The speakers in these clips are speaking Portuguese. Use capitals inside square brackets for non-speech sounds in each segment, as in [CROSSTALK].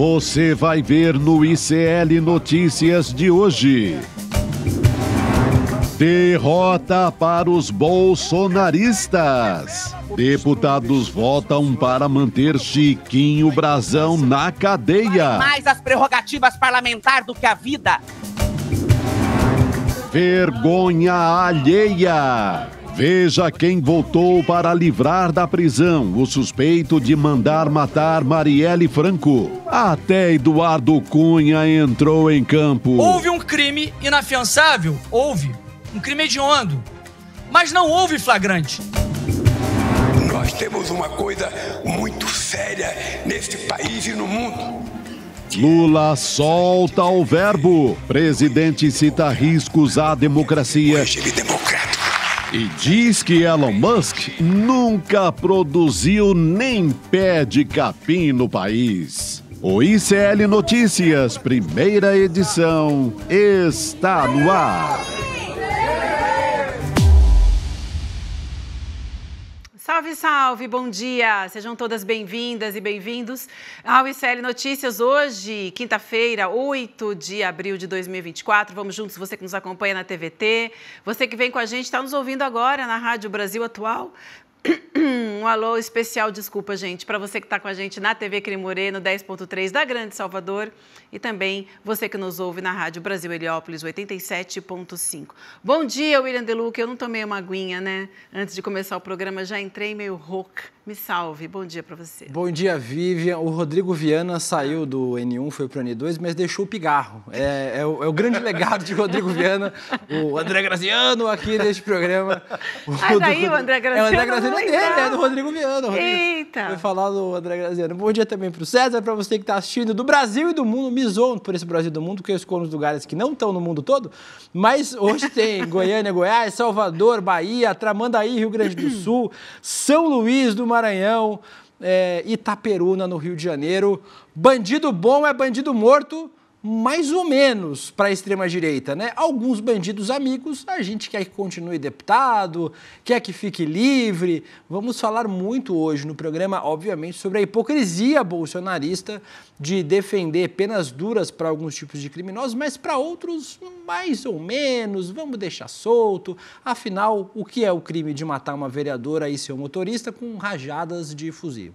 Você vai ver no ICL Notícias de hoje. Derrota para os bolsonaristas. Deputados votam para manter Chiquinho Brazão na cadeia. Mais as prerrogativas parlamentar do que a vida. Vergonha alheia. Veja quem voltou para livrar da prisão o suspeito de mandar matar Marielle Franco. Até Eduardo Cunha entrou em campo. Houve um crime inafiançável? Houve. Um crime hediondo. Mas não houve flagrante. Nós temos uma coisa muito séria neste país e no mundo. Lula solta o verbo. Presidente cita riscos à democracia. Hoje ele e diz que Elon Musk nunca produziu nem pé de capim no país. O ICL Notícias, primeira edição, está no ar. Salve, salve, bom dia! Sejam todas bem-vindas e bem-vindos ao ICL Notícias. Hoje, quinta-feira, 8 de abril de 2024. Vamos juntos, você que nos acompanha na TVT, você que vem com a gente, está nos ouvindo agora na Rádio Brasil Atual, um alô especial, desculpa, gente, para você que está com a gente na TV Cremorê, no 10.3 da Grande Salvador e também você que nos ouve na Rádio Brasil Heliópolis 87.5. Bom dia, William Deluca. Eu não tomei uma aguinha, né? Antes de começar o programa, já entrei meio rouca. Me salve, bom dia para você. Bom dia, Vivian. O Rodrigo Viana saiu do N1, foi para o N2, mas deixou o pigarro. É, é, o, é o, grande legado de Rodrigo Viana, o André Graziano aqui neste programa. O Mas tá aí o André Graziano. É o André Graziano é dele, é do Rodrigo Viana. Eita! Foi falar do André Graziano. Bom dia também para o César, para você que está assistindo do Brasil e do mundo. Me por esse Brasil e do mundo, porque eu escolho os lugares que não estão no mundo todo. Mas hoje tem Goiânia, Goiás, Salvador, Bahia, Tramandaí, Rio Grande do Sul, São Luís do Maranhão. Maranhão, é, Itaperuna, no Rio de Janeiro. Bandido bom é bandido morto, mais ou menos para a extrema-direita, né? Alguns bandidos amigos, a gente quer que continue deputado, quer que fique livre. Vamos falar muito hoje no programa, obviamente, sobre a hipocrisia bolsonarista de defender penas duras para alguns tipos de criminosos, mas para outros, mais ou menos, vamos deixar solto. Afinal, o que é o crime de matar uma vereadora e seu motorista com rajadas de fuzil?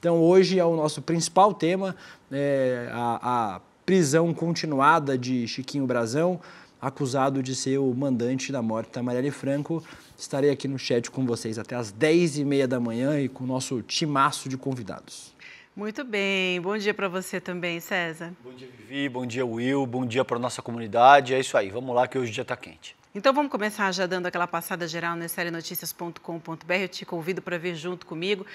Então, hoje é o nosso principal tema, é, a, a prisão continuada de Chiquinho Brazão, acusado de ser o mandante da morte da Marielle Franco. Estarei aqui no chat com vocês até às 10h30 da manhã e com o nosso timaço de convidados. Muito bem, bom dia para você também, César. Bom dia, Vivi, bom dia, Will, bom dia para nossa comunidade. É isso aí, vamos lá que hoje o dia está quente. Então vamos começar já dando aquela passada geral no srnoticias.com.br. Eu te convido para vir junto comigo.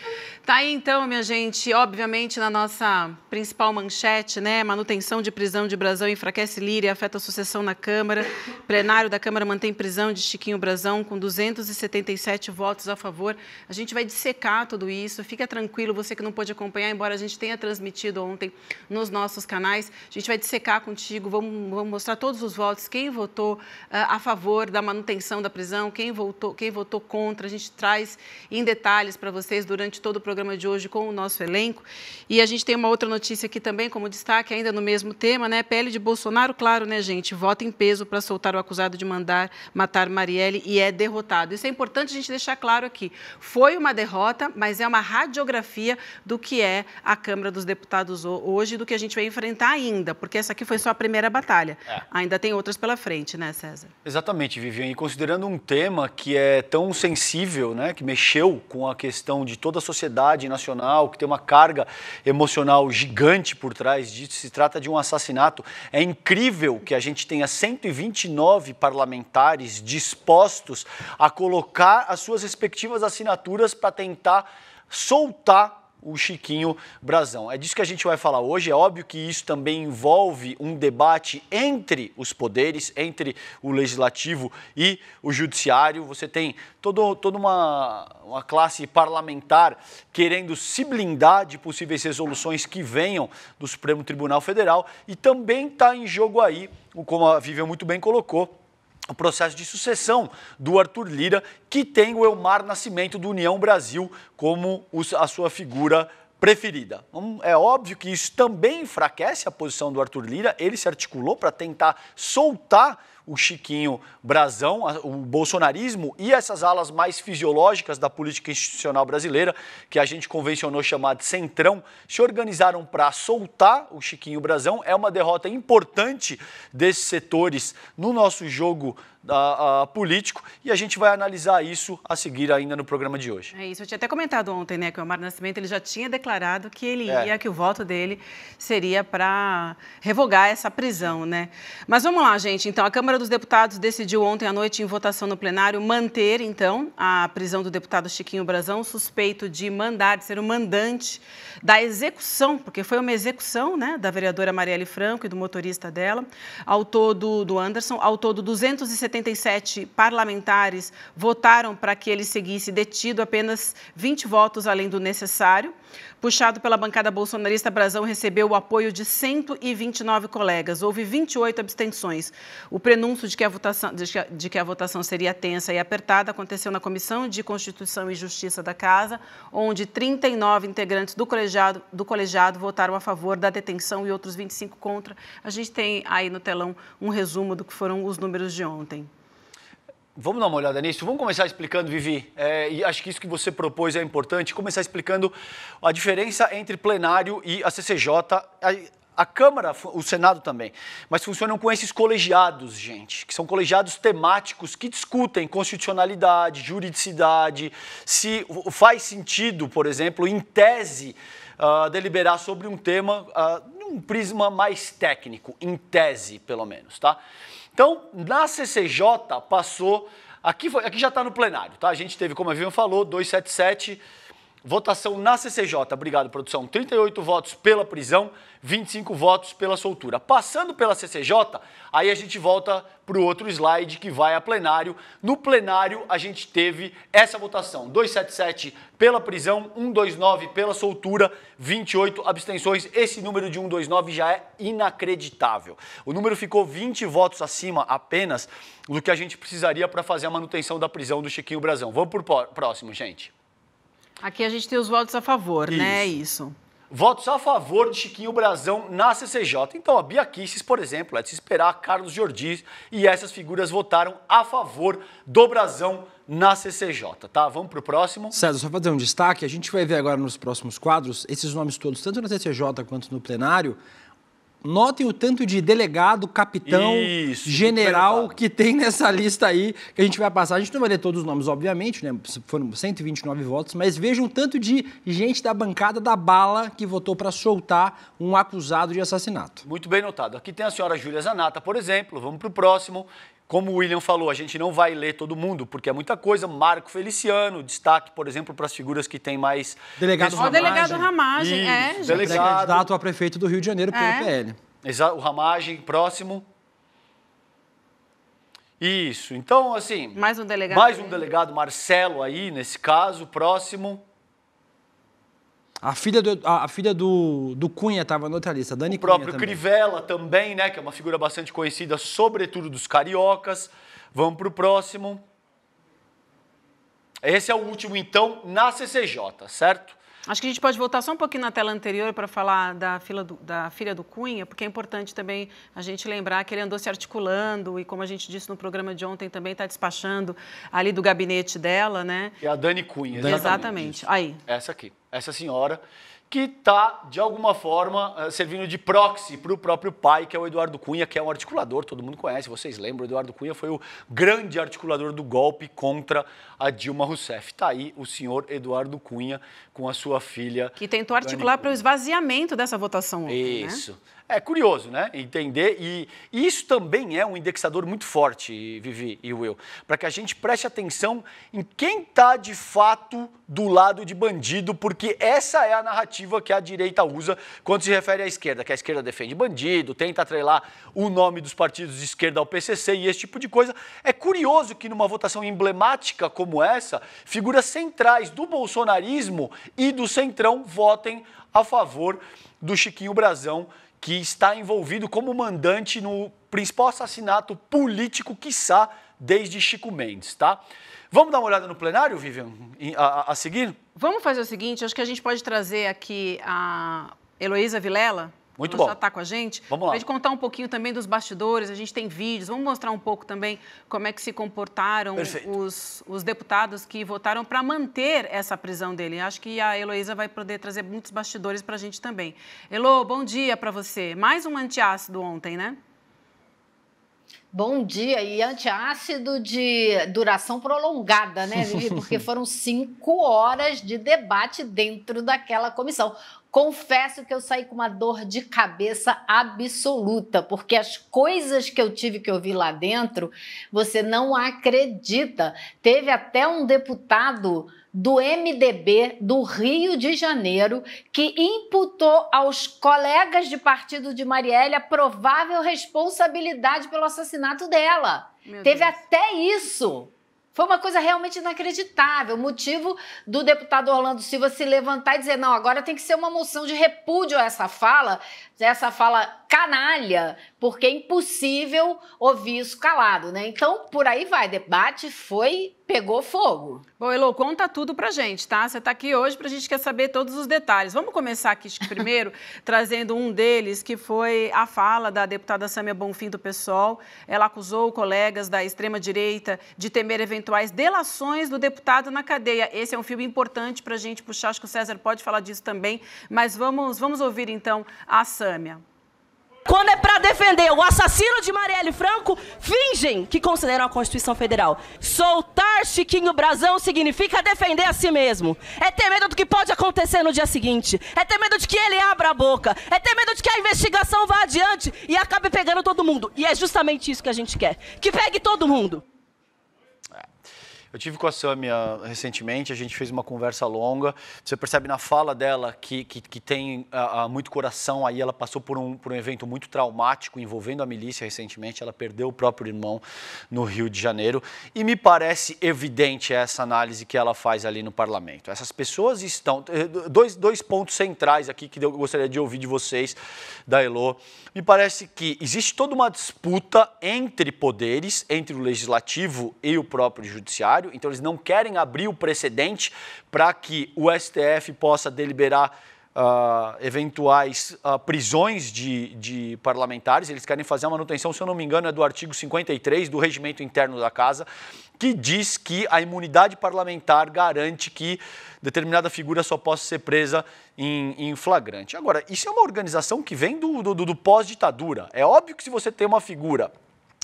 Tá aí então, minha gente, obviamente na nossa principal manchete, né? Manutenção de prisão de Brasão enfraquece Líria, afeta a sucessão na Câmara. Plenário da Câmara mantém prisão de Chiquinho Brasão com 277 votos a favor. A gente vai dissecar tudo isso. Fica tranquilo, você que não pôde acompanhar, embora a gente tenha transmitido ontem nos nossos canais. A gente vai dissecar contigo, vamos, vamos mostrar todos os votos, quem votou uh, a favor favor da manutenção da prisão, quem votou, quem votou contra. A gente traz em detalhes para vocês durante todo o programa de hoje com o nosso elenco. E a gente tem uma outra notícia aqui também, como destaque, ainda no mesmo tema, né? pele de Bolsonaro, claro, né, gente? Vota em peso para soltar o acusado de mandar matar Marielle e é derrotado. Isso é importante a gente deixar claro aqui. Foi uma derrota, mas é uma radiografia do que é a Câmara dos Deputados hoje, do que a gente vai enfrentar ainda, porque essa aqui foi só a primeira batalha. É. Ainda tem outras pela frente, né, César? Exatamente. Exatamente, E considerando um tema que é tão sensível, né, que mexeu com a questão de toda a sociedade nacional, que tem uma carga emocional gigante por trás disso, se trata de um assassinato. É incrível que a gente tenha 129 parlamentares dispostos a colocar as suas respectivas assinaturas para tentar soltar o Chiquinho Brazão. É disso que a gente vai falar hoje. É óbvio que isso também envolve um debate entre os poderes, entre o legislativo e o judiciário. Você tem todo, toda uma, uma classe parlamentar querendo se blindar de possíveis resoluções que venham do Supremo Tribunal Federal. E também está em jogo aí, como a Vivian muito bem colocou, o processo de sucessão do Arthur Lira, que tem o Elmar Nascimento do União Brasil como a sua figura preferida. Hum, é óbvio que isso também enfraquece a posição do Arthur Lira, ele se articulou para tentar soltar o Chiquinho Brazão, o bolsonarismo e essas alas mais fisiológicas da política institucional brasileira, que a gente convencionou chamar de centrão, se organizaram para soltar o Chiquinho Brazão. É uma derrota importante desses setores no nosso jogo político e a gente vai analisar isso a seguir ainda no programa de hoje. É isso, eu tinha até comentado ontem, né, que o Omar Nascimento ele já tinha declarado que ele é. ia, que o voto dele seria para revogar essa prisão, né? Mas vamos lá, gente. Então, a Câmara dos Deputados decidiu ontem à noite, em votação no plenário, manter, então, a prisão do deputado Chiquinho Brazão, suspeito de mandar, de ser o mandante da execução, porque foi uma execução, né, da vereadora Marielle Franco e do motorista dela, ao todo do Anderson, ao todo 270 77 parlamentares votaram para que ele seguisse detido, apenas 20 votos além do necessário. Puxado pela bancada bolsonarista, Brazão recebeu o apoio de 129 colegas. Houve 28 abstenções. O prenúncio de que a votação, de que a votação seria tensa e apertada aconteceu na Comissão de Constituição e Justiça da Casa, onde 39 integrantes do colegiado, do colegiado votaram a favor da detenção e outros 25 contra. A gente tem aí no telão um resumo do que foram os números de ontem. Vamos dar uma olhada nisso. Vamos começar explicando, Vivi, é, e acho que isso que você propôs é importante, começar explicando a diferença entre plenário e a CCJ. A, a Câmara, o Senado também, mas funcionam com esses colegiados, gente, que são colegiados temáticos que discutem constitucionalidade, juridicidade, se faz sentido, por exemplo, em tese, uh, deliberar sobre um tema uh, num prisma mais técnico, em tese, pelo menos, tá? Então, na CCJ passou. Aqui, foi, aqui já está no plenário, tá? A gente teve, como a Vivian falou, 277 Votação na CCJ, obrigado produção, 38 votos pela prisão, 25 votos pela soltura. Passando pela CCJ, aí a gente volta para o outro slide que vai a plenário. No plenário a gente teve essa votação, 277 pela prisão, 129 pela soltura, 28 abstenções. Esse número de 129 já é inacreditável. O número ficou 20 votos acima apenas do que a gente precisaria para fazer a manutenção da prisão do Chiquinho Brazão. Vamos por próximo, gente. Aqui a gente tem os votos a favor, né? Isso. né? Isso. Votos a favor de Chiquinho Brazão na CCJ. Então, a Bia Kicis, por exemplo, é de se esperar, Carlos Jordiz e essas figuras votaram a favor do Brazão na CCJ, tá? Vamos pro próximo. César, só fazer um destaque, a gente vai ver agora nos próximos quadros esses nomes todos, tanto na CCJ quanto no plenário, Notem o tanto de delegado, capitão, Isso, general que tem nessa lista aí que a gente vai passar. A gente não vai ler todos os nomes, obviamente, né? Foram 129 votos, mas vejam o tanto de gente da bancada da bala que votou para soltar um acusado de assassinato. Muito bem notado. Aqui tem a senhora Júlia Zanata, por exemplo. Vamos para o próximo. Como o William falou, a gente não vai ler todo mundo, porque é muita coisa. Marco Feliciano, destaque, por exemplo, para as figuras que têm mais. Delegado Ramagem. delegado Ramagem, é, Isso, é. Delegado. Candidato a prefeito do Rio de Janeiro pelo é. PL. Exato, o Ramagem, próximo. Isso, então, assim. Mais um delegado. Mais um delegado, Marcelo, aí, nesse caso, próximo. A filha do, a filha do, do Cunha estava na outra lista, Dani O próprio Cunha também. Crivella também, né? Que é uma figura bastante conhecida, sobretudo dos cariocas. Vamos para o próximo. Esse é o último, então, na CCJ, certo? Acho que a gente pode voltar só um pouquinho na tela anterior para falar da, do, da, filha do Cunha, porque é importante também a gente lembrar que ele andou se articulando e, como a gente disse no programa de ontem, também está despachando ali do gabinete dela, né? É a Dani Cunha, exatamente. exatamente. Aí. Essa aqui, essa senhora que está, de alguma forma, eh, servindo de proxy para o próprio pai, que é o Eduardo Cunha, que é um articulador, todo mundo conhece, vocês lembram, o Eduardo Cunha foi o grande articulador do golpe contra a Dilma Rousseff. Está aí o senhor Eduardo Cunha com a sua filha. Que tentou articular para o esvaziamento dessa votação. Né? Isso. Né? É curioso, né? Entender. E, isso também é um indexador muito forte, Vivi e Will, para que a gente preste atenção em quem está de fato do lado de bandido, porque essa é a narrativa que a direita usa quando se refere à esquerda, que a esquerda defende bandido, tenta atrelar o nome dos partidos de esquerda ao PCC e esse tipo de coisa. É curioso que numa votação emblemática como como essa, figuras centrais do bolsonarismo e do centrão votem a favor do Chiquinho Brazão, que está envolvido como mandante no principal assassinato político, quiçá, desde Chico Mendes, tá? Vamos dar uma olhada no plenário, Vivian, a, a, a seguir? Vamos fazer o seguinte, acho que a gente pode trazer aqui a Heloísa Vilela, muito bom. Já está com a gente. Vamos lá. Para contar um pouquinho também dos bastidores, a gente tem vídeos, vamos mostrar um pouco também como é que se comportaram os, os, deputados que votaram para manter essa prisão dele. Acho que a Heloísa vai poder trazer muitos bastidores para a gente também. Elo, bom dia para você. Mais um antiácido ontem, né? Bom dia. E antiácido de duração prolongada, né, Vivi? [LAUGHS] Porque foram cinco horas de debate dentro daquela comissão. Confesso que eu saí com uma dor de cabeça absoluta, porque as coisas que eu tive que ouvir lá dentro, você não acredita. Teve até um deputado do MDB do Rio de Janeiro que imputou aos colegas de partido de Marielle a provável responsabilidade pelo assassinato dela. Meu Teve Deus. até isso. Foi uma coisa realmente inacreditável. O motivo do deputado Orlando Silva se levantar e dizer: não, agora tem que ser uma moção de repúdio a essa fala, essa fala canalha, porque é impossível ouvir isso calado, né? Então, por aí vai. Debate foi pegou fogo. Bom, Elô, conta tudo pra gente, tá? Você tá aqui hoje pra gente quer saber todos os detalhes. Vamos começar aqui primeiro [LAUGHS] trazendo um deles, que foi a fala da deputada Sâmia Bonfim do PSOL. Ela acusou colegas da extrema-direita de temer eventuais delações do deputado na cadeia. Esse é um filme importante pra gente puxar, acho que o César pode falar disso também, mas vamos, vamos ouvir então a Sâmia. Quando é para defender o assassino de Marielle Franco, fingem que consideram a Constituição Federal. Soltar Chiquinho Brazão significa defender a si mesmo. É ter medo do que pode acontecer no dia seguinte. É ter medo de que ele abra a boca. É ter medo de que a investigação vá adiante e acabe pegando todo mundo. E é justamente isso que a gente quer. Que pegue todo mundo. Eu tive com a Samia recentemente, a gente fez uma conversa longa. Você percebe na fala dela que, que, que tem uh, muito coração. Aí ela passou por um, por um evento muito traumático envolvendo a milícia recentemente. Ela perdeu o próprio irmão no Rio de Janeiro. E me parece evidente essa análise que ela faz ali no parlamento. Essas pessoas estão. Eh, dois, dois pontos centrais aqui que eu gostaria de ouvir de vocês, da Elo me parece que existe toda uma disputa entre poderes, entre o legislativo e o próprio judiciário. Então, eles não querem abrir o precedente para que o STF possa deliberar Uh, eventuais uh, prisões de, de, parlamentares. Eles querem fazer a manutenção, se eu não me engano, é do artigo 53 do regimento interno da Casa, que diz que a imunidade parlamentar garante que determinada figura só possa ser presa em, em flagrante. Agora, isso é uma organização que vem do, do, do pós-ditadura. É óbvio que se você tem uma figura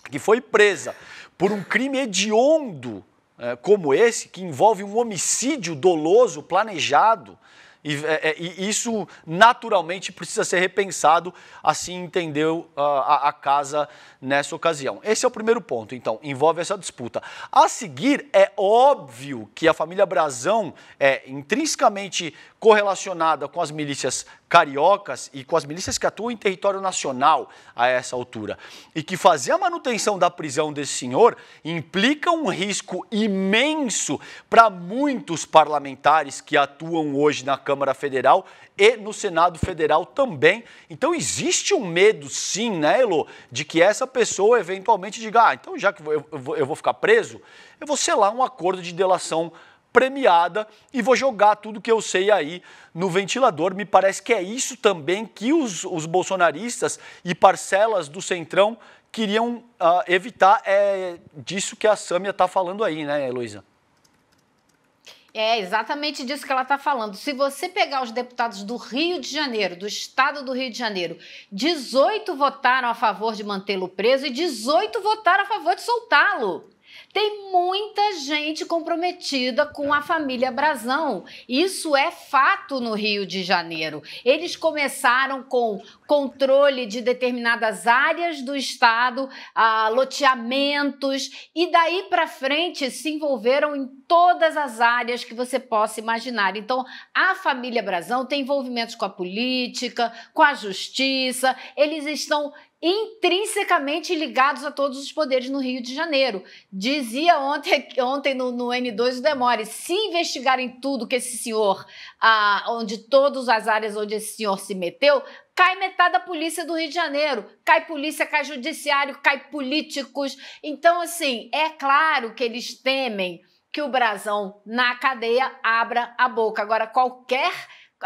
que foi presa por um crime hediondo é, como esse, que envolve um homicídio doloso, planejado, e, é, é, e, isso naturalmente precisa ser repensado, assim entendeu ah, a, a casa nessa ocasião. Esse é o primeiro ponto, então, envolve essa disputa. A seguir, é óbvio que a família Brazão é intrinsecamente correlacionada com as milícias cariocas e com as milícias que atuam em território nacional a essa altura. E que fazer a manutenção da prisão desse senhor implica um risco imenso para muitos parlamentares que atuam hoje na Câmara Federal e no Senado Federal também. Então existe um medo, sim, né, Elo, de que essa pessoa eventualmente diga: ah, então já que eu vou ficar preso, eu vou selar um acordo de delação premiada e vou jogar tudo que eu sei aí no ventilador. Me parece que é isso também que os, os bolsonaristas e parcelas do Centrão queriam uh, evitar. É disso que a Sâmia está falando aí, né, Heloísa? É exatamente disso que ela está falando. Se você pegar os deputados do Rio de Janeiro, do estado do Rio de Janeiro, 18 votaram a favor de mantê-lo preso e 18 votaram a favor de soltá-lo. Tem muita gente comprometida com a família Brazão. Isso é fato no Rio de Janeiro. Eles começaram com controle de determinadas áreas do estado, ah, loteamentos, e daí para frente se envolveram em todas as áreas que você possa imaginar. Então, a família Brazão tem envolvimentos com a política, com a justiça, eles estão intrinsecamente ligados a todos os poderes no Rio de Janeiro. Dizia ontem, [LAUGHS] ontem no, no N2 o Demore, se investigarem tudo que esse senhor, ah, onde todas as áreas onde esse senhor se meteu, cai metade da polícia do Rio de Janeiro, cai polícia, cai judiciário, cai políticos. Então, assim, é claro que eles temem que o brasão na cadeia abra a boca. Agora, qualquer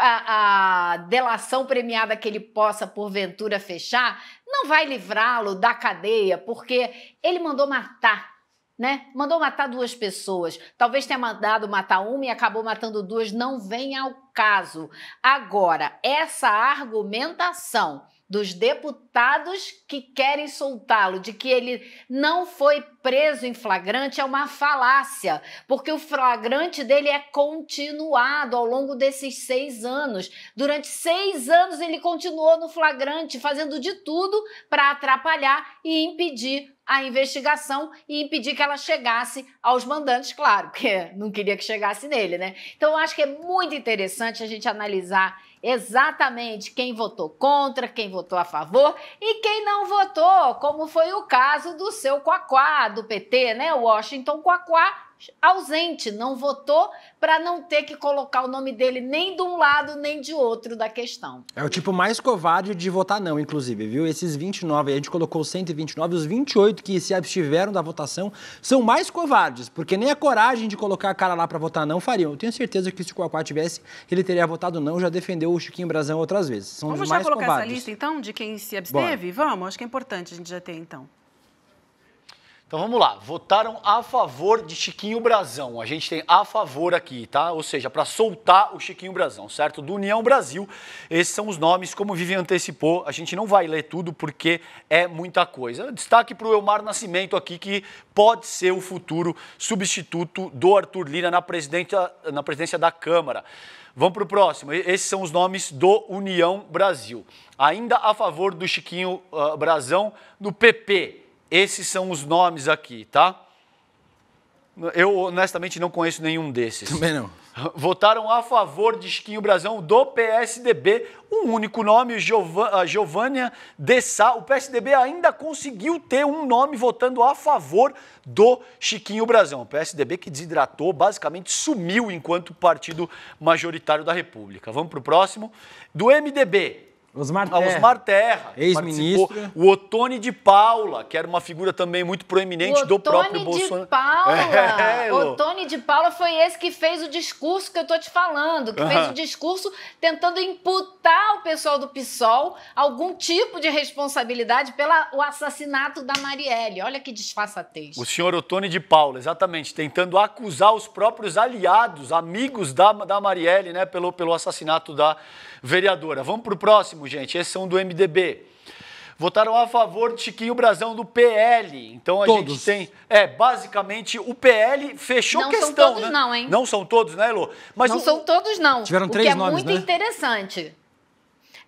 a, ah, a, ah, delação premiada que ele possa, porventura, fechar, não vai livrá-lo da cadeia porque ele mandou matar né? Mandou matar duas pessoas. Talvez tenha mandado matar uma e acabou matando duas. Não vem ao caso. Agora, essa argumentação dos deputados que querem soltá-lo, de que ele não foi preso em flagrante, é uma falácia, porque o flagrante dele é continuado ao longo desses seis anos. Durante seis anos ele continuou no flagrante, fazendo de tudo para atrapalhar e impedir a investigação e impedir que ela chegasse aos mandantes, claro, porque não queria que chegasse nele, né? Então, eu acho que é muito interessante a gente analisar exatamente quem votou contra, quem votou a favor e quem não votou, como foi o caso do seu Quaquá, do PT, né? Washington Quaquá, ausente, não votou para não ter que colocar o nome dele nem de um lado nem de outro da questão. É o tipo mais covarde de votar não, inclusive, viu? Esses 29, a gente colocou 129, os 28 que se abstiveram da votação são mais covardes, porque nem a coragem de colocar a cara lá para votar não fariam. Eu tenho certeza que se o Coacá tivesse, ele teria votado não, já defendeu o Chiquinho Brazão outras vezes. São Vamos os mais já colocar covardes. essa lista então de quem se absteve? Bora. Vamos, acho que é importante a gente já ter então. Então vamos lá, votaram a favor de Chiquinho Brazão. A gente tem a favor aqui, tá? Ou seja, para soltar o Chiquinho Brazão, certo? Do União Brasil. Esses são os nomes, como o Vivian antecipou, a gente não vai ler tudo porque é muita coisa. Destaque para o Elmar Nascimento aqui, que pode ser o futuro substituto do Arthur Lira na presidência, na presidência da Câmara. Vamos para o próximo. Esses são os nomes do União Brasil. Ainda a favor do Chiquinho uh, Brazão, no PP. Esses são os nomes aqui, tá? Eu honestamente não conheço nenhum desses. Também não. [LAUGHS] Votaram a favor de Chiquinho Brasão do PSDB. Um único nome, Giovânia Dessá. O PSDB ainda conseguiu ter um nome votando a favor do Chiquinho Brasão. O PSDB que desidratou, basicamente sumiu enquanto partido majoritário da República. Vamos para o próximo. Do MDB, Osmar ah, Terra. Osmar Terra Ex-ministro. O Otone de Paula, que era uma figura também muito proeminente do próprio Bolsonaro. Otone de Paula! [LAUGHS] É, é Otone de Paula foi esse que fez o discurso que eu tô te falando, que uh -huh. fez o discurso tentando imputar ao pessoal do PSOL algum tipo de responsabilidade pelo assassinato da Marielle. Olha que disfarçatez. O senhor Otone de Paula, exatamente, tentando acusar os próprios aliados, amigos da, da Marielle, né, pelo, pelo assassinato da vereadora. Vamos pro próximo próximo, gente. Esses são é do MDB. Votaram a favor de Chiquinho Brasão do PL. Então a todos. gente tem. É, basicamente, o PL fechou não questão. Não são todos, né? não, hein? Não são todos, né, Elô? Mas não o... são todos, não. Tiveram três o que é nomes, muito né? interessante.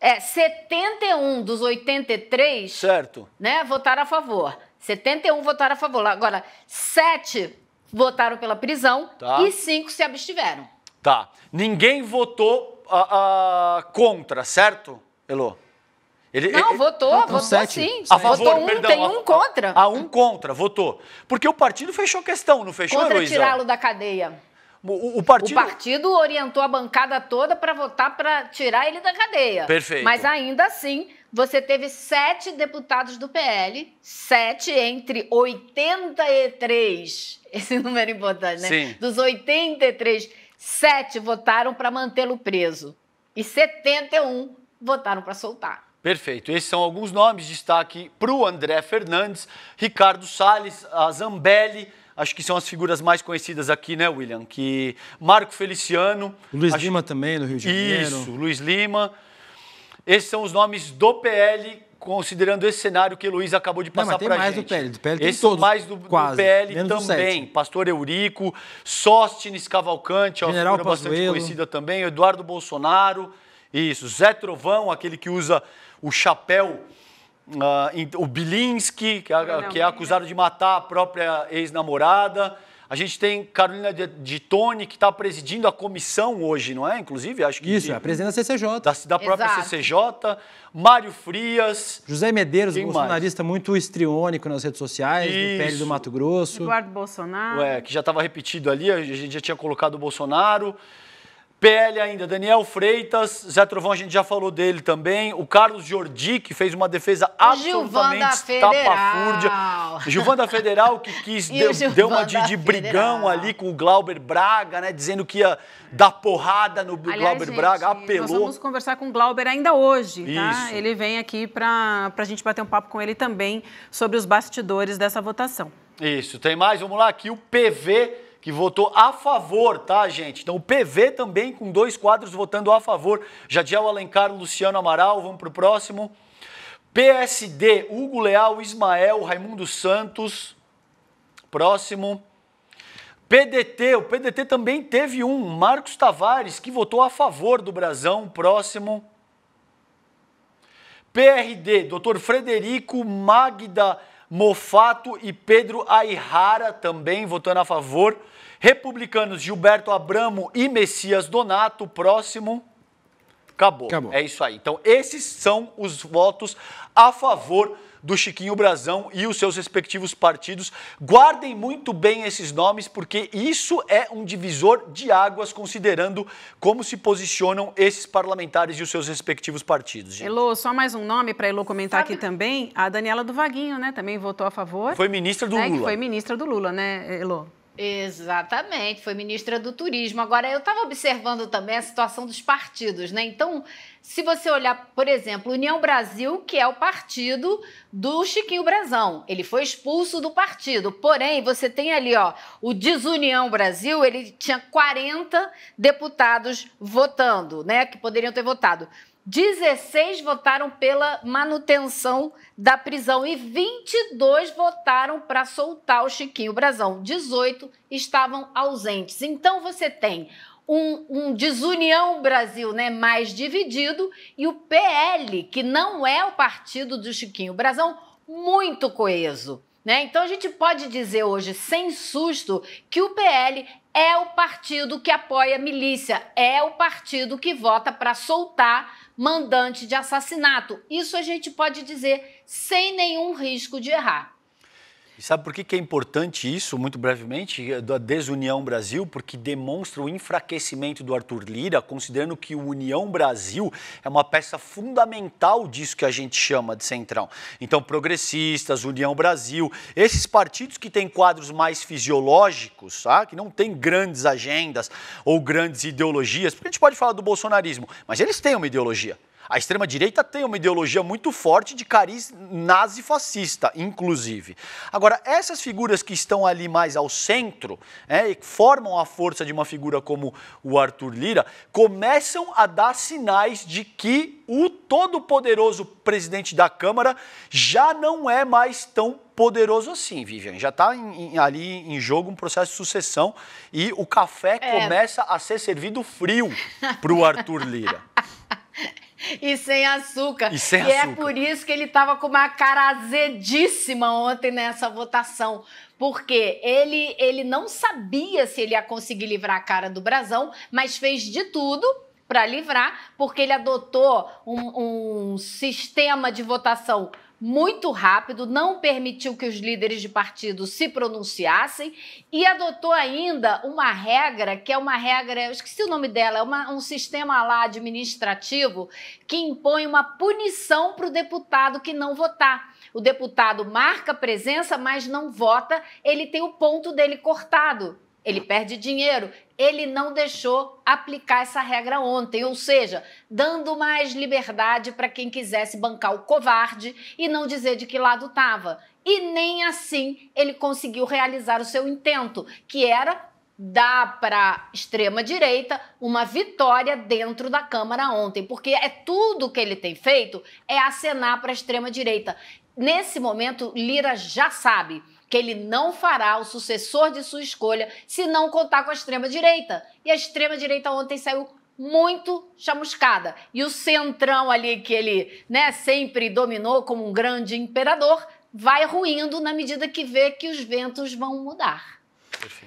É, 71 dos 83 certo. Né, votaram a favor. 71 votaram a favor. Agora, 7 votaram pela prisão tá. e 5 se abstiveram. Tá. Ninguém votou a, a, contra, certo? Elô? Ele, não, ele, votou, votou sete. sim. A favor, votou um, perdão, tem um contra. A, a um contra, votou. Porque o partido fechou questão, não fechou, Contra tirá-lo da cadeia. O, o, partido... o, partido... orientou a bancada toda para votar para tirar ele da cadeia. Perfeito. Mas ainda assim, você teve sete deputados do PL, sete entre 83, [LAUGHS] esse número é importante, né? Sim. Dos 83, sete votaram para mantê-lo preso e 71 votaram para soltar. Perfeito. Esses são alguns nomes. Destaque para o André Fernandes, Ricardo Salles, a Zambelli. Acho que são as figuras mais conhecidas aqui, né, William? Que Marco Feliciano. Luiz acho... Lima também, no Rio de Janeiro. Isso, Luiz Lima. Esses são os nomes do PL, considerando esse cenário que o Luiz acabou de passar para a gente. mais do PL, do PL esse todos, mais do, quase, do PL também. Pastor Eurico, Sóstines Cavalcante, é General uma figura Pazuello. bastante conhecida também, Eduardo Bolsonaro. Isso, Zé Trovão, aquele que usa o chapéu, uh, o Bilinski, que, é, que é acusado de matar a própria ex-namorada. A gente tem Carolina de Tony, que está presidindo a comissão hoje, não é? Inclusive, acho que. Isso, é a presidente da CCJ. Da, da própria Exato. CCJ. Mário Frias. José Medeiros, um bolsonarista muito estriônico nas redes sociais, Isso. do PL do Mato Grosso. Eduardo Bolsonaro. Ué, que já estava repetido ali, a gente já tinha colocado o Bolsonaro. PL ainda, Daniel Freitas, Zé Trovão, a gente já falou dele também. O Carlos Jordi, que fez uma defesa absolutamente tapafúrdia. Gilvanda Federal, que [LAUGHS] quis, deu, deu, uma de, de brigão Federal. ali com o Glauber Braga, né? Dizendo que ia dar porrada no Aliás, Glauber gente, Braga, apelou. Nós vamos conversar com o Glauber ainda hoje, tá? Isso. Ele vem aqui para a gente bater um papo com ele também sobre os bastidores dessa votação. Isso, tem mais? Vamos lá, aqui o PV que votou a favor, tá, gente? Então o PV também com dois quadros votando a favor. Jadiel Alencar, Luciano Amaral, vamos para o próximo. PSD, Hugo Leal, Ismael, Raimundo Santos. Próximo. PDT, o PDT também teve um, Marcos Tavares, que votou a favor do Brasão. Próximo. PRD, Dr. Frederico Magda Mofato e Pedro Ayrara também votando a favor. Republicanos Gilberto Abramo e Messias Donato, próximo. Acabou. Acabou. É isso aí. Então, esses são os votos a favor do Chiquinho Brazão e os seus respectivos partidos. Guardem muito bem esses nomes, porque isso é um divisor de águas, considerando como se posicionam esses parlamentares e os seus respectivos partidos. Gente. Elô, só mais um nome para Elô comentar Sabe... aqui também. A Daniela do Vaguinho, né? Também votou a favor. Foi ministra do né, Lula. foi ministra do Lula, né, Elô? Exatamente, foi ministra do Turismo. Agora, eu estava observando também a situação dos partidos, né? Então, se você olhar, por exemplo, União Brasil, que é o partido do Chiquinho Brazão, ele foi expulso do partido. Porém, você tem ali, ó, o Desunião Brasil, ele tinha 40 deputados votando, né, que poderiam ter votado. 16 votaram pela manutenção da prisão e 22 votaram para soltar o Chiquinho Brazão. 18 estavam ausentes. Então você tem um, um, desunião Brasil né, mais dividido e o PL, que não é o partido do Chiquinho. O Brasão muito coeso. Né? Então a gente pode dizer hoje, sem susto, que o PL é o partido que apoia a milícia, é o partido que vota para soltar mandante de assassinato. Isso a gente pode dizer sem nenhum risco de errar. E sabe por que, que é importante isso, muito brevemente, da desunião Brasil? Porque demonstra o enfraquecimento do Arthur Lira, considerando que o União Brasil é uma peça fundamental disso que a gente chama de centrão. Então, progressistas, União Brasil, esses partidos que têm quadros mais fisiológicos, tá? que não têm grandes agendas ou grandes ideologias, porque a gente pode falar do bolsonarismo, mas eles têm uma ideologia. A extrema-direita tem uma ideologia muito forte de cariz nazi-fascista, inclusive. Agora, essas figuras que estão ali mais ao centro, né, e formam a força de uma figura como o Arthur Lira, começam a dar sinais de que o todo-poderoso presidente da Câmara já não é mais tão poderoso assim, Vivian. Já está ali em jogo um processo de sucessão e o café é. começa a ser servido frio para o Arthur Lira. [LAUGHS] E sem açúcar. E, sem e é açúcar. é por isso que ele estava com uma cara azedíssima ontem nessa votação. Porque ele, ele não sabia se ele ia conseguir livrar a cara do brasão, mas fez de tudo para livrar, porque ele adotou um, um sistema de votação muito rápido, não permitiu que os líderes de partido se pronunciassem e adotou ainda uma regra, que é uma regra, eu esqueci o nome dela, é uma, um sistema lá administrativo que impõe uma punição para o deputado que não votar. O deputado marca presença, mas não vota, ele tem o ponto dele cortado ele perde dinheiro. Ele não deixou aplicar essa regra ontem, ou seja, dando mais liberdade para quem quisesse bancar o covarde e não dizer de que lado estava. E nem assim ele conseguiu realizar o seu intento, que era dar para extrema direita uma vitória dentro da Câmara ontem, porque é tudo que ele tem feito é acenar para a extrema direita. Nesse momento, Lira já sabe que ele não fará o sucessor de sua escolha se não contar com a extrema-direita. E a extrema-direita ontem saiu muito chamuscada. E o centrão ali, que ele né, sempre dominou como um grande imperador, vai ruindo na medida que vê que os ventos vão mudar.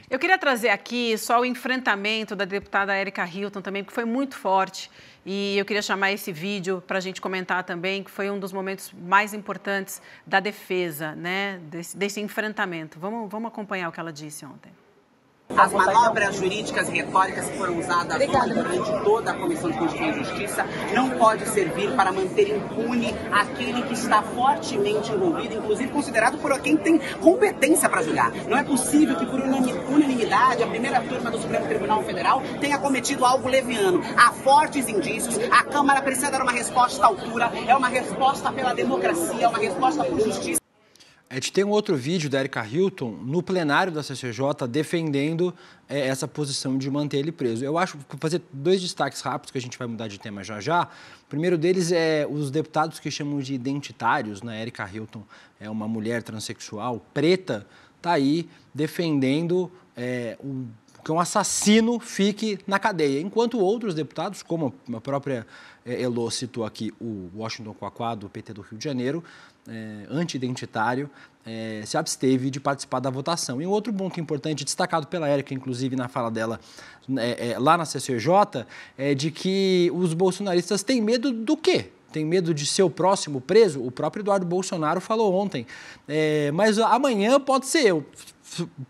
Eu queria trazer aqui só o enfrentamento da deputada Érica Hilton também, porque foi muito forte. E eu queria chamar esse vídeo para a gente comentar também, que foi um dos momentos mais importantes da defesa, né, desse, desse enfrentamento. Vamos, vamos acompanhar o que ela disse ontem. As manobras jurídicas e retóricas que foram usadas Obrigada. durante toda a Comissão de Constituição e Justiça não pode servir para manter impune aquele que está fortemente envolvido, inclusive considerado por quem tem competência para julgar. Não é possível que por unanimidade a primeira turma do Supremo Tribunal Federal tenha cometido algo leviano. Há fortes indícios, a Câmara precisa dar uma resposta à altura, é uma resposta pela democracia, é uma resposta por justiça. É gente tem um outro vídeo da Erika Hilton no plenário da CCJ defendendo é, essa posição de manter ele preso. Eu acho que fazer dois destaques rápidos que a gente vai mudar de tema já já. O primeiro deles é os deputados que chamam de identitários, né? Erika Hilton é uma mulher transexual preta, tá aí defendendo é, o que um assassino fique na cadeia. Enquanto outros deputados, como a própria é, Elô citou aqui, o Washington Quaquá, do PT do Rio de Janeiro, é, anti-identitário, é, se absteve de participar da votação. E um outro ponto importante, destacado pela Érica, inclusive na fala dela é, é lá na CCJ, é de que os bolsonaristas têm medo do quê? tem medo de ser o próximo preso? O próprio Eduardo Bolsonaro falou ontem. É, mas amanhã pode ser eu.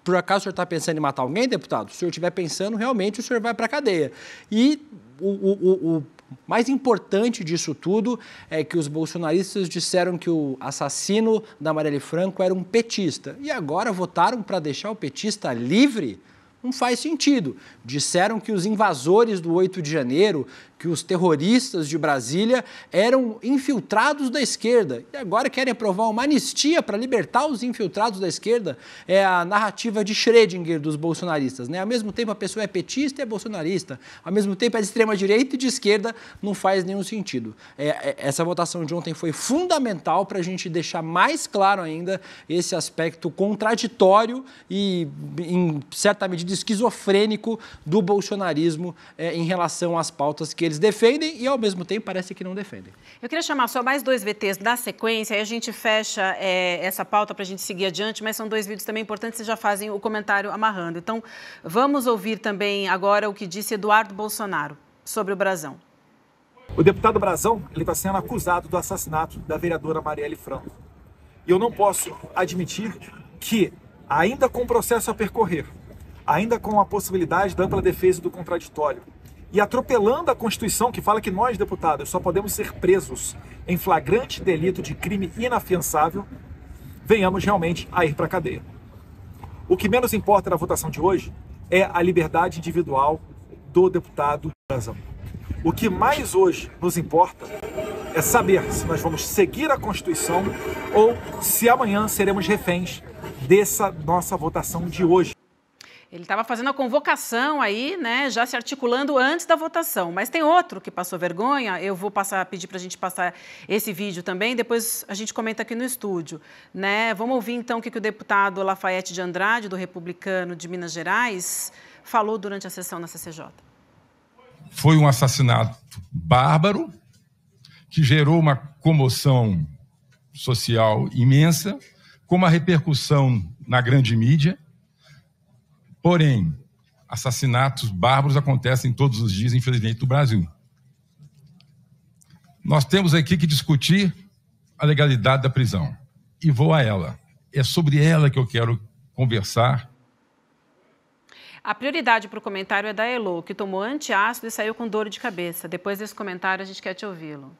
Por acaso o senhor está pensando em matar alguém, deputado? Se o senhor estiver pensando, realmente o senhor vai para a cadeia. E o, o, o, mais importante disso tudo é que os bolsonaristas disseram que o assassino da Marielle Franco era um petista e agora votaram para deixar o petista livre? Não faz sentido. Disseram que os invasores do 8 de janeiro que os terroristas de Brasília eram infiltrados da esquerda e agora querem aprovar uma anistia para libertar os infiltrados da esquerda. É a narrativa de Schrödinger dos bolsonaristas. Né? Ao mesmo tempo, a pessoa é petista e é bolsonarista, ao mesmo tempo, é de extrema-direita e de esquerda, não faz nenhum sentido. É, é essa votação de ontem foi fundamental para a gente deixar mais claro ainda esse aspecto contraditório e, em certa medida, esquizofrênico do bolsonarismo é, em relação às pautas que ele eles defendem e, ao mesmo tempo, parece que não defendem. Eu queria chamar só mais dois VTs da sequência, aí a gente fecha é, essa pauta para a gente seguir adiante, mas são dois vídeos também importantes, vocês já fazem o comentário amarrando. Então, vamos ouvir também agora o que disse Eduardo Bolsonaro sobre o Brasão. O deputado Brazão está sendo acusado do assassinato da vereadora Marielle Franco. E eu não posso admitir que, ainda com o processo a percorrer, ainda com a possibilidade da ampla defesa do contraditório, e atropelando a Constituição que fala que nós, deputados, só podemos ser presos em flagrante delito de crime inafiançável, venhamos realmente a ir para a cadeia. O que menos importa na votação de hoje é a liberdade individual do deputado Brasão. O que mais hoje nos importa é saber se nós vamos seguir a Constituição ou se amanhã seremos reféns dessa nossa votação de hoje. Ele estava fazendo a convocação aí, né, já se articulando antes da votação. Mas tem outro que passou vergonha, eu vou passar, pedir para a gente passar esse vídeo também, depois a gente comenta aqui no estúdio. Né? Vamos ouvir então o que, que o deputado Lafayette de Andrade, do Republicano de Minas Gerais, falou durante a sessão na CCJ. Foi um assassinato bárbaro, que gerou uma comoção social imensa, com uma repercussão na grande mídia Porém, assassinatos bárbaros acontecem todos os dias, infelizmente, no Brasil. Nós temos aqui que discutir a legalidade da prisão. E vou a ela. É sobre ela que eu quero conversar a prioridade para o comentário é da Elo, que tomou antiácido e saiu com dor de cabeça. Depois desse comentário, a gente quer te ouvi-lo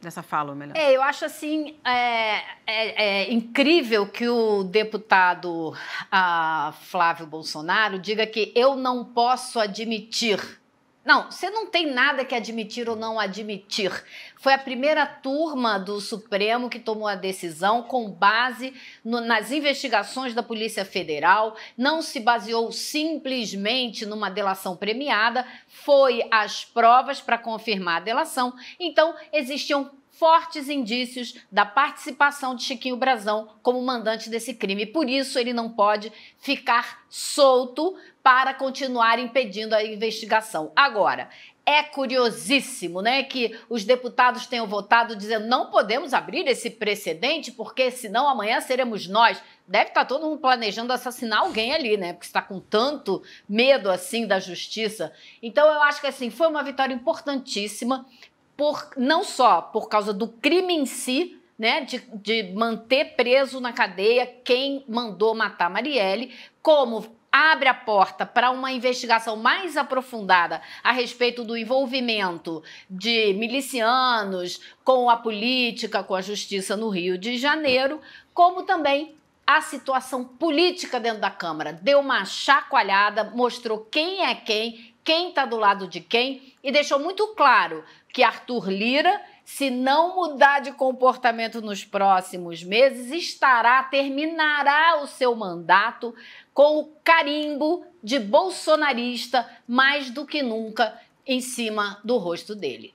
dessa fala, melhor. É, eu acho assim é, é, é incrível que o deputado ah, Flávio Bolsonaro diga que eu não posso admitir não, você não tem nada que admitir ou não admitir. Foi a primeira turma do Supremo que tomou a decisão com base no, nas investigações da Polícia Federal, não se baseou simplesmente numa delação premiada, foi às provas para confirmar a delação. Então, existiam fortes indícios da participação de Chiquinho Brazão como mandante desse crime. Por isso, ele não pode ficar solto para continuar impedindo a investigação. Agora, é curiosíssimo, né, que os deputados tenham votado dizendo não podemos abrir esse precedente porque senão amanhã seremos nós. Deve estar tá todo mundo planejando assassinar alguém ali, né? Porque está com tanto medo assim da justiça. Então eu acho que assim foi uma vitória importantíssima, por não só por causa do crime em si, né, de, de, manter preso na cadeia quem mandou matar Marielle, como abre a porta para uma investigação mais aprofundada a respeito do envolvimento de milicianos com a política, com a justiça no Rio de Janeiro, como também a situação política dentro da Câmara. Deu uma chacoalhada, mostrou quem é quem, quem está do lado de quem e deixou muito claro que Arthur Lira se não mudar de comportamento nos próximos meses, estará, terminará o seu mandato com o carimbo de bolsonarista mais do que nunca em cima do rosto dele.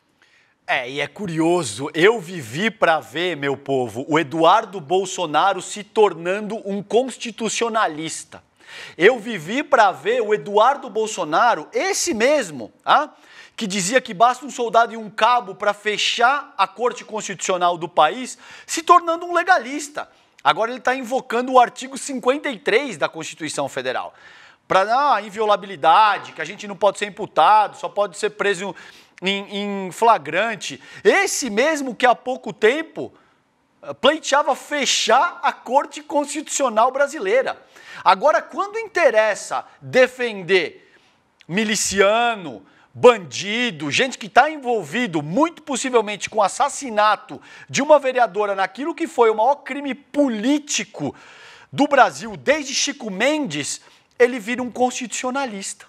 É, e é curioso, eu vivi para ver, meu povo, o Eduardo Bolsonaro se tornando um constitucionalista. Eu vivi para ver o Eduardo Bolsonaro, esse mesmo, ah, que dizia que basta um soldado e um cabo para fechar a Corte Constitucional do país, se tornando um legalista Agora ele está invocando o artigo 53 da Constituição Federal para a ah, inviolabilidade, que a gente não pode ser imputado, só pode ser preso em, em flagrante. Esse mesmo que há pouco tempo eh, pleiteava fechar a Corte Constitucional brasileira. Agora, quando interessa defender miliciano, bandido, gente que está envolvido muito possivelmente com o assassinato de uma vereadora naquilo que foi o maior crime político do Brasil desde Chico Mendes, ele vira um constitucionalista.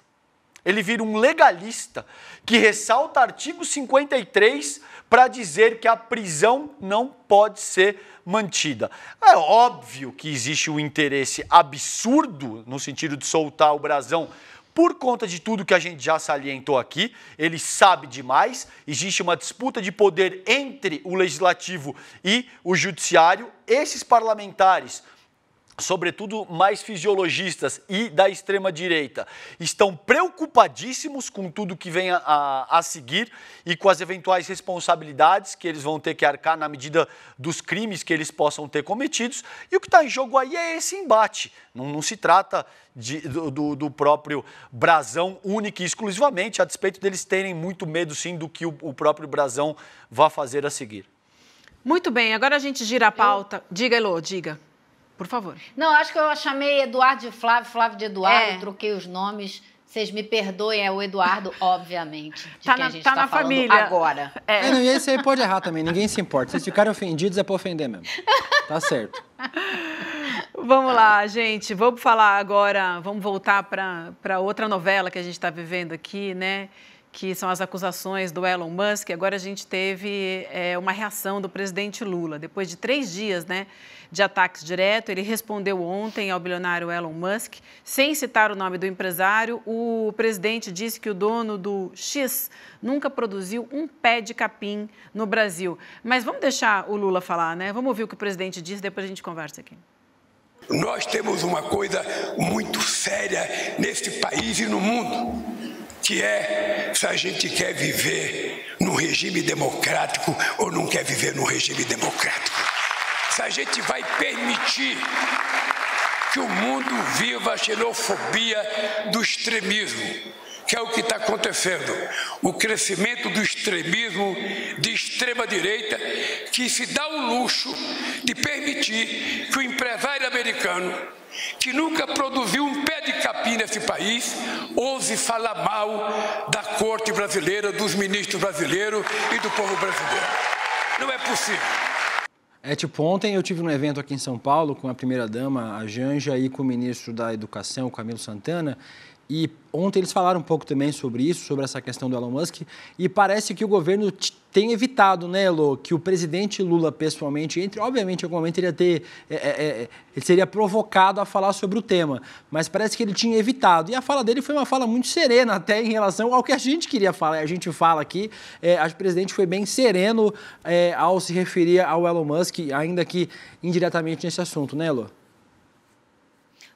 Ele vira um legalista que ressalta artigo 53 para dizer que a prisão não pode ser mantida. É óbvio que existe um interesse absurdo no sentido de soltar o brasão por conta de tudo que a gente já salientou aqui, ele sabe demais, existe uma disputa de poder entre o legislativo e o judiciário. Esses parlamentares sobretudo mais fisiologistas e da extrema-direita, estão preocupadíssimos com tudo que vem a, a, seguir e com as eventuais responsabilidades que eles vão ter que arcar na medida dos crimes que eles possam ter cometidos. E o que está em jogo aí é esse embate. Não, não se trata de, do, do, próprio Brasão única e exclusivamente, a despeito deles terem muito medo, sim, do que o, o próprio Brasão vá fazer a seguir. Muito bem, agora a gente gira a pauta. Eu... Diga, Elô, diga. Por favor. Não, acho que eu chamei Eduardo de Flávio, Flávio de Eduardo, é. troquei os nomes. Vocês me perdoem, é o Eduardo, [LAUGHS] obviamente. De tá na, a gente tá, tá na família. Agora. É. É, não, e esse aí pode errar também, ninguém se importa. Se ficarem ofendidos é pra ofender mesmo. Tá certo. [LAUGHS] Vamos lá, gente. Vamos falar agora, vamos voltar para outra novela que a gente está vivendo aqui, né? que são as acusações do Elon Musk, agora a gente teve é, uma reação do presidente Lula. Depois de três dias né, de ataques direto, ele respondeu ontem ao bilionário Elon Musk, sem citar o nome do empresário. O presidente disse que o dono do X nunca produziu um pé de capim no Brasil. Mas vamos deixar o Lula falar, né? Vamos ouvir o que o presidente disse, depois a gente conversa aqui. Nós temos uma coisa muito séria neste país e no mundo que é se a gente quer viver num regime democrático ou não quer viver num regime democrático. Se a gente vai permitir que o mundo viva a xenofobia do extremismo, que é o que está acontecendo. O crescimento do extremismo de extrema-direita, que se dá o luxo de permitir que o empresário americano, que nunca produziu um pé de capim nesse país, ouse falar mal da corte brasileira, dos ministros brasileiros e do povo brasileiro. Não é possível. É tipo, ontem eu tive um evento aqui em São Paulo com a primeira-dama, a Janja, e com o ministro da Educação, o Camilo Santana, e ontem eles falaram um pouco também sobre isso, sobre essa questão do Elon Musk, e parece que o governo tem evitado, né, Elo, que o presidente Lula pessoalmente entre. Obviamente, em algum momento ele ia ter. É, é, é, ele seria provocado a falar sobre o tema, mas parece que ele tinha evitado. E a fala dele foi uma fala muito serena, até em relação ao que a gente queria falar. A gente fala aqui, é, o presidente foi bem sereno é, ao se referir ao Elon Musk, ainda que indiretamente nesse assunto, né, Elo?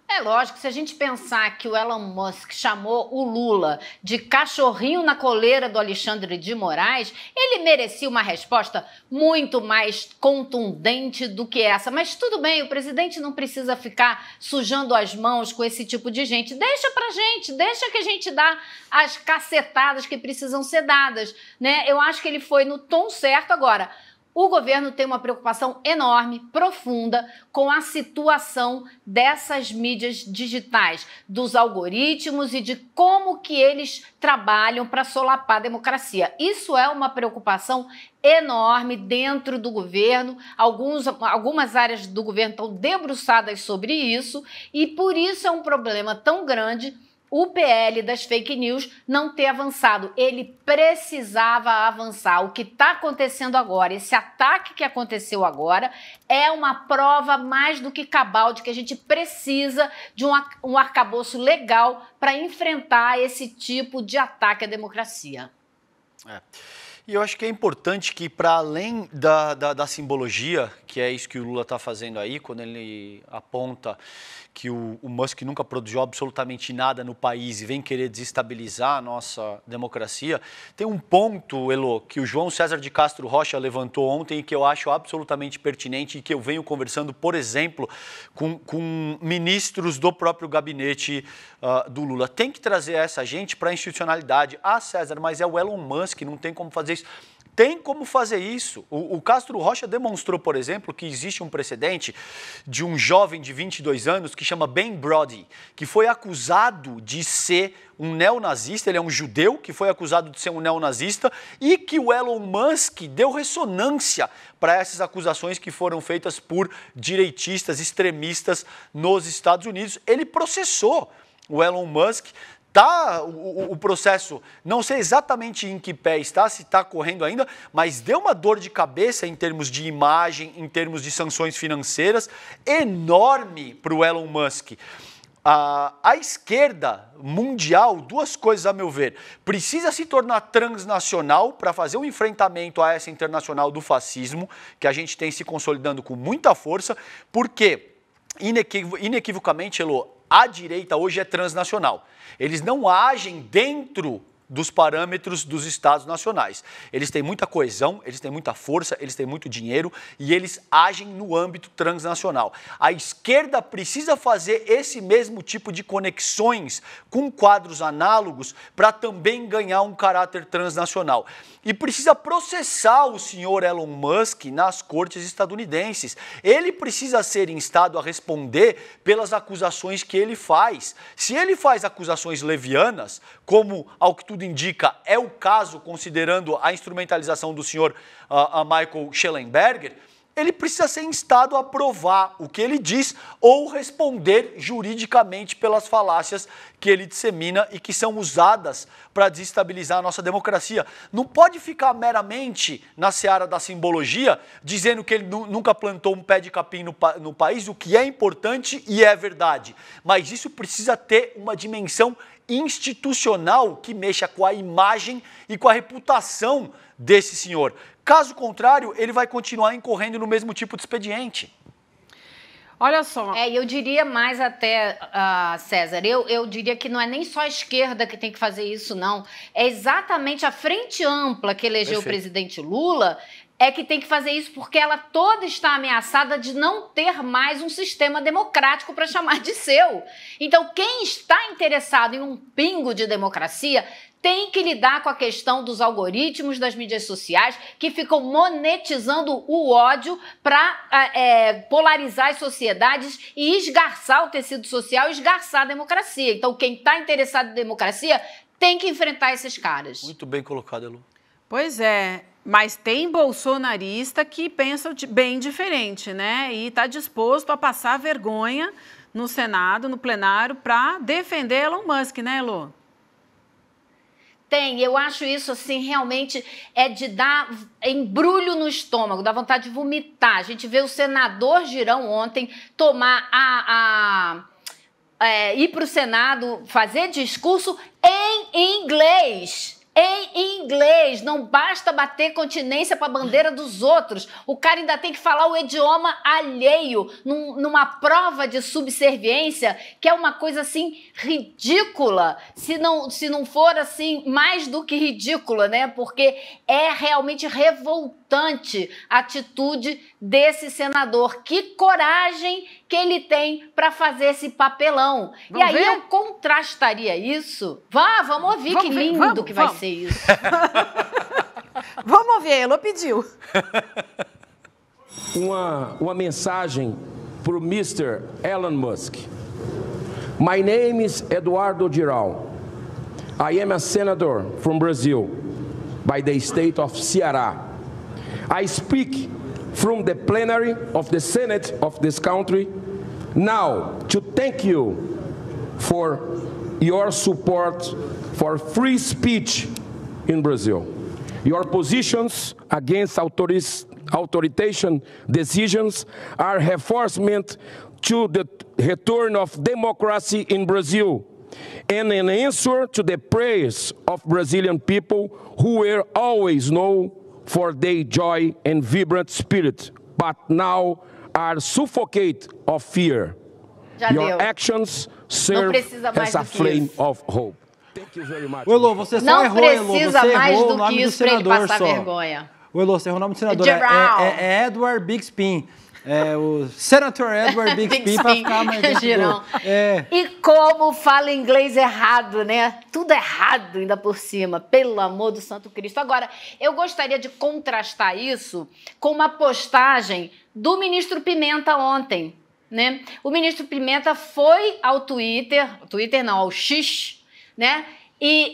É lógico, se a gente pensar que o Elon Musk chamou o Lula de cachorrinho na coleira do Alexandre de Moraes, ele merecia uma resposta muito mais contundente do que essa. Mas tudo bem, o presidente não precisa ficar sujando as mãos com esse tipo de gente. Deixa pra gente, deixa que a gente dá as cacetadas que precisam ser dadas, né? Eu acho que ele foi no tom certo agora o governo tem uma preocupação enorme, profunda, com a situação dessas mídias digitais, dos algoritmos e de como que eles trabalham para solapar a democracia. Isso é uma preocupação enorme dentro do governo. Alguns, algumas áreas do governo estão debruçadas sobre isso e por isso é um problema tão grande o PL das fake news não ter avançado. Ele precisava avançar. O que está acontecendo agora, esse ataque que aconteceu agora, é uma prova mais do que cabal de que a gente precisa de um, um arcabouço legal para enfrentar esse tipo de ataque à democracia. É. E eu acho que é importante que, para além da, da, da, simbologia, que é isso que o Lula está fazendo aí, quando ele aponta que o, o, Musk nunca produziu absolutamente nada no país e vem querer desestabilizar a nossa democracia, tem um ponto, Elo, que o João César de Castro Rocha levantou ontem e que eu acho absolutamente pertinente e que eu venho conversando, por exemplo, com, com ministros do próprio gabinete uh, do Lula. Tem que trazer essa gente para a institucionalidade. Ah, César, mas é o Elon Musk, não tem como fazer isso tem como fazer isso. O, o, Castro Rocha demonstrou, por exemplo, que existe um precedente de um jovem de 22 anos que chama Ben Brody, que foi acusado de ser um neonazista, ele é um judeu que foi acusado de ser um neonazista e que o Elon Musk deu ressonância para essas acusações que foram feitas por direitistas extremistas nos Estados Unidos. Ele processou o Elon Musk tá o, o, processo, não sei exatamente em que pé está, se está correndo ainda, mas deu uma dor de cabeça em termos de imagem, em termos de sanções financeiras, enorme para o Elon Musk. A, esquerda mundial, duas coisas a meu ver, precisa se tornar transnacional para fazer um enfrentamento a essa internacional do fascismo, que a gente tem se consolidando com muita força, porque inequivocamente, Elô, a direita hoje é transnacional. Eles não agem dentro dos parâmetros dos estados nacionais. Eles têm muita coesão, eles têm muita força, eles têm muito dinheiro e eles agem no âmbito transnacional. A esquerda precisa fazer esse mesmo tipo de conexões com quadros análogos para também ganhar um caráter transnacional e precisa processar o senhor Elon Musk nas cortes estadunidenses. Ele precisa ser instado a responder pelas acusações que ele faz. Se ele faz acusações levianas, como ao que tudo indica é o caso, considerando a instrumentalização do senhor uh, uh, Michael Schellenberger ele precisa ser instado a provar o que ele diz ou responder juridicamente pelas falácias que ele dissemina e que são usadas para desestabilizar a nossa democracia. Não pode ficar meramente na seara da simbologia dizendo que ele nunca plantou um pé de capim no, pa no país, o que é importante e é verdade. Mas isso precisa ter uma dimensão institucional que mexa com a imagem e com a reputação desse senhor. Caso contrário, ele vai continuar incorrendo no mesmo tipo de expediente. Olha só. É, eu diria mais até, uh, César, eu, eu diria que não é nem só a esquerda que tem que fazer isso, não. É exatamente a frente ampla que elegeu Perfeito. o presidente Lula é que tem que fazer isso porque ela toda está ameaçada de não ter mais um sistema democrático para [LAUGHS] chamar de seu. Então, quem está interessado em um pingo de democracia tem que lidar com a questão dos algoritmos das mídias sociais que ficam monetizando o ódio para ah, é, polarizar as sociedades e esgarçar o tecido social, esgarçar a democracia. Então, quem está interessado em democracia tem que enfrentar esses caras. Muito bem colocado, Elu. Pois é. Mas tem bolsonarista que pensa bem diferente, né? E está disposto a passar vergonha no Senado, no plenário, para defender Elon Musk, né, Elô? tem. Eu acho isso assim realmente é de dar embrulho no estômago, dá vontade de vomitar. A gente vê o senador Girão ontem tomar a, a é, ir para o Senado fazer discurso em inglês em inglês. Não basta bater continência para a bandeira dos outros. O cara ainda tem que falar o idioma alheio num, numa prova de subserviência que é uma coisa assim ridícula. Se não, se não for assim mais do que ridícula, né? Porque é realmente revoltante revoltante atitude desse senador. Que coragem que ele tem para fazer esse papelão. Vamos e aí ver? eu contrastaria isso. Vá, vamos ouvir vamos que ver, lindo vamos, que vai ser isso. [LAUGHS] vamos ouvir, Elo pediu. [LAUGHS] Uma, uma mensagem para o Mr. Elon Musk. My name is Eduardo Girão. I am a senator from Brazil by the state of Ceará. I speak from the plenary of the Senate of this country now to thank you for your support for free speech in Brazil. Your positions against authorization decisions are reinforcement to the return of democracy in Brazil and an answer to the prayers of Brazilian people who were always known for their joy and vibrant spirit, but now are suffocated of fear. Já Your deu. actions serve as a flame isso. of hope. Thank you very much. Elô, você só Não errou, precisa Elô. Você mais errou do que isso do ele passar só. vergonha. O Elô, você errou o nome do senador. É, é, é, é Edward Bigspin é, o Senator Edward Big [LAUGHS] para ficar mais girão. [LAUGHS] É. E como fala inglês errado, né? Tudo errado ainda por cima, pelo amor do Santo Cristo. Agora, eu gostaria de contrastar isso com uma postagem do ministro Pimenta ontem. Né? O ministro Pimenta foi ao Twitter, Twitter não, ao X, né? e,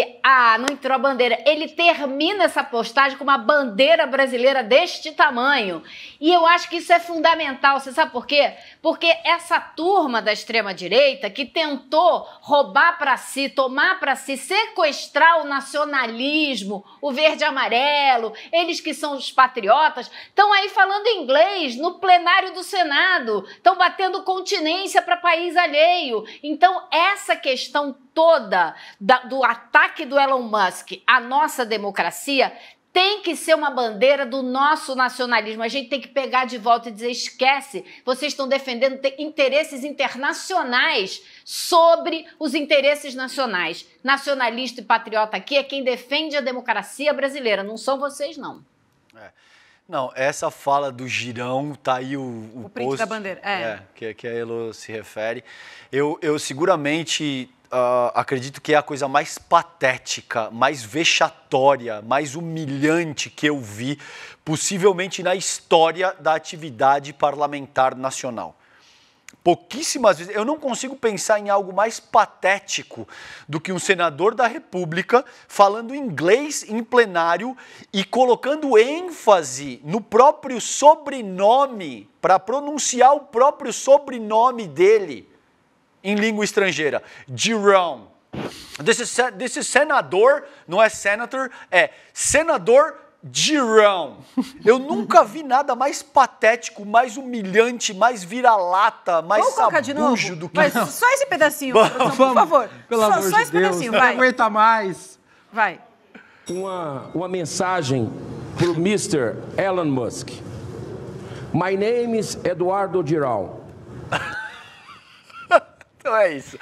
e ah, não entrou a bandeira. Ele termina essa postagem com uma bandeira brasileira deste tamanho. E eu acho que isso é fundamental. Você sabe por quê? Porque essa turma da extrema-direita que tentou roubar para si, tomar para si, sequestrar o nacionalismo, o verde-amarelo, eles que são os patriotas, estão aí falando inglês no plenário do Senado, estão batendo continência para país alheio. Então, essa questão toda da, do ataque do Elon Musk à nossa democracia tem que ser uma bandeira do nosso nacionalismo. A gente tem que pegar de volta e dizer: esquece, vocês estão defendendo interesses internacionais sobre os interesses nacionais. Nacionalista e patriota aqui é quem defende a democracia brasileira, não são vocês, não. É. Não, essa fala do girão, tá aí o, o, o print post, da bandeira. É. é que, que a Elo se refere. Eu, eu seguramente Uh, acredito que é a coisa mais patética, mais vexatória, mais humilhante que eu vi, possivelmente na história da atividade parlamentar nacional. Pouquíssimas vezes, eu não consigo pensar em algo mais patético do que um senador da República falando inglês em plenário e colocando ênfase no próprio sobrenome para pronunciar o próprio sobrenome dele em língua estrangeira. Jerome. Desse, desse senador, não é senator, é senador Dirão. Eu nunca vi nada mais patético, mais humilhante, mais vira-lata, mais sabujo do que... Mas só esse pedacinho, vamos, por favor. Pelo só, amor só de esse Deus, pedacinho, vai. Não aguenta mais. Vai. Uma, uma mensagem para o Mr. Elon Musk. My name is Eduardo Dirão. Então é isso.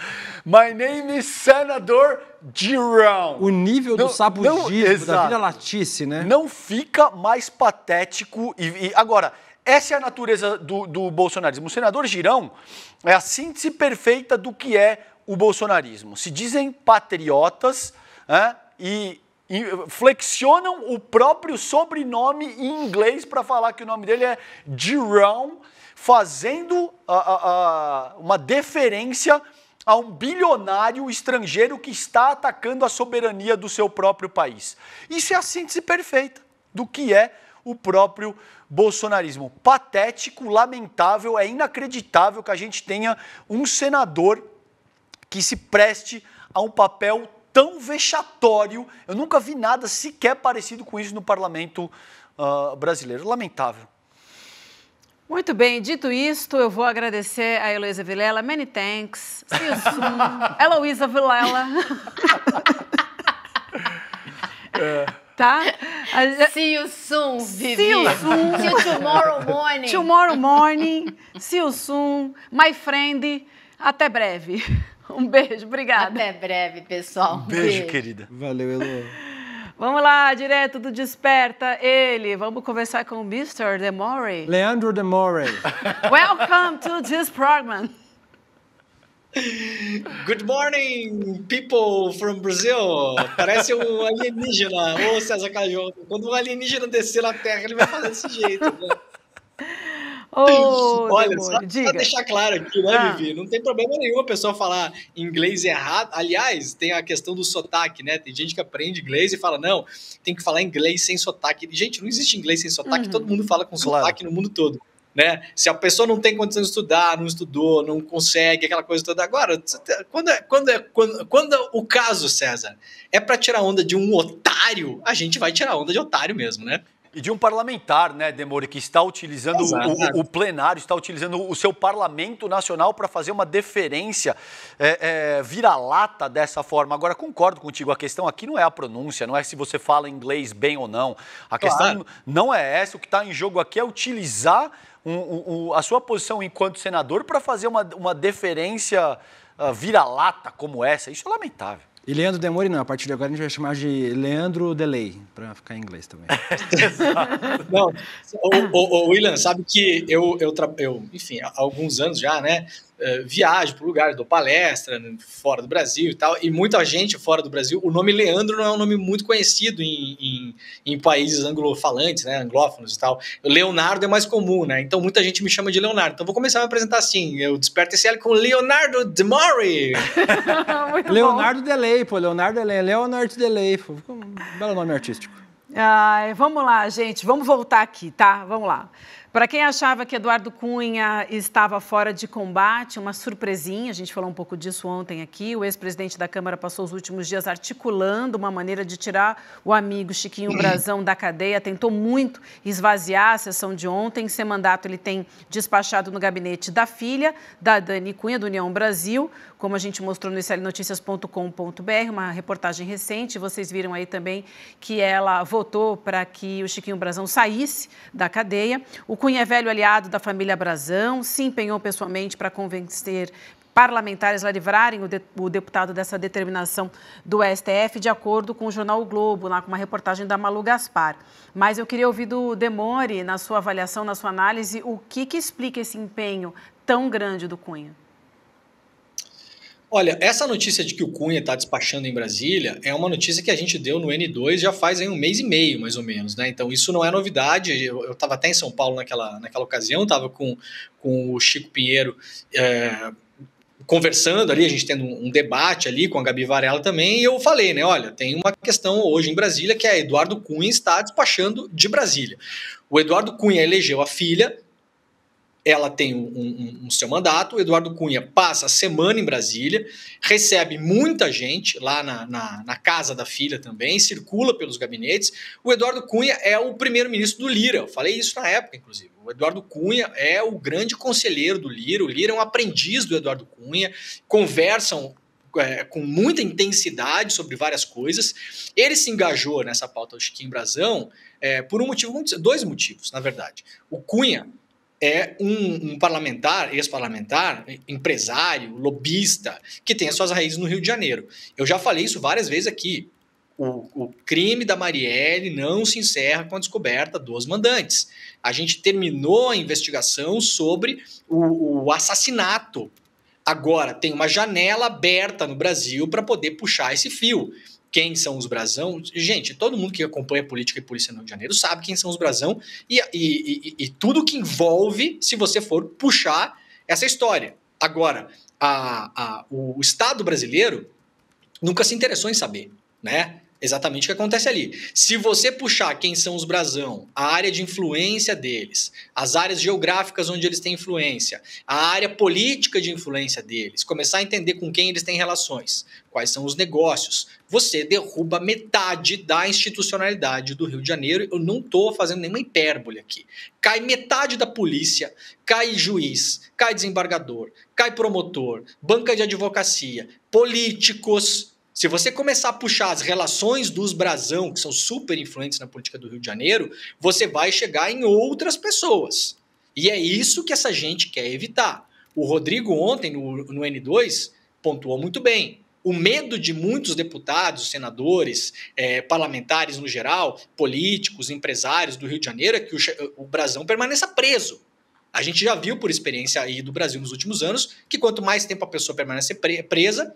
My name is Senador Girão. O nível não, do sabugismo, da vida latice, né? Não fica mais patético. E, e agora, essa é a natureza do, do bolsonarismo. O senador Girão é a síntese perfeita do que é o bolsonarismo. Se dizem patriotas né, e flexionam o próprio sobrenome em inglês para falar que o nome dele é Jerome fazendo a, a, uma deferência a um bilionário estrangeiro que está atacando a soberania do seu próprio país. Isso é a síntese perfeita do que é o próprio bolsonarismo. Patético, lamentável, é inacreditável que a gente tenha um senador que se preste a um papel tão vexatório. Eu nunca vi nada sequer parecido com isso no parlamento uh, brasileiro. Lamentável. Muito bem, dito isto, eu vou agradecer a Heloísa Vilela, many thanks, see you soon, [LAUGHS] Heloísa Vilela. é. Tá? A... See you soon, Vivi. See you soon. See you tomorrow morning. Tomorrow morning, see you soon, my friend, até breve. Um beijo, obrigada. Até breve, pessoal. Um beijo, beijo. querida. Valeu, Elo. Vamos lá, direto do Desperta Ele. Vamos conversar com o Mr. Demore. Leandro Demore. [LAUGHS] Welcome to this program. Good morning, people from Brazil. Parece um alienígena. Ô, César Cajô, quando um alienígena descer na Terra, ele vai fazer desse jeito. Né? Oh, Olha, demônio, só diga. pra deixar claro aqui, né, ah. Vivi? Não tem problema nenhum a pessoa falar inglês errado. Aliás, tem a questão do sotaque, né? Tem gente que aprende inglês e fala, não, tem que falar inglês sem sotaque. Gente, não existe inglês sem sotaque, uhum. todo mundo fala com claro. sotaque no mundo todo. Né? Se a pessoa não tem condições de estudar, não estudou, não consegue, aquela coisa toda. Agora, quando, é, quando, é, quando, quando é o caso, César, é para tirar onda de um otário, a gente vai tirar onda de otário mesmo, né? E de um parlamentar, né, Demore, que está utilizando o, o, plenário, está utilizando o seu parlamento nacional para fazer uma deferência é, é, vira-lata dessa forma. Agora, concordo contigo, a questão aqui não é a pronúncia, não é se você fala inglês bem ou não. A claro. questão não é essa, o que está em jogo aqui é utilizar um, um, a sua posição enquanto senador para fazer uma, uma deferência uh, vira-lata como essa. Isso é lamentável. E Leandro Demore não, a partir de agora a gente vai chamar de Leandro Delay, para ficar em inglês também. [LAUGHS] não, o, o, o, William, sabe que eu, eu, eu, enfim, há alguns anos já, né, eh, viajo para lugares, dou palestra né, fora do Brasil e tal, e muita gente fora do Brasil. O nome Leandro não é um nome muito conhecido em, em, em países anglofalantes, né, anglófonos e tal. Leonardo é mais comum, né? Então muita gente me chama de Leonardo. Então vou começar a me apresentar assim. Eu desperto esse L com Leonardo de Mori. [LAUGHS] Leonardo Delay, pô, Leonardo Delay, Leonardo Delay, pô. Um belo nome artístico. Ai, vamos lá, gente, vamos voltar aqui, tá? Vamos lá. Para quem achava que Eduardo Cunha estava fora de combate, uma surpresinha, a gente falou um pouco disso ontem aqui. O ex-presidente da Câmara passou os últimos dias articulando uma maneira de tirar o amigo Chiquinho [CLEARS THROAT] Brazão da cadeia, tentou muito esvaziar a sessão de ontem. Sem mandato, ele tem despachado no gabinete da filha, da Dani Cunha, do União Brasil, como a gente mostrou no slnoticias.com.br, uma reportagem recente. Vocês viram aí também que ela votou para que o Chiquinho Brazão saísse da cadeia. O Cunha é velho aliado da família Brazão, se empenhou pessoalmente para convencer parlamentares a livrarem o, de, o, deputado dessa determinação do STF, de acordo com o jornal o Globo, lá com uma reportagem da Malu Gaspar. Mas eu queria ouvir do Demore, na sua avaliação, na sua análise, o que, que explica esse empenho tão grande do Cunha? Olha, essa notícia de que o Cunha está despachando em Brasília é uma notícia que a gente deu no N2 já faz aí um mês e meio, mais ou menos, né? Então isso não é novidade. Eu estava até em São Paulo naquela, naquela ocasião, estava com, com o Chico Pinheiro. É, conversando ali, a gente tendo um debate ali com a Gabi Varela também, e eu falei, né? Olha, tem uma questão hoje em Brasília que é Eduardo Cunha está despachando de Brasília. O Eduardo Cunha elegeu a filha, ela tem um, um, um, seu mandato. O Eduardo Cunha passa a semana em Brasília, recebe muita gente lá na, na, na casa da filha também, circula pelos gabinetes. O Eduardo Cunha é o primeiro-ministro do Lira, eu falei isso na época, inclusive. O Eduardo Cunha é o grande conselheiro do Lira, o Lira é um aprendiz do Eduardo Cunha, conversam é, com muita intensidade sobre várias coisas. Ele se engajou nessa pauta do Chiquinho Brasão é, por um motivo, dois motivos, na verdade. O Cunha é um, um parlamentar, ex-parlamentar, empresário, lobista, que tem as suas raízes no Rio de Janeiro. Eu já falei isso várias vezes aqui. O, o, crime da Marielle não se encerra com a descoberta dos mandantes. A gente terminou a investigação sobre o, o assassinato. Agora, tem uma janela aberta no Brasil para poder puxar esse fio quem são os Brasão. Gente, todo mundo que acompanha política e polícia no Rio de Janeiro sabe quem são os Brasão e, e, e, e tudo que envolve se você for puxar essa história. Agora, a, a, o Estado brasileiro nunca se interessou em saber, né? Exatamente o que acontece ali. Se você puxar quem são os brasão, a área de influência deles, as áreas geográficas onde eles têm influência, a área política de influência deles, começar a entender com quem eles têm relações, quais são os negócios, você derruba metade da institucionalidade do Rio de Janeiro. Eu não estou fazendo nenhuma hipérbole aqui. Cai metade da polícia, cai juiz, cai desembargador, cai promotor, banca de advocacia, políticos. Se você começar a puxar as relações dos brasão, que são super influentes na política do Rio de Janeiro, você vai chegar em outras pessoas. E é isso que essa gente quer evitar. O Rodrigo ontem, no, no N2, pontuou muito bem. O medo de muitos deputados, senadores, é, parlamentares no geral, políticos, empresários do Rio de Janeiro é que o, o Brasão permaneça preso. A gente já viu por experiência aí do Brasil nos últimos anos que quanto mais tempo a pessoa permanece pre presa,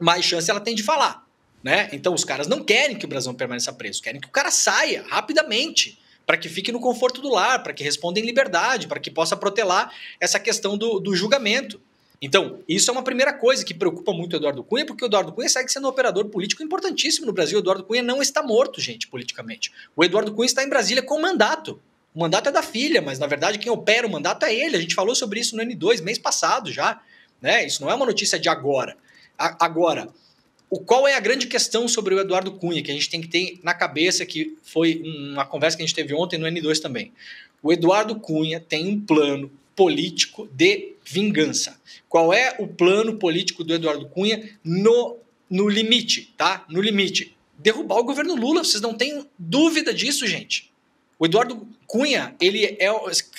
mais chance ela tem de falar. Né? Então os caras não querem que o Brasão permaneça preso, querem que o cara saia rapidamente para que fique no conforto do lar, para que responda em liberdade, para que possa protelar essa questão do, do julgamento. Então, isso é uma primeira coisa que preocupa muito o Eduardo Cunha, porque o Eduardo Cunha segue sendo um operador político importantíssimo no Brasil. O Eduardo Cunha não está morto, gente, politicamente. O Eduardo Cunha está em Brasília com mandato. O mandato é da filha, mas na verdade quem opera o mandato é ele. A gente falou sobre isso no N2 mês passado já. Né? Isso não é uma notícia de agora. A agora, o qual é a grande questão sobre o Eduardo Cunha que a gente tem que ter na cabeça, que foi uma conversa que a gente teve ontem no N2 também. O Eduardo Cunha tem um plano político de vingança. Qual é o plano político do Eduardo Cunha no, no limite, tá? No limite. Derrubar o governo Lula, vocês não têm dúvida disso, gente. O Eduardo Cunha, ele é.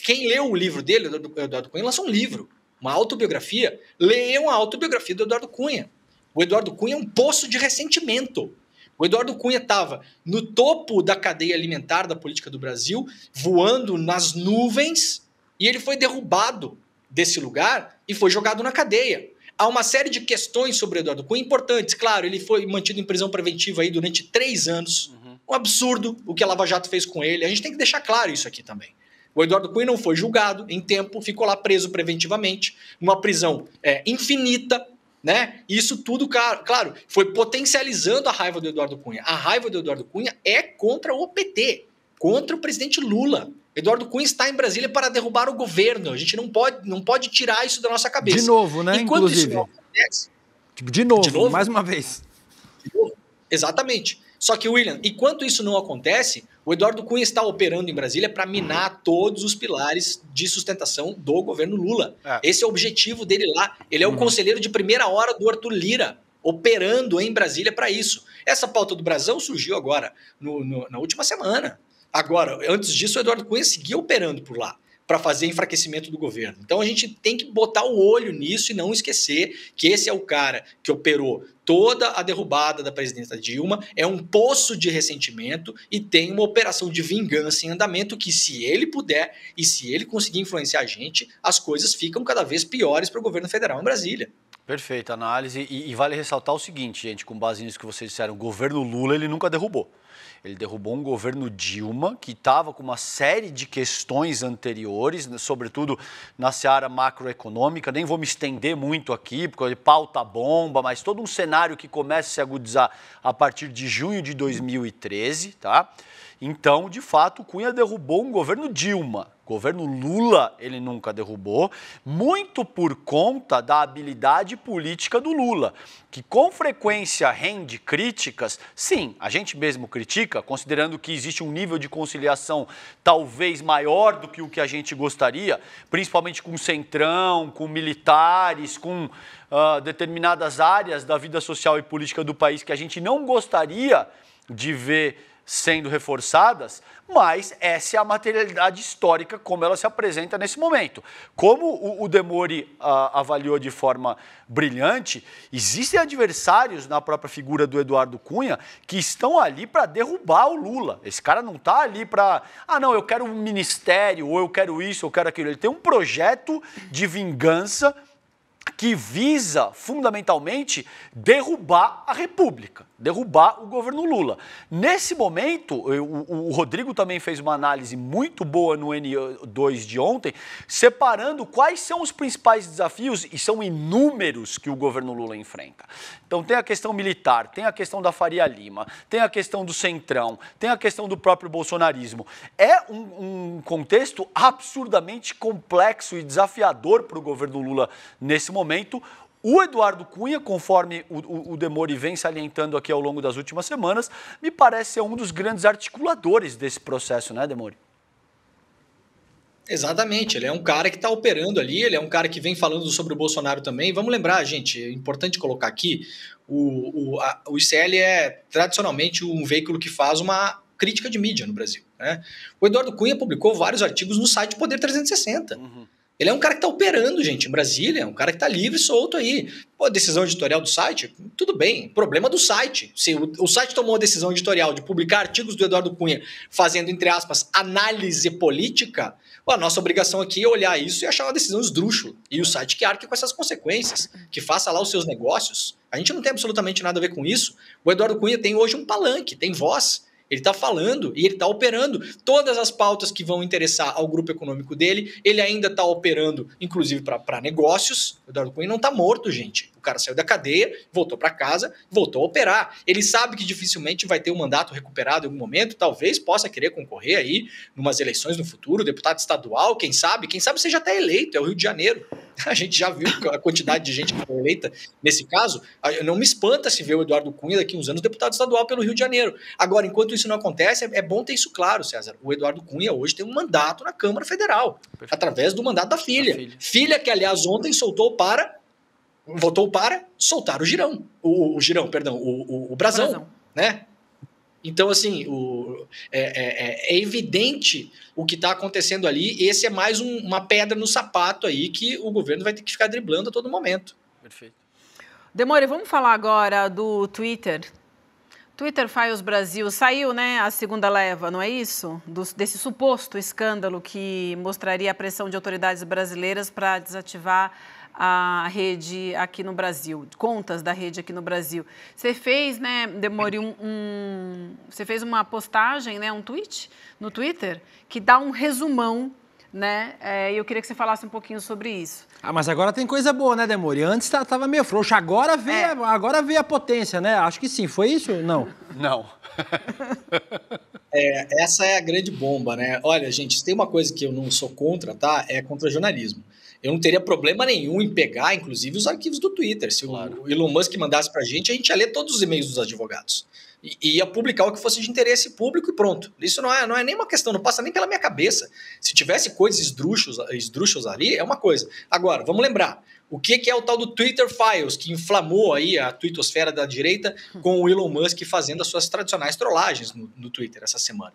Quem leu o livro dele, o Eduardo Cunha, lançou um livro, uma autobiografia. Leiam a autobiografia do Eduardo Cunha. O Eduardo Cunha é um poço de ressentimento. O Eduardo Cunha estava no topo da cadeia alimentar da política do Brasil, voando nas nuvens, e ele foi derrubado desse lugar e foi jogado na cadeia. Há uma série de questões sobre Eduardo Cunha importantes. Claro, ele foi mantido em prisão preventiva aí durante três anos. Uhum. Um absurdo o que a Lava Jato fez com ele. A gente tem que deixar claro isso aqui também. O Eduardo Cunha não foi julgado em tempo, ficou lá preso preventivamente, numa prisão é, infinita, né? Isso tudo, claro, foi potencializando a raiva do Eduardo Cunha. A raiva do Eduardo Cunha é contra o PT, contra o presidente Lula. Eduardo Cunha está em Brasília para derrubar o governo. A gente não pode, não pode tirar isso da nossa cabeça. De novo, né? Enquanto Inclusive. isso não acontece. Tipo, de novo, de novo mais uma vez. Novo, exatamente. Só que, William, enquanto isso não acontece, o Eduardo Cunha está operando em Brasília para minar todos os pilares de sustentação do governo Lula. É. Esse é o objetivo dele lá. Ele é uhum. o conselheiro de primeira hora do Arthur Lira, operando em Brasília para isso. Essa pauta do Brasão surgiu agora, no, no, na última semana. Agora, antes disso, o Eduardo Cunha seguia operando por lá para fazer enfraquecimento do governo. Então a gente tem que botar o olho nisso e não esquecer que esse é o cara que operou toda a derrubada da presidenta Dilma, é um poço de ressentimento e tem uma operação de vingança em andamento que se ele puder e se ele conseguir influenciar a gente, as coisas ficam cada vez piores para o governo federal em Brasília. Perfeita análise e, e vale ressaltar o seguinte, gente, com base nisso que vocês disseram, o governo Lula ele nunca derrubou. Ele derrubou um governo Dilma, que estava com uma série de questões anteriores, né, sobretudo na seara macroeconômica. Nem vou me estender muito aqui, porque é pauta bomba, mas todo um cenário que começa a se agudizar a partir de junho de 2013, tá? Então, de fato, o Cunha derrubou um governo Dilma governo Lula ele nunca derrubou, muito por conta da habilidade política do Lula, que com frequência rende críticas. Sim, a gente mesmo critica, considerando que existe um nível de conciliação talvez maior do que o que a gente gostaria, principalmente com centrão, com militares, com uh, determinadas áreas da vida social e política do país que a gente não gostaria de ver sendo reforçadas, mas essa é a materialidade histórica como ela se apresenta nesse momento. Como o, o Demore a, ah, avaliou de forma brilhante, existem adversários na própria figura do Eduardo Cunha que estão ali para derrubar o Lula. Esse cara não está ali para, ah, não, eu quero um ministério, ou eu quero isso, ou eu quero aquilo. Ele tem um projeto de vingança que visa fundamentalmente derrubar a República, derrubar o governo Lula. Nesse momento, o, o, Rodrigo também fez uma análise muito boa no N2 de ontem, separando quais são os principais desafios, e são inúmeros, que o governo Lula enfrenta. Então, tem a questão militar, tem a questão da Faria Lima, tem a questão do Centrão, tem a questão do próprio bolsonarismo. É um, um contexto absurdamente complexo e desafiador para o governo Lula nesse momento momento, o Eduardo Cunha, conforme o, o, o, Demori vem salientando aqui ao longo das últimas semanas, me parece ser um dos grandes articuladores desse processo, né, Demori? Exatamente, ele é um cara que está operando ali, ele é um cara que vem falando sobre o Bolsonaro também. Vamos lembrar, gente, é importante colocar aqui: o, o, a, o ICL é tradicionalmente um veículo que faz uma crítica de mídia no Brasil. Né? O Eduardo Cunha publicou vários artigos no site Poder 360. Uhum. Ele é um cara que está operando, gente, em Brasília, é um cara que está livre e solto aí. Pô, decisão editorial do site, tudo bem, problema do site. Se o, o site tomou a decisão editorial de publicar artigos do Eduardo Cunha fazendo, entre aspas, análise política, a nossa obrigação aqui é olhar isso e achar uma decisão esdrúxula. E o site que arque com essas consequências, que faça lá os seus negócios. A gente não tem absolutamente nada a ver com isso. O Eduardo Cunha tem hoje um palanque, tem voz. Ele está falando e ele está operando todas as pautas que vão interessar ao grupo econômico dele. Ele ainda está operando, inclusive para negócios. O Eduardo Cunha não está morto, gente cara saiu da cadeia, voltou para casa, voltou a operar. Ele sabe que dificilmente vai ter um mandato recuperado em algum momento, talvez possa querer concorrer aí numas eleições no futuro, deputado estadual, quem sabe, quem sabe seja até eleito, é o Rio de Janeiro. [LAUGHS] A gente já viu a quantidade de gente que foi eleita nesse caso. Ah, não me espanta se ver o Eduardo Cunha daqui uns anos deputado estadual pelo Rio de Janeiro. Agora, enquanto isso não acontece, é, é bom ter isso claro, César. O Eduardo Cunha hoje tem um mandato na Câmara Federal, através do mandato da filha. da filha. Filha que, aliás, ontem soltou para votou para soltar o girão. O, o girão, perdão, o, o, o brasão, brasão, né? Então, assim, o, é, é, é, é evidente o que está acontecendo ali. Esse é mais um, uma pedra no sapato aí que o governo vai ter que ficar driblando a todo momento. Perfeito. Demore, vamos falar agora do Twitter. Twitter Files Brasil saiu, né, a segunda leva, não é isso? Do, desse suposto escândalo que mostraria a pressão de autoridades brasileiras para desativar a rede aqui no Brasil, contas da rede aqui no Brasil. Você fez, né, Demori, um, um, você fez uma postagem, né, um tweet no Twitter que dá um resumão né? É, eu queria que você falasse um pouquinho sobre isso. Ah, mas agora tem coisa boa, né, Demori? Antes estava tá, meio frouxo, agora vê, é. agora veio a potência, né? Acho que sim, foi isso? Não. [LAUGHS] Não. [LAUGHS] é, essa é a grande bomba, né? Olha, gente, tem uma coisa que eu não sou contra, tá? É contra jornalismo eu não teria problema nenhum em pegar, inclusive, os arquivos do Twitter. Se claro. o Elon Musk mandasse para a gente, a gente ia ler todos os e-mails dos advogados. E, ia publicar o que fosse de interesse público e pronto. Isso não é, não é nem uma questão, não passa nem pela minha cabeça. Se tivesse coisas esdrúxulas, esdrúxulas ali, é uma coisa. Agora, vamos lembrar, o que, que é o tal do Twitter Files, que inflamou aí a twittosfera da direita com o Elon Musk fazendo as suas tradicionais trollagens no, no Twitter essa semana?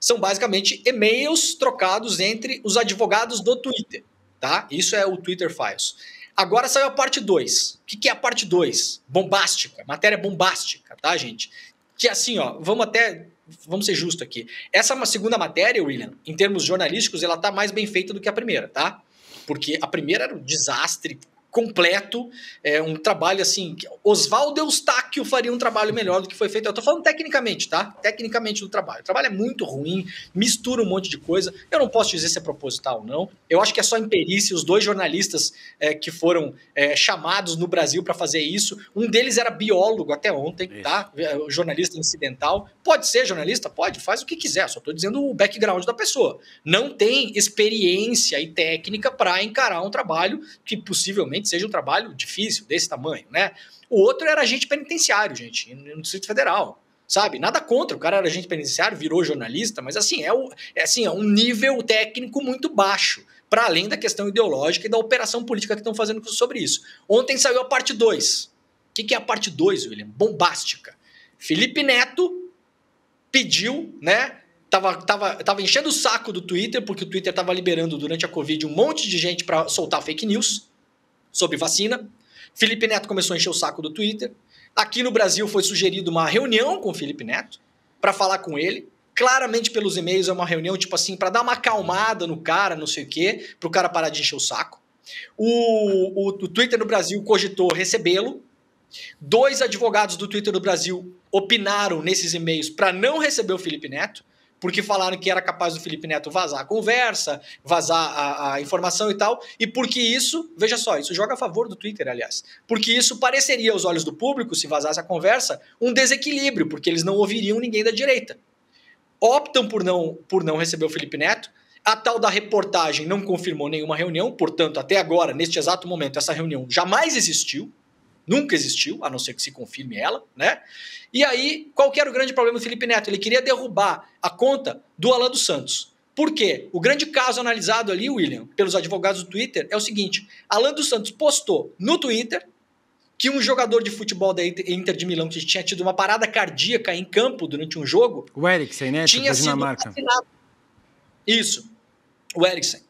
São basicamente e-mails trocados entre os advogados do Twitter tá? Isso é o Twitter Files. Agora saiu a parte 2. O que, que é a parte 2? Bombástica, matéria bombástica, tá, gente? Que assim, ó, vamos até vamos ser justos aqui. Essa é segunda matéria, William, em termos jornalísticos, ela tá mais bem feita do que a primeira, tá? Porque a primeira era um desastre completo, é um trabalho assim. Oswaldo Eustáquio faria um trabalho melhor do que foi feito. Eu tô falando tecnicamente, tá? Tecnicamente do trabalho. O trabalho é muito ruim, mistura um monte de coisa. Eu não posso dizer se é proposital ou não. Eu acho que é só imperícia. Os dois jornalistas é, que foram é, chamados no Brasil para fazer isso, um deles era biólogo até ontem, isso. tá? É, jornalista incidental. Pode ser jornalista? Pode, faz o que quiser. Só tô dizendo o background da pessoa. Não tem experiência e técnica para encarar um trabalho que possivelmente seguinte, seja um trabalho difícil, desse tamanho, né? O outro era agente penitenciário, gente, no Distrito Federal. Sabe? Nada contra, o cara era agente penitenciário, virou jornalista, mas assim, é, o, é, assim, é um nível técnico muito baixo, para além da questão ideológica e da operação política que estão fazendo sobre isso. Ontem saiu a parte 2. O que, que é a parte 2, William? Bombástica. Felipe Neto pediu, né, Tava, tava, tava, enchendo o saco do Twitter, porque o Twitter tava liberando durante a Covid um monte de gente para soltar fake news sobre vacina. Felipe Neto começou a encher o saco do Twitter. Aqui no Brasil foi sugerido uma reunião com o Felipe Neto para falar com ele. Claramente pelos e-mails é uma reunião tipo assim para dar uma acalmada no cara, não sei o quê, para o cara parar de encher o saco. O, o, o Twitter no Brasil cogitou recebê-lo. Dois advogados do Twitter do Brasil opinaram nesses e-mails para não receber o Felipe Neto porque falaram que era capaz do Felipe Neto vazar a conversa, vazar a, a, informação e tal, e porque isso, veja só, isso joga a favor do Twitter, aliás, porque isso pareceria aos olhos do público, se vazasse a conversa, um desequilíbrio, porque eles não ouviriam ninguém da direita. Optam por não, por não receber o Felipe Neto, a tal da reportagem não confirmou nenhuma reunião, portanto, até agora, neste exato momento, essa reunião jamais existiu, nunca existiu, a não ser que se confirme ela, né? E aí, qual que era o grande problema do Felipe Neto? Ele queria derrubar a conta do Alan dos Santos. Por quê? O grande caso analisado ali, William, pelos advogados do Twitter, é o seguinte: Alan dos Santos postou no Twitter que um jogador de futebol da Inter de Milão que tinha tido uma parada cardíaca em campo durante um jogo. O Eriksen, né? Tinha sido Dinamarca. vacinado. Isso. O Eriksen.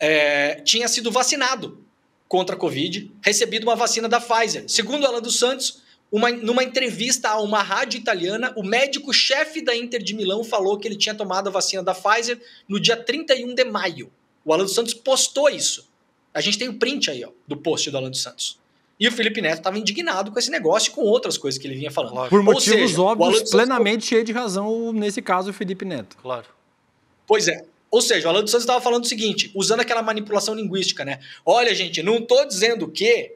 É, tinha sido vacinado contra a Covid, recebido uma vacina da Pfizer. Segundo Alan dos Santos, uma, numa entrevista a uma rádio italiana, o médico-chefe da Inter de Milão falou que ele tinha tomado a vacina da Pfizer no dia 31 de maio. O Alan dos Santos postou isso. A gente tem o um print aí, ó, do post do Alan dos Santos. E o Felipe Neto estava indignado com esse negócio e com outras coisas que ele vinha falando. Por Ou motivos seja, óbvios, plenamente Santos... cheio de razão, nesse caso, o Felipe Neto. Claro. Pois é. Ou seja, o Alan dos Santos estava falando o seguinte, usando aquela manipulação linguística, né? Olha, gente, não estou dizendo que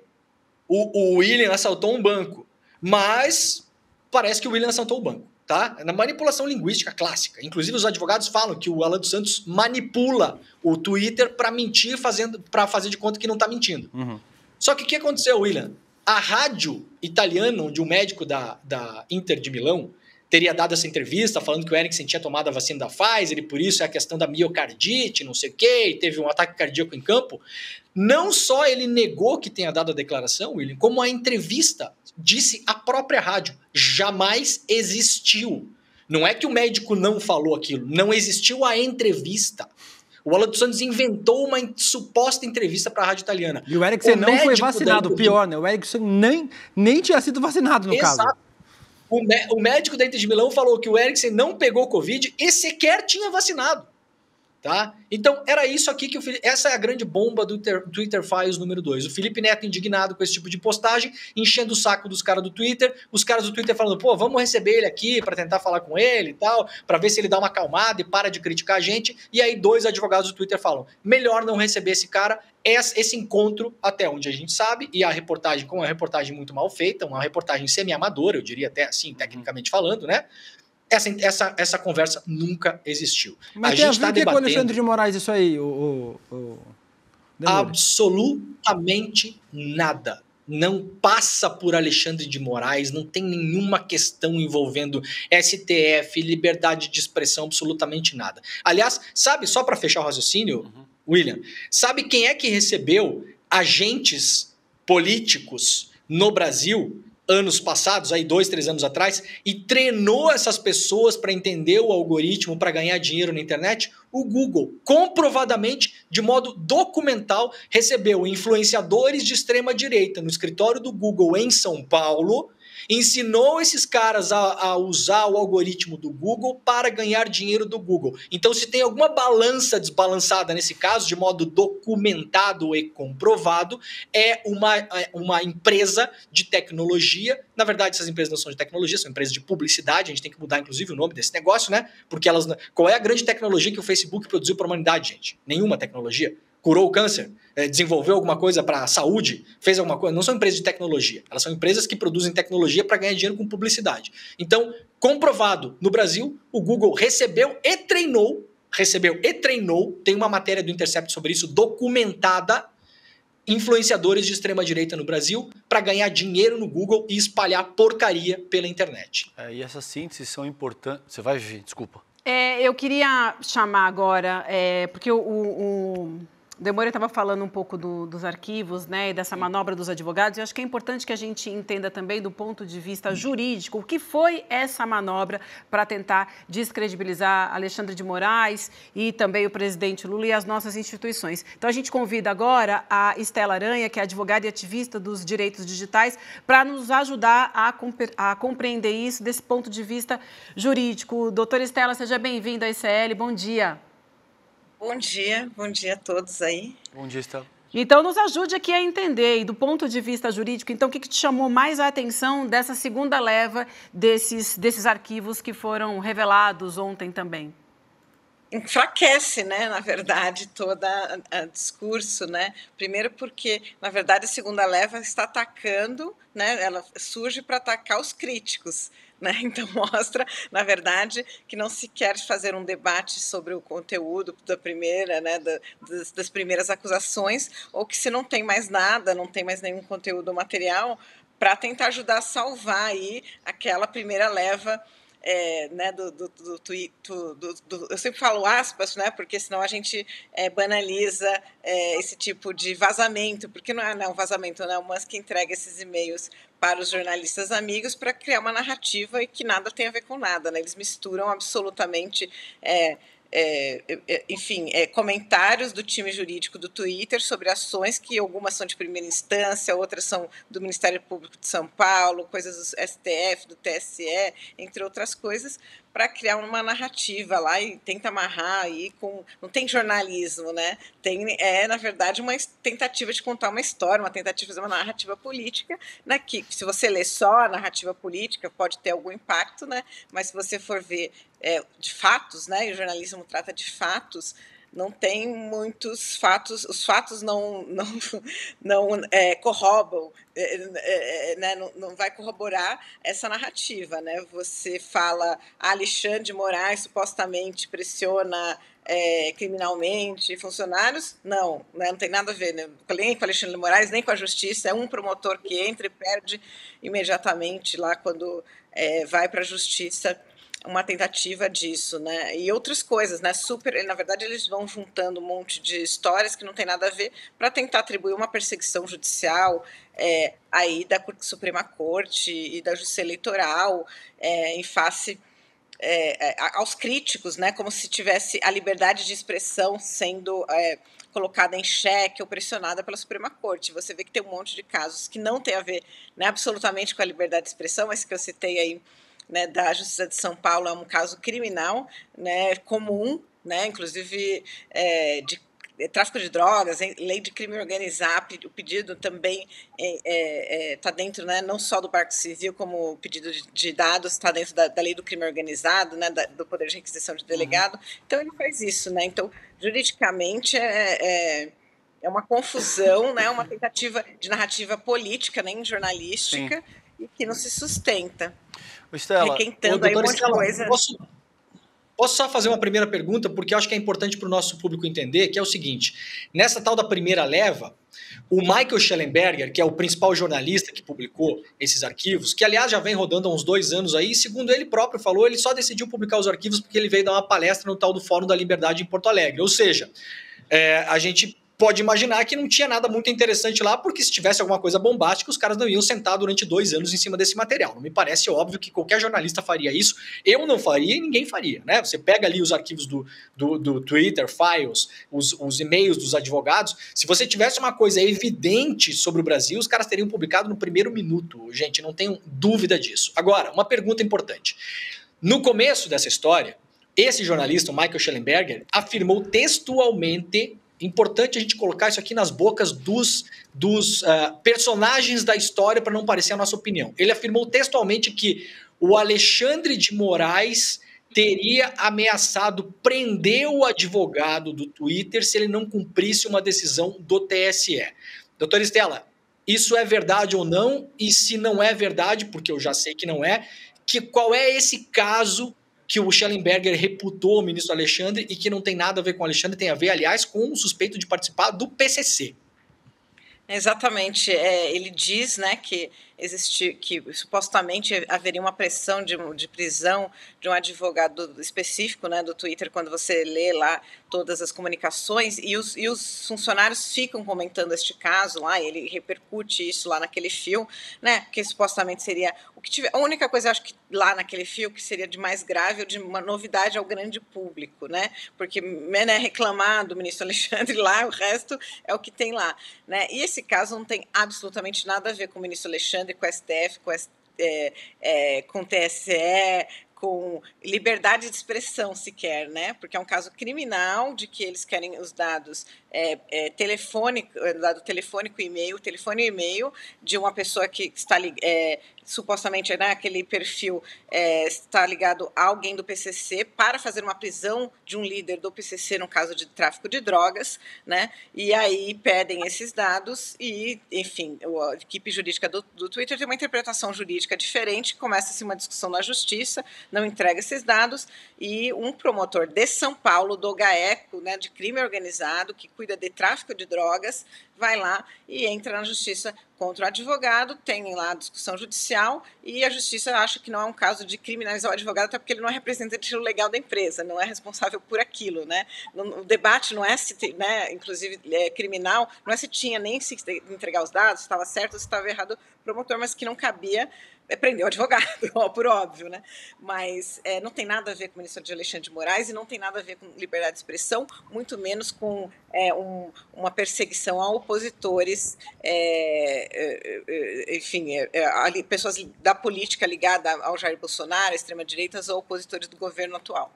o, o William assaltou um banco, mas parece que o William assaltou o banco, tá? Na é manipulação linguística clássica. Inclusive, os advogados falam que o Alan dos Santos manipula o Twitter para mentir, fazendo para fazer de conta que não está mentindo. Uhum. Só que o que aconteceu, William? A rádio italiana, onde um médico da, da Inter de Milão teria dado essa entrevista falando que o Eriksen tinha tomado a vacina da Pfizer e por isso é a questão da miocardite, não sei o quê, e teve um ataque cardíaco em campo. Não só ele negou que tenha dado a declaração, William, como a entrevista disse a própria rádio, jamais existiu. Não é que o médico não falou aquilo, não existiu a entrevista. O Alan dos Santos inventou uma suposta entrevista para a rádio italiana. E o Eriksen o não foi vacinado, pior, né? O Eriksen nem, nem tinha sido vacinado no Exato. caso. O, o médico da Inter de Milão falou que o Eriksen não pegou Covid e sequer tinha vacinado. Tá? Então, era isso aqui que o Felipe... Essa é a grande bomba do Twitter Files número 2. O Felipe Neto indignado com esse tipo de postagem, enchendo o saco dos caras do Twitter. Os caras do Twitter falando, pô, vamos receber ele aqui para tentar falar com ele e tal, para ver se ele dá uma acalmada e para de criticar a gente. E aí, dois advogados do Twitter falam: melhor não receber esse cara. Esse encontro, até onde a gente sabe, e a reportagem, como é uma reportagem muito mal feita, uma reportagem semi-amadora, eu diria até assim, tecnicamente falando, né? Essa, essa, essa conversa nunca existiu. Mas a tem gente está debatendo. É com o Alexandre de Moraes isso aí, o, o, o... absolutamente nada. Não passa por Alexandre de Moraes, não tem nenhuma questão envolvendo STF, liberdade de expressão, absolutamente nada. Aliás, sabe, só para fechar o raciocínio, uhum. William, sabe quem é que recebeu agentes políticos no Brasil anos passados, aí dois, três anos atrás, e treinou essas pessoas para entender o algoritmo, para ganhar dinheiro na internet, o Google, comprovadamente, de modo documental, recebeu influenciadores de extrema direita no escritório do Google em São Paulo ensinou esses caras a, a usar o algoritmo do Google para ganhar dinheiro do Google. Então, se tem alguma balança desbalançada nesse caso, de modo documentado e comprovado, é uma, é uma empresa de tecnologia. Na verdade, essas empresas não são de tecnologia, são empresas de publicidade. A gente tem que mudar, inclusive, o nome desse negócio, né? Porque elas. Qual é a grande tecnologia que o Facebook produziu para a humanidade, gente? Nenhuma tecnologia curou o câncer, eh, desenvolveu alguma coisa para a saúde, fez alguma coisa. Não são empresas de tecnologia, elas são empresas que produzem tecnologia para ganhar dinheiro com publicidade. Então, comprovado no Brasil, o Google recebeu e treinou, recebeu e treinou, tem uma matéria do Intercept sobre isso documentada, influenciadores de extrema direita no Brasil para ganhar dinheiro no Google e espalhar porcaria pela internet. É, e essas sínteses são importantes. Você vai, desculpa. É, eu queria chamar agora, é, porque o, o Demore estava falando um pouco do, dos arquivos, né, e dessa manobra dos advogados. E acho que é importante que a gente entenda também do ponto de vista jurídico o que foi essa manobra para tentar descredibilizar Alexandre de Moraes e também o presidente Lula e as nossas instituições. Então a gente convida agora a Estela Aranha, que é advogada e ativista dos direitos digitais, para nos ajudar a, compre a, compreender isso desse ponto de vista jurídico. Doutora Estela, seja bem-vinda à ICL. Bom dia. Bom dia, bom dia a todos aí. Bom dia, Estela. Então, nos ajude aqui a entender, e do ponto de vista jurídico, então, o que, que te chamou mais a atenção dessa segunda leva desses, desses arquivos que foram revelados ontem também? enfraquece, né, na verdade, todo o discurso, né? Primeiro porque, na verdade, a segunda leva está atacando, né? Ela surge para atacar os críticos, [LAUGHS] Né? Então, mostra, na verdade, que não se quer fazer um debate sobre o conteúdo da primeira, né, da, das, das, primeiras acusações, ou que se não tem mais nada, não tem mais nenhum conteúdo material, para tentar ajudar a salvar aí aquela primeira leva. É, né, do, do, do, do, eu sempre falo aspas, né, porque senão a gente é, banaliza é, esse tipo de vazamento, porque não é, não é um vazamento, é o Musk entrega esses e-mails para os jornalistas amigos para criar uma narrativa e que nada tem a ver com nada, né? Eles misturam absolutamente é, é, é, é, enfim, é, comentários do time jurídico do Twitter sobre ações que algumas são de primeira instância, outras são do Ministério Público de São Paulo, coisas do STF, do TSE, entre outras coisas, para criar uma narrativa lá e tenta amarrar aí com. Não tem jornalismo, né? Tem, é, na verdade, uma tentativa de contar uma história, uma tentativa de fazer uma narrativa política, né? Que se você ler só a narrativa política, pode ter algum impacto, né? Mas se você for ver é, de fatos, né? E o jornalismo trata de fatos. Não tem muitos fatos, os fatos não não, [LAUGHS] não é, corrobam, é, é, é, né? não, não vai corroborar essa narrativa, né? Você fala Alexandre Moraes supostamente pressiona é, criminalmente funcionários, não, né, não tem nada a ver né, nem com Alexandre Moraes, nem com a justiça, é um promotor que entra e perde imediatamente lá quando é, vai para a justiça uma tentativa disso, né? E outras coisas, né? Super, na verdade, eles vão juntando um monte de histórias que não tem nada a ver para tentar atribuir uma perseguição judicial é, aí da Suprema Corte e da Justiça Eleitoral é, em face é, é aos críticos, né? Como se tivesse a liberdade de expressão sendo é, colocada em xeque ou pressionada pela Suprema Corte. Você vê que tem um monte de casos que não tem a ver né, absolutamente com a liberdade de expressão, mas que eu citei aí né, da Justiça de São Paulo é um caso criminal né, comum, né, inclusive é, de é, tráfico de drogas, lei de crime organizado, o pedido também está é, é, é tá dentro, né, não só do Parque Civil, como o pedido de, de dados está dentro da, da, lei do crime organizado, né, da, do poder de requisição de delegado. Uhum. Então, ele faz isso. Né? Então, juridicamente, é, é é uma confusão, né? Uma tentativa de narrativa política, nem né? jornalística, Sim. e que não se sustenta. Estela, requentando aí um monte Estela, de coisa. Posso, posso só fazer uma primeira pergunta, porque acho que é importante para o nosso público entender, que é o seguinte: nessa tal da primeira leva, o Michael Schellenberger, que é o principal jornalista que publicou esses arquivos, que aliás já vem rodando há uns dois anos aí, segundo ele próprio falou, ele só decidiu publicar os arquivos porque ele veio dar uma palestra no tal do Fórum da Liberdade em Porto Alegre. Ou seja, é, a gente pode imaginar que não tinha nada muito interessante lá, porque se tivesse alguma coisa bombástica, os caras não iam sentar durante dois anos em cima desse material. Não me parece óbvio que qualquer jornalista faria isso. Eu não faria e ninguém faria, né? Você pega ali os arquivos do, do, do Twitter, files, os, os e-mails dos advogados. Se você tivesse uma coisa evidente sobre o Brasil, os caras teriam publicado no primeiro minuto. Gente, não tenho dúvida disso. Agora, uma pergunta importante. No começo dessa história, esse jornalista, o Michael Schellenberger, afirmou textualmente Importante a gente colocar isso aqui nas bocas dos, dos uh, personagens da história para não parecer a nossa opinião. Ele afirmou textualmente que o Alexandre de Moraes teria ameaçado prender o advogado do Twitter se ele não cumprisse uma decisão do TSE. Doutora Estela, isso é verdade ou não? E se não é verdade, porque eu já sei que não é, que qual é esse caso que o Schellenberger reputou o ministro Alexandre e que não tem nada a ver com o Alexandre, tem a ver, aliás, com um suspeito de participar do PCC. Exatamente. É, ele diz né, que existir, que supostamente haveria uma pressão de, de prisão de um advogado específico né, do Twitter quando você lê lá todas as comunicações e os, e os funcionários ficam comentando este caso lá, ele repercute isso lá naquele fio, né, que supostamente seria o que tiver, a única coisa acho que lá naquele fio que seria de mais grave ou de uma novidade ao grande público, né, porque Mené né, reclamar do ministro [LAUGHS] Alexandre lá, o resto é o que tem lá, né, e esse caso não tem absolutamente nada a ver com o ministro Alexandre Alexandre com o STF, com, é, é, com o TSE, com liberdade de expressão sequer, né? Porque é um caso criminal de que eles querem os dados é, é, telefônico, é, dado telefônico e-mail, telefone e e-mail de uma pessoa que está é, supostamente né, aquele perfil é, está ligado a alguém do PCC para fazer uma prisão de um líder do PCC no caso de tráfico de drogas, né? E aí pedem esses dados e, enfim, a equipe jurídica do, do Twitter tem uma interpretação jurídica diferente, começa-se uma discussão na justiça, não entrega esses dados e um promotor de São Paulo, do GAECO, né, de crime organizado, que cuida de tráfico de drogas, vai lá e entra na justiça contra o advogado, tem lá a discussão judicial e a justiça acha que não é um caso de criminalizar o advogado, até porque ele não é representante legal da empresa, não é responsável por aquilo, né? O debate não é se, né, inclusive é, criminal, não é se tinha nem se entregar os dados, se estava certo ou se estava errado o promotor, mas que não cabia é prender o advogado, [LAUGHS] ó, por óbvio, né? Mas é, não tem nada a ver com a ministra de Alexandre de Moraes e não tem nada a ver com liberdade de expressão, muito menos com é, um, uma perseguição a opositores, é, é, é, é enfim, pessoas da política ligada ao Jair Bolsonaro, à extrema-direita ou opositores do governo atual.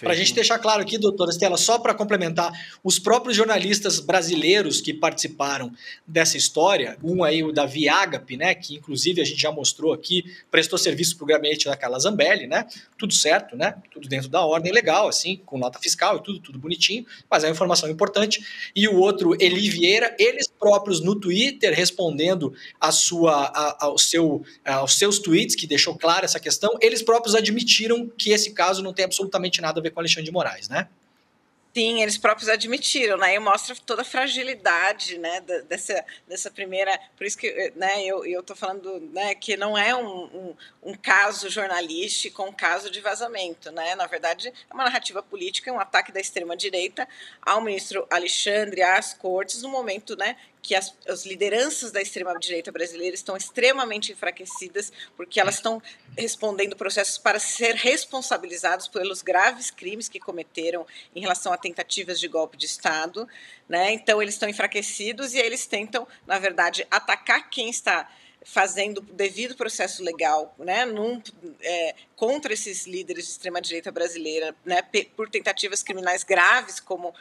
Para a gente deixar claro aqui, doutora Estela, só para complementar, os próprios jornalistas brasileiros que participaram dessa história, um aí o Davi Agape, né, que inclusive a gente já mostrou aqui, prestou serviço para o gabinete da Carla Zambelli, né, tudo certo, né, tudo dentro da ordem legal, assim, com nota fiscal e tudo, tudo bonitinho, mas é uma informação importante. E o outro, Eli Vieira, eles próprios no Twitter respondendo a sua, a, ao seu, aos seus tweets, que deixou clara essa questão, eles próprios admitiram que esse caso não tem absolutamente nada nada a ver com Alexandre de Moraes, né? Sim, eles próprios admitiram, né? E mostra toda a fragilidade, né, dessa, dessa primeira... Por isso que né, eu estou falando né, que não é um, um, um, caso jornalístico, um caso de vazamento, né? Na verdade, é uma narrativa política, um ataque da extrema-direita ao ministro Alexandre, às cortes, no momento né, que as, as lideranças da extrema-direita brasileira estão extremamente enfraquecidas, porque elas estão respondendo processos para ser responsabilizados pelos graves crimes que cometeram em relação a tentativas de golpe de Estado. Né? Então, eles estão enfraquecidos e eles tentam, na verdade, atacar quem está fazendo o devido processo legal né, num, é, contra esses líderes de extrema-direita brasileira né, por tentativas criminais graves, como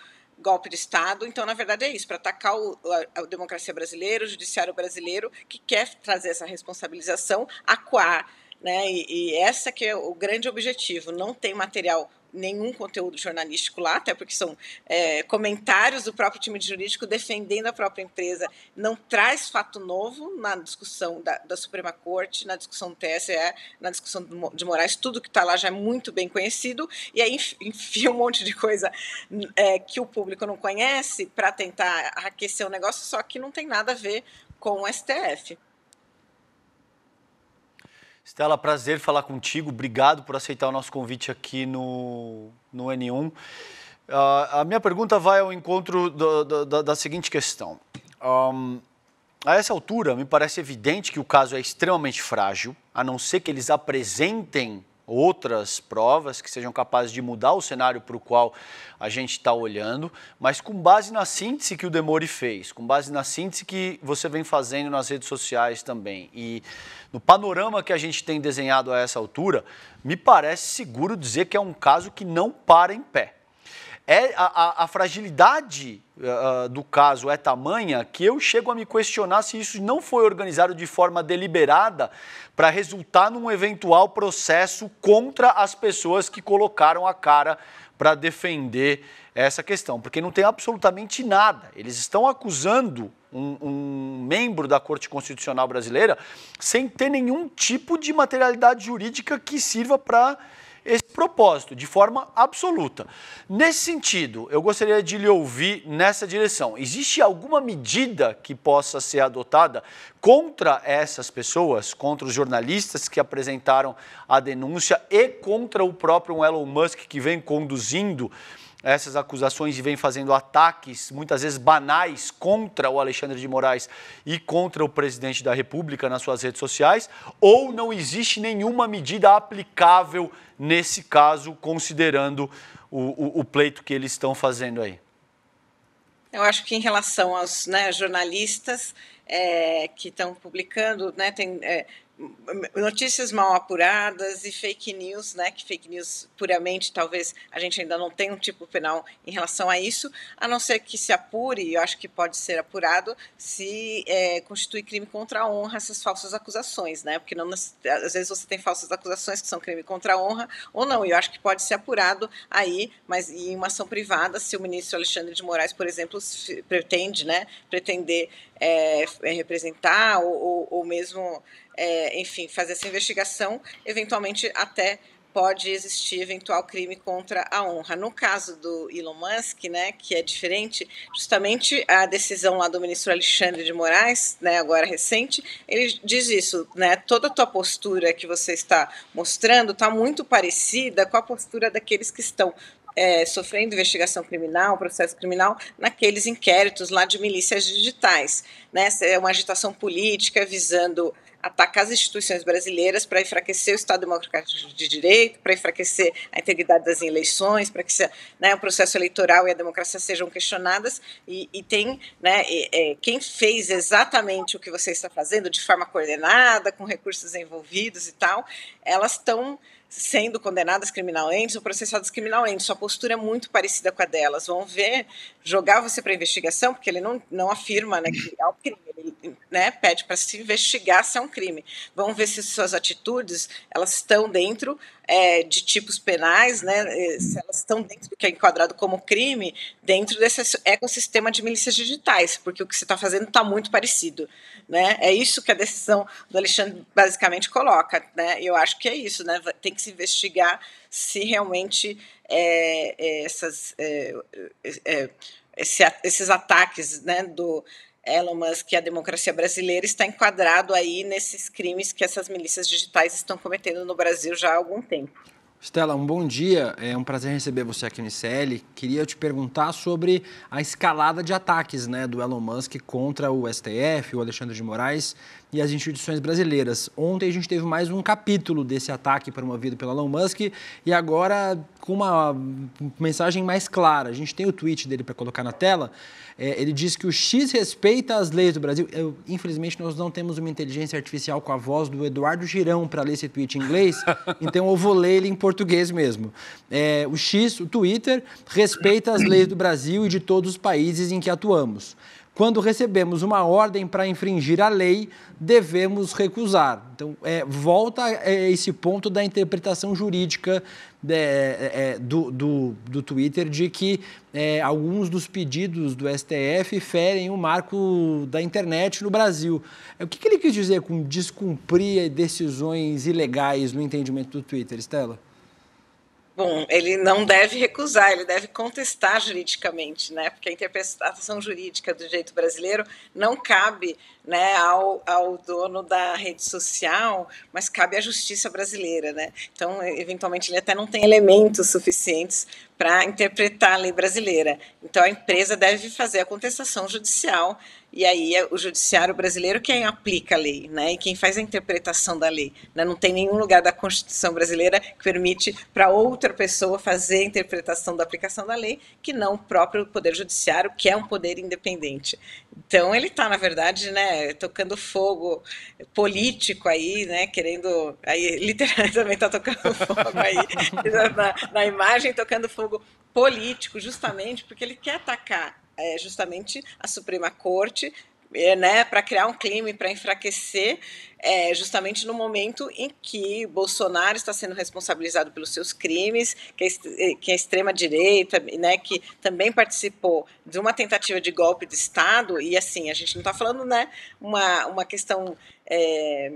golpe de Estado. Então, na verdade, é isso, para atacar o, a, a, democracia brasileira, o judiciário brasileiro, que quer trazer essa responsabilização, qual, Né? E, e essa que é o grande objetivo. Não tem material nenhum conteúdo jornalístico lá, até porque são é, comentários do próprio time de jurídico defendendo a própria empresa, não traz fato novo na discussão da, da Suprema Corte, na discussão do TSE, na discussão de Moraes, tudo que está lá já é muito bem conhecido, e aí enfia um monte de coisa é, que o público não conhece para tentar aquecer o negócio, só que não tem nada a ver com o STF. Estela, prazer falar contigo. Obrigado por aceitar o nosso convite aqui no, no N1. Uh, ah, a minha pergunta vai ao encontro do, do, da, da, seguinte questão. Um, a essa altura, me parece evidente que o caso é extremamente frágil, a não ser que eles apresentem outras provas que sejam capazes de mudar o cenário para o qual a gente está olhando, mas com base na síntese que o Demore fez, com base na síntese que você vem fazendo nas redes sociais também e no panorama que a gente tem desenhado a essa altura, me parece seguro dizer que é um caso que não para em pé. É, a, a fragilidade uh, do caso é tamanha que eu chego a me questionar se isso não foi organizado de forma deliberada para resultar num eventual processo contra as pessoas que colocaram a cara para defender essa questão, porque não tem absolutamente nada. Eles estão acusando um, um, membro da Corte Constitucional Brasileira sem ter nenhum tipo de materialidade jurídica que sirva para esse propósito de forma absoluta. Nesse sentido, eu gostaria de lhe ouvir nessa direção. Existe alguma medida que possa ser adotada contra essas pessoas, contra os jornalistas que apresentaram a denúncia e contra o próprio Elon Musk que vem conduzindo essas acusações e vem fazendo ataques, muitas vezes banais, contra o Alexandre de Moraes e contra o presidente da República nas suas redes sociais, ou não existe nenhuma medida aplicável nesse caso, considerando o, o, o pleito que eles estão fazendo aí? Eu acho que em relação aos né, jornalistas é, que estão publicando, né, tem, é, notícias mal apuradas e fake news, né? Que fake news puramente, talvez a gente ainda não tenha um tipo penal em relação a isso, a não ser que se apure, e eu acho que pode ser apurado, se é, constitui crime contra a honra essas falsas acusações, né? Porque não, às vezes você tem falsas acusações que são crime contra a honra ou não, e eu acho que pode ser apurado aí, mas em uma ação privada, se o ministro Alexandre de Moraes, por exemplo, pretende, né? Pretender é, representar ou, ou, ou mesmo é, enfim, fazer essa investigação, eventualmente até pode existir eventual crime contra a honra. No caso do Elon Musk, né, que é diferente, justamente a decisão lá do ministro Alexandre de Moraes, né, agora recente, ele diz isso, né, toda a tua postura que você está mostrando está muito parecida com a postura daqueles que estão é, sofrendo investigação criminal, processo criminal, naqueles inquéritos lá de milícias digitais. Né? É uma agitação política visando atacar as instituições brasileiras para enfraquecer o Estado Democrático de Direito, para enfraquecer a integridade das eleições, para que né, o processo eleitoral e a democracia sejam questionadas. E, e tem né, é, quem fez exatamente o que você está fazendo, de forma coordenada, com recursos envolvidos e tal, elas estão sendo condenadas criminalmente ou processadas criminalmente. Sua postura é muito parecida com a delas. Vão ver, jogar você para investigação, porque ele não, não afirma né, que é o crime. Ele né, pede para se investigar se é um crime. Vamos ver se suas atitudes elas estão dentro é, de tipos penais, né, eh, se elas estão dentro do que é enquadrado como crime, dentro desse ecossistema de milícias digitais, porque o que você está fazendo está muito parecido. Né? É isso que a decisão do Alexandre basicamente coloca. Né? Eu acho que é isso, né? tem que se investigar se realmente é, é, essas, é, é, é, esses ataques né, do Elon Musk e a democracia brasileira está enquadrado aí nesses crimes que essas milícias digitais estão cometendo no Brasil já há algum tempo. Stella, um bom dia. É um prazer receber você aqui no ICL. Queria te perguntar sobre a escalada de ataques né, do Elon Musk contra o STF, o Alexandre de Moraes e as instituições brasileiras. Ontem a gente teve mais um capítulo desse ataque promovido pelo Elon Musk e agora com uma mensagem mais clara. A gente tem o tweet dele para colocar na tela, é, ele diz que o X respeita as leis do Brasil. Eu, infelizmente, nós não temos uma inteligência artificial com a voz do Eduardo Girão para ler esse tweet em inglês, [LAUGHS] então eu vou ler ele em português mesmo. É, o X, o Twitter, respeita as leis do Brasil e de todos os países em que atuamos. Quando recebemos uma ordem para infringir a lei, devemos recusar. Então, é, volta a é, esse ponto da interpretação jurídica é, é, do, do, do, Twitter de que é, alguns dos pedidos do STF ferem o marco da internet no Brasil. É, o que, que ele quis dizer com descumprir decisões ilegais no entendimento do Twitter, Stella? Bom, ele não deve recusar, ele deve contestar juridicamente, né? Porque a interpretação jurídica do direito brasileiro não cabe né, ao, ao dono da rede social, mas cabe à justiça brasileira, né? Então, eventualmente, ele até não tem elementos suficientes para interpretar a lei brasileira. Então, a empresa deve fazer a contestação judicial e aí é o judiciário brasileiro quem aplica a lei, né? E quem faz a interpretação da lei. Né? Não tem nenhum lugar da Constituição brasileira que permite para outra pessoa fazer a interpretação da aplicação da lei, que não o próprio poder judiciário, que é um poder independente. Então ele está, na verdade, né, tocando fogo político aí, né? Querendo. Aí [LAUGHS] literalmente também está tocando fogo aí [LAUGHS] na, na imagem, tocando fogo político, justamente porque ele quer atacar é, justamente a Suprema Corte é, né, para criar um clima, para enfraquecer, é, justamente no momento em que Bolsonaro está sendo responsabilizado pelos seus crimes, que a, é, que a extrema-direita, né, que também participou de uma tentativa de golpe de Estado, e assim, a gente não está falando né, uma, uma questão. É,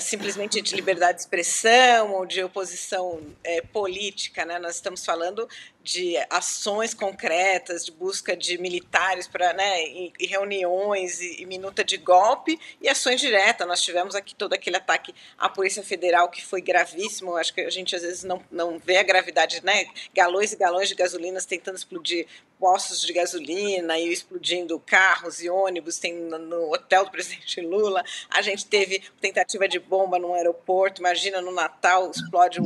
simplesmente de liberdade de expressão ou de oposição é, política, né? Nós estamos falando de ações concretas, de busca de militares para né, e, reuniões e, e, minuta de golpe e ações diretas. Nós tivemos aqui todo aquele ataque à Polícia Federal que foi gravíssimo. Acho que a gente às vezes não, não vê a gravidade, né? Galões e galões de gasolinas tentando explodir postos de gasolina e explodindo carros e ônibus. Tem no, no hotel do [LAUGHS] presidente Lula. A gente teve tentativa de bomba num aeroporto. Imagina no Natal explode um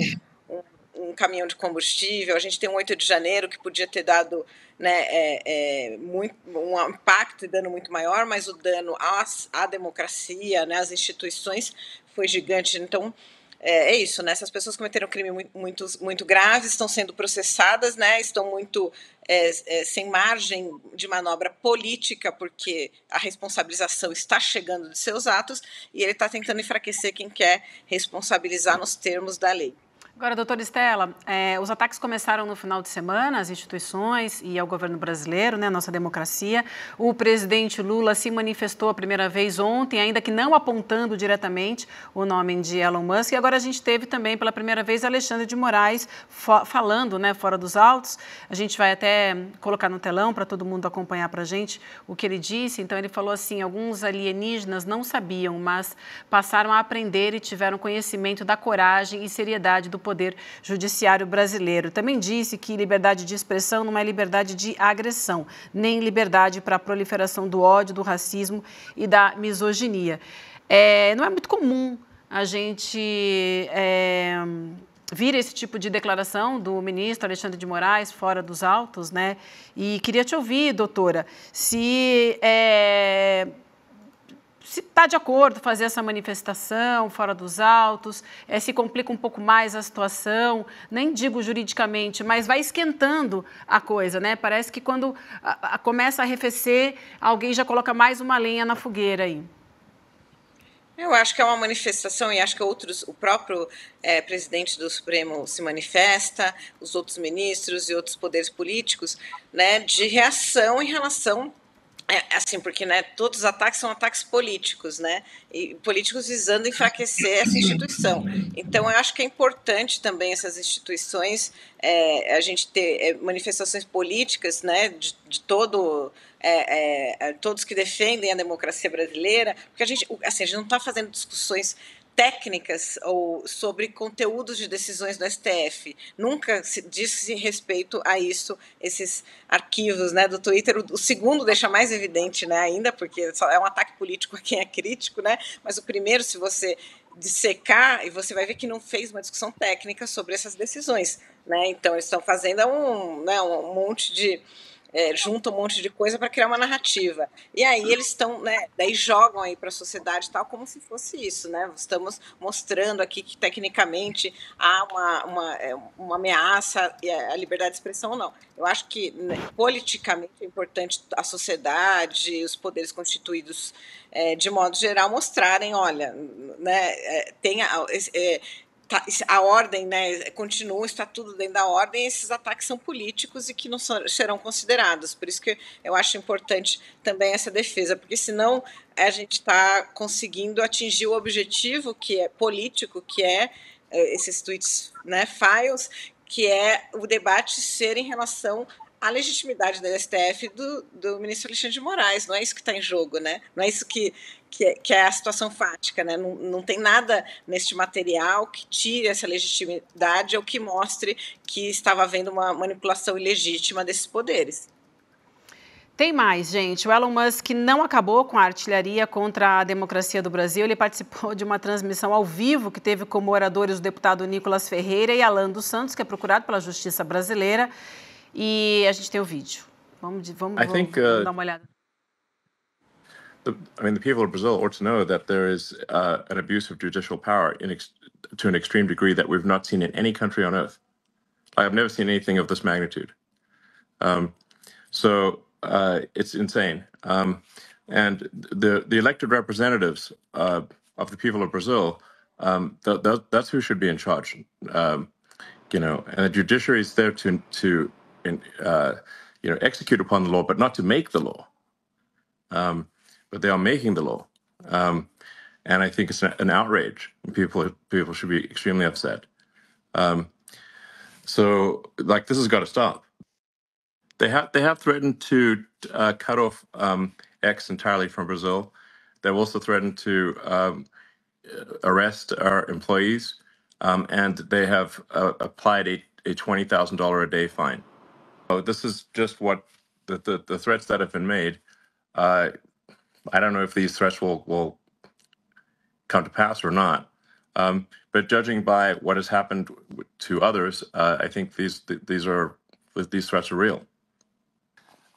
um caminhão de combustível, a gente tem um 8 de janeiro que podia ter dado né, é, é, muito, um impacto e dano muito maior, mas o dano às, à democracia, né, às instituições, foi gigante. Então, é, é, isso, né? Essas pessoas cometeram crime muito, muito, muito graves, estão sendo processadas, né? Estão muito é, é, sem margem de manobra política, porque a responsabilização está chegando de seus atos e ele está tentando enfraquecer quem quer responsabilizar nos termos da lei. Agora, doutora Estela, é, os ataques começaram no final de semana às instituições e ao governo brasileiro, né, nossa democracia. O presidente Lula se manifestou a primeira vez ontem, ainda que não apontando diretamente o nome de Elon Musk. E agora a gente teve também pela primeira vez Alexandre de Moraes falando né, fora dos autos. A gente vai até colocar no telão para todo mundo acompanhar para a gente o que ele disse. Então, ele falou assim: alguns alienígenas não sabiam, mas passaram a aprender e tiveram conhecimento da coragem e seriedade do Poder Judiciário brasileiro. Também disse que liberdade de expressão não é liberdade de agressão, nem liberdade para a proliferação do ódio, do racismo e da misoginia. É, não é muito comum a gente é, vir esse tipo de declaração do ministro Alexandre de Moraes fora dos autos, né? E queria te ouvir, doutora, se é, se está de acordo fazer essa manifestação fora dos autos, é, se complica um pouco mais a situação, nem digo juridicamente, mas vai esquentando a coisa, né? Parece que quando a, a, começa a arrefecer, alguém já coloca mais uma lenha na fogueira aí. Eu acho que é uma manifestação e acho que outros, o próprio é, presidente do Supremo se manifesta, os outros ministros e outros poderes políticos, né, de reação em relação é, assim, porque né, todos os ataques são ataques políticos, né? E políticos visando enfraquecer essa instituição. Então, eu acho que é importante também essas instituições, é, a gente ter é, manifestações políticas, né, de, de todo. É, é, é, todos que defendem a democracia brasileira, porque a gente, assim, a gente não está fazendo discussões técnicas ou sobre conteúdos de decisões do STF. Nunca se disse respeito a isso, esses arquivos né, do Twitter. O, segundo deixa mais evidente né, ainda, porque é um ataque político a quem é crítico, né? mas o primeiro, se você dissecar, e você vai ver que não fez uma discussão técnica sobre essas decisões. Né? Então, eles estão fazendo um, né, um monte de é, junta um monte de coisa para criar uma narrativa. E aí eles estão, né, daí jogam aí para a sociedade tal como se fosse isso, né? Estamos mostrando aqui que tecnicamente há uma, uma, é, uma ameaça à liberdade de expressão ou não. Eu acho que né, politicamente é importante a sociedade, os poderes constituídos é, de modo geral mostrarem, olha, né, é, tem a, é, Tá, a ordem né, continua, está tudo dentro da ordem, esses ataques são políticos e que não são, serão considerados. Por isso que eu acho importante também essa defesa, porque senão a gente está conseguindo atingir o objetivo que é político, que é eh, esses tweets né, files, que é o debate ser em relação a legitimidade da STF do, do ministro Alexandre de Moraes. Não é isso que está em jogo, né? Não é isso que, que, é, que é a situação fática, né? Não, não tem nada neste material que tire essa legitimidade ou que mostre que estava havendo uma manipulação ilegítima desses poderes. Tem mais, gente. O Elon Musk não acabou com a artilharia contra a democracia do Brasil. Ele participou de uma transmissão ao vivo que teve como oradores o deputado Nicolas Ferreira e Alan dos Santos, que é procurado pela Justiça Brasileira. E a gente tem o vídeo. Vamos, vamos, vamos, think, vamos uh, dar uma olhada. The, I mean, the people of Brazil ought to know that there is uh, an abuse of judicial power to an extreme degree that we've not seen in any country on earth. I have never seen anything of this magnitude. Um, so uh, it's insane. Um, and the the elected representatives uh, of the people of Brazil, um, th th that's who should be in charge. Um, you know, and the judiciary is there to to uh, you know, execute upon the law, but not to make the law. Um, but they are making the law, um, and I think it's an, an outrage. People people should be extremely upset. Um, so, like, this has got to stop. They have they have threatened to uh, cut off um, X entirely from Brazil. They've also threatened to um, arrest our employees, um, and they have uh, applied a, a twenty thousand dollar a day fine. Oh, this is just what the, the, the threats that have been made. Uh, I don't know if these threats will, will come to pass or not. Um, but judging by what has happened to others, uh, I think these these are these threats are real.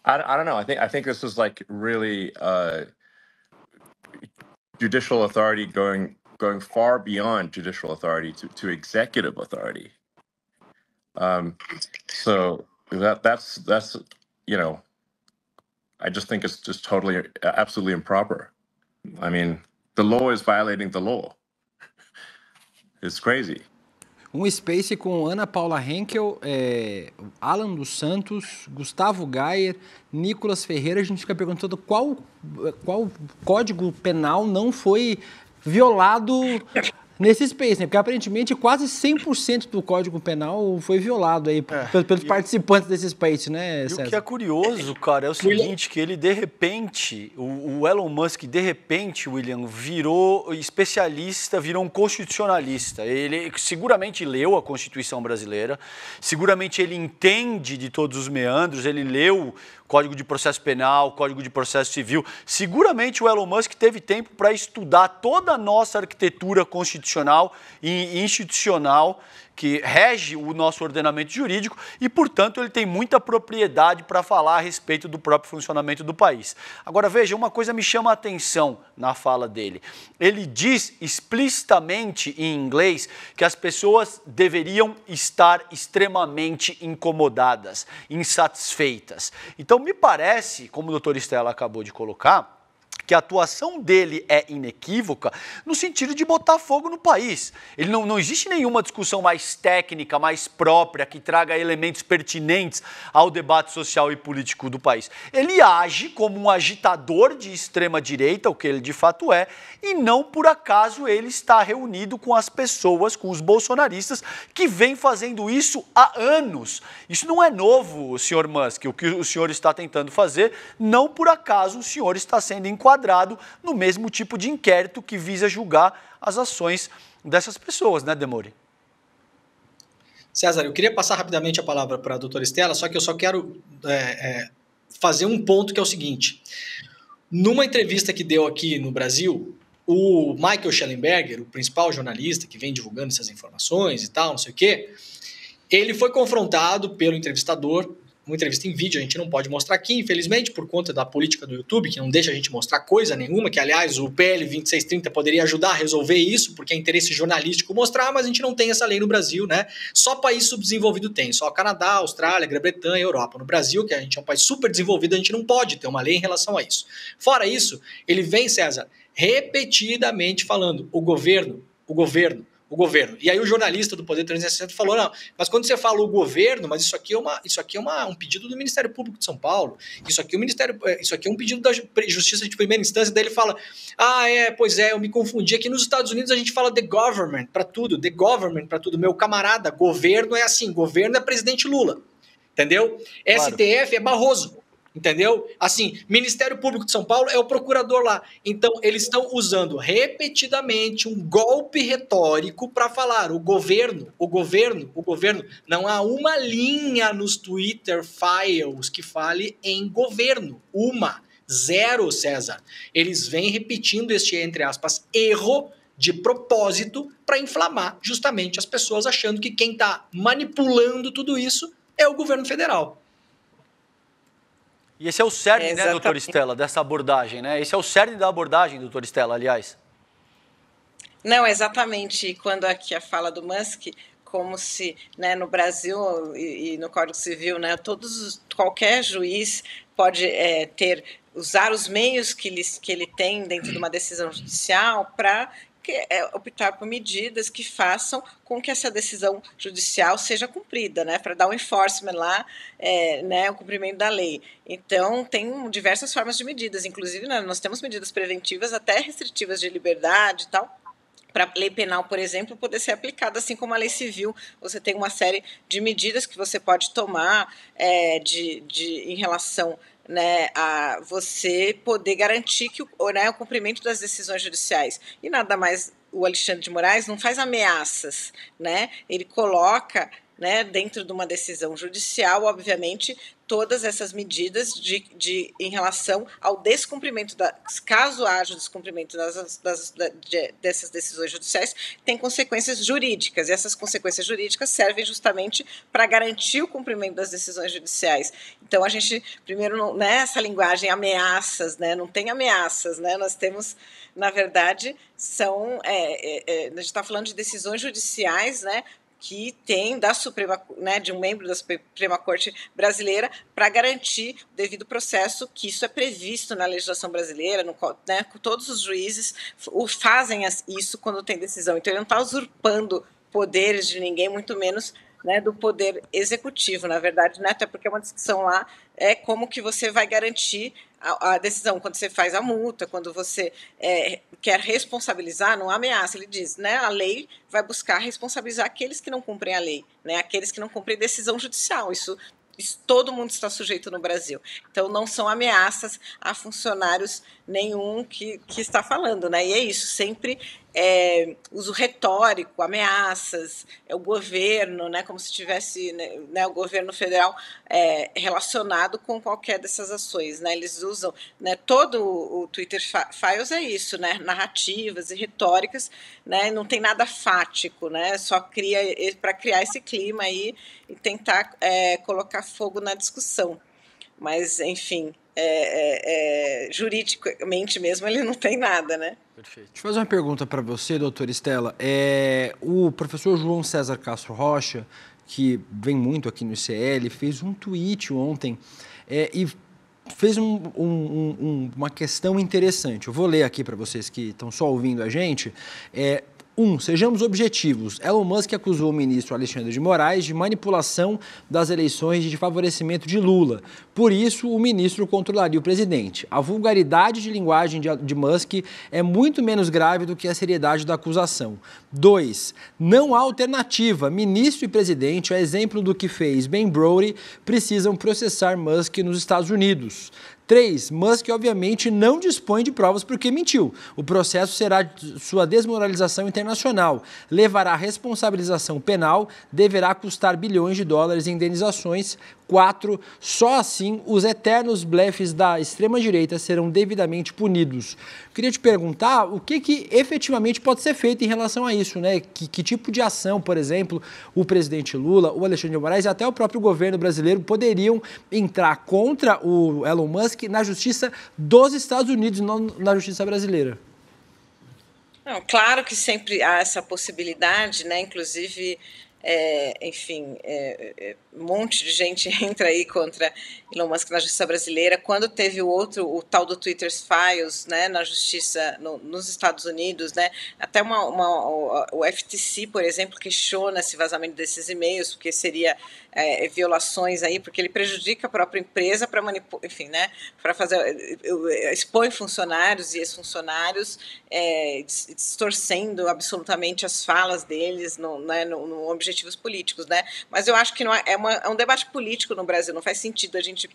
I, I don't know. I think I think this is like really uh, judicial authority going going far beyond judicial authority to, to executive authority. Um, so that that's that's you know I just think it's just totally uh, absolutely improper. I mean, the law is violating the law. [LAUGHS] It's crazy. Um Space com Ana Paula Henkel, é, Alan dos Santos, Gustavo Gayer, Nicolas Ferreira. A gente fica perguntando qual, qual código penal não foi violado nesse space, né? Porque aparentemente quase 100% do Código Penal foi violado aí é, pelos, participantes desses desse space, né, César? E o que é curioso, cara, é o seguinte, que ele de repente, o, o Elon Musk de repente, William, virou especialista, virou um constitucionalista. Ele seguramente leu a Constituição brasileira, seguramente ele entende de todos os meandros, ele leu Código de Processo Penal, Código de Processo Civil. Seguramente o Elon Musk teve tempo para estudar toda a nossa arquitetura constitucional e institucional que rege o nosso ordenamento jurídico e, portanto, ele tem muita propriedade para falar a respeito do próprio funcionamento do país. Agora, veja, uma coisa me chama a atenção na fala dele. Ele diz explicitamente em inglês que as pessoas deveriam estar extremamente incomodadas, insatisfeitas. Então, me parece, como o doutor Estela acabou de colocar, que a atuação dele é inequívoca no sentido de botar fogo no país. Ele não, não existe nenhuma discussão mais técnica, mais própria, que traga elementos pertinentes ao debate social e político do país. Ele age como um agitador de extrema-direita, o que ele de fato é, e não por acaso ele está reunido com as pessoas, com os bolsonaristas, que vem fazendo isso há anos. Isso não é novo, senhor Musk, o que o senhor está tentando fazer, não por acaso o senhor está sendo enquadrado enquadrado no mesmo tipo de inquérito que visa julgar as ações dessas pessoas, né, Demore? César, eu queria passar rapidamente a palavra para a doutora Estela, só que eu só quero é, é, fazer um ponto que é o seguinte. Numa entrevista que deu aqui no Brasil, o Michael Schellenberger, o principal jornalista que vem divulgando essas informações e tal, não sei o quê, ele foi confrontado pelo entrevistador uma entrevista em vídeo, a gente não pode mostrar aqui, infelizmente, por conta da política do YouTube, que não deixa a gente mostrar coisa nenhuma, que aliás o PL 2630 poderia ajudar a resolver isso, porque é interesse jornalístico mostrar, mas a gente não tem essa lei no Brasil, né? Só país subdesenvolvido tem, só Canadá, Austrália, Grã-Bretanha, Europa. No Brasil, que a gente é um país super desenvolvido, a gente não pode ter uma lei em relação a isso. Fora isso, ele vem, César, repetidamente falando: o governo, o governo o governo. E aí o jornalista do Poder 360 falou, não, mas quando você fala o governo, mas isso aqui é, uma, isso aqui é uma, um pedido do Ministério Público de São Paulo, isso aqui, é o Ministério, eh, isso aqui é um pedido da Justiça de Primeira Instância, daí ele fala, ah, é, pois é, eu me confundi, aqui nos Estados Unidos a gente fala the government para tudo, the government para tudo, meu camarada, governo é assim, governo é presidente Lula, entendeu? Claro. STF é Barroso, Entendeu? Assim, Ministério Público de São Paulo é o procurador lá. Então, eles estão usando repetidamente um golpe retórico para falar o governo, o governo, o governo. Não há uma linha nos Twitter files que fale em governo. Uma. Zero, César. Eles vêm repetindo este, entre aspas, erro de propósito para inflamar justamente as pessoas achando que quem está manipulando tudo isso é o governo federal. E esse é o cerne, é, né, doutor Estela, dessa abordagem, né? Esse é o cerne da abordagem, doutor Estela, aliás. Não, exatamente. Quando aqui a fala do Musk, como se né, no Brasil e, e, no Código Civil, né, todos, qualquer juiz pode é, ter usar os meios que ele, que ele tem dentro de uma decisão judicial para que é optar por medidas que façam com que essa decisão judicial seja cumprida, né, para dar um enforcement lá, é, né, o cumprimento da lei. Então, tem diversas formas de medidas, inclusive né, nós temos medidas preventivas até restritivas de liberdade e tal, para a lei penal, por exemplo, poder ser aplicada, assim como a lei civil. Você tem uma série de medidas que você pode tomar é, de, de, em relação né, a você poder garantir que o, né, o cumprimento das decisões judiciais. E nada mais o Alexandre de Moraes não faz ameaças, né? Ele coloca né, dentro de uma decisão judicial, obviamente, todas essas medidas de, de, em relação ao descumprimento, da caso haja descumprimento das, das, de, dessas decisões judiciais, tem consequências jurídicas, e essas consequências jurídicas servem justamente para garantir o cumprimento das decisões judiciais. Então a gente primeiro nessa né, linguagem ameaças, né? Não tem ameaças, né? Nós temos, na verdade, são é, é, é a gente está falando de decisões judiciais, né? que tem da Suprema, né, de um membro da Suprema Corte brasileira para garantir o devido processo, que isso é previsto na legislação brasileira, no, né, todos os juízes o fazem isso quando tem decisão. Então ele não está usurpando poderes de ninguém, muito menos né, do poder executivo, na verdade, né, até porque é uma discussão lá é como que você vai garantir a, a decisão quando você faz a multa, quando você é, quer responsabilizar, não ameaça, ele diz, né, a lei vai buscar responsabilizar aqueles que não cumprem a lei, né, aqueles que não cumprem decisão judicial, isso todo mundo está sujeito no Brasil. Então, não são ameaças a funcionários nenhum que, que está falando, né? E é isso, sempre é, uso retórico, ameaças, é, o governo, né, como se tivesse né, né, o governo federal é, relacionado com qualquer dessas ações. Né, eles usam né, todo o Twitter Files é isso, né, narrativas e retóricas, né, não tem nada fático, né, só cria para criar esse clima aí e tentar é, colocar fogo na discussão. Mas, enfim, é, é, é, juridicamente mesmo ele não tem nada, né? Perfeito. Deixa eu fazer uma pergunta para você, doutora Estela. É, o professor João César Castro Rocha, que vem muito aqui no ICL, fez um tweet ontem é, e fez um, um, um, uma questão interessante. Eu vou ler aqui para vocês que estão só ouvindo a gente. É, um, sejamos objetivos. Elon Musk acusou o ministro Alexandre de Moraes de manipulação das eleições e de favorecimento de Lula. Por isso, o ministro controlaria o presidente. A vulgaridade de linguagem de Musk é muito menos grave do que a seriedade da acusação. Dois, não há alternativa. Ministro e presidente, a exemplo do que fez Ben Brody, precisam processar Musk nos Estados Unidos. 3. Musk, obviamente, não dispõe de provas porque mentiu. O processo será sua desmoralização internacional, levará responsabilização penal, deverá custar bilhões de dólares em indenizações, 4. Só assim os eternos blefes da extrema-direita serão devidamente punidos. queria te perguntar o que, que efetivamente pode ser feito em relação a isso, né? Que, que tipo de ação, por exemplo, o presidente Lula, o Alexandre de Moraes e até o próprio governo brasileiro poderiam entrar contra o Elon Musk na justiça dos Estados Unidos, não na justiça brasileira? Não, claro que sempre há essa possibilidade, né? Inclusive é, enfim, é, é, um monte de gente [LAUGHS] entra aí contra Elon Musk na justiça brasileira. Quando teve o outro, o tal do Twitter Files, né, na justiça no, nos Estados Unidos, né, até uma, uma, o, o FTC, por exemplo, questiona esse vazamento desses e-mails, porque seria é, violações aí, porque ele prejudica a própria empresa para manipular, enfim, né, para fazer, expõe funcionários e ex-funcionários é, distorcendo absolutamente as falas deles no, né, no, no objetivos políticos, né? Mas eu acho que não é, é uma, é um debate político no Brasil, não faz sentido a gente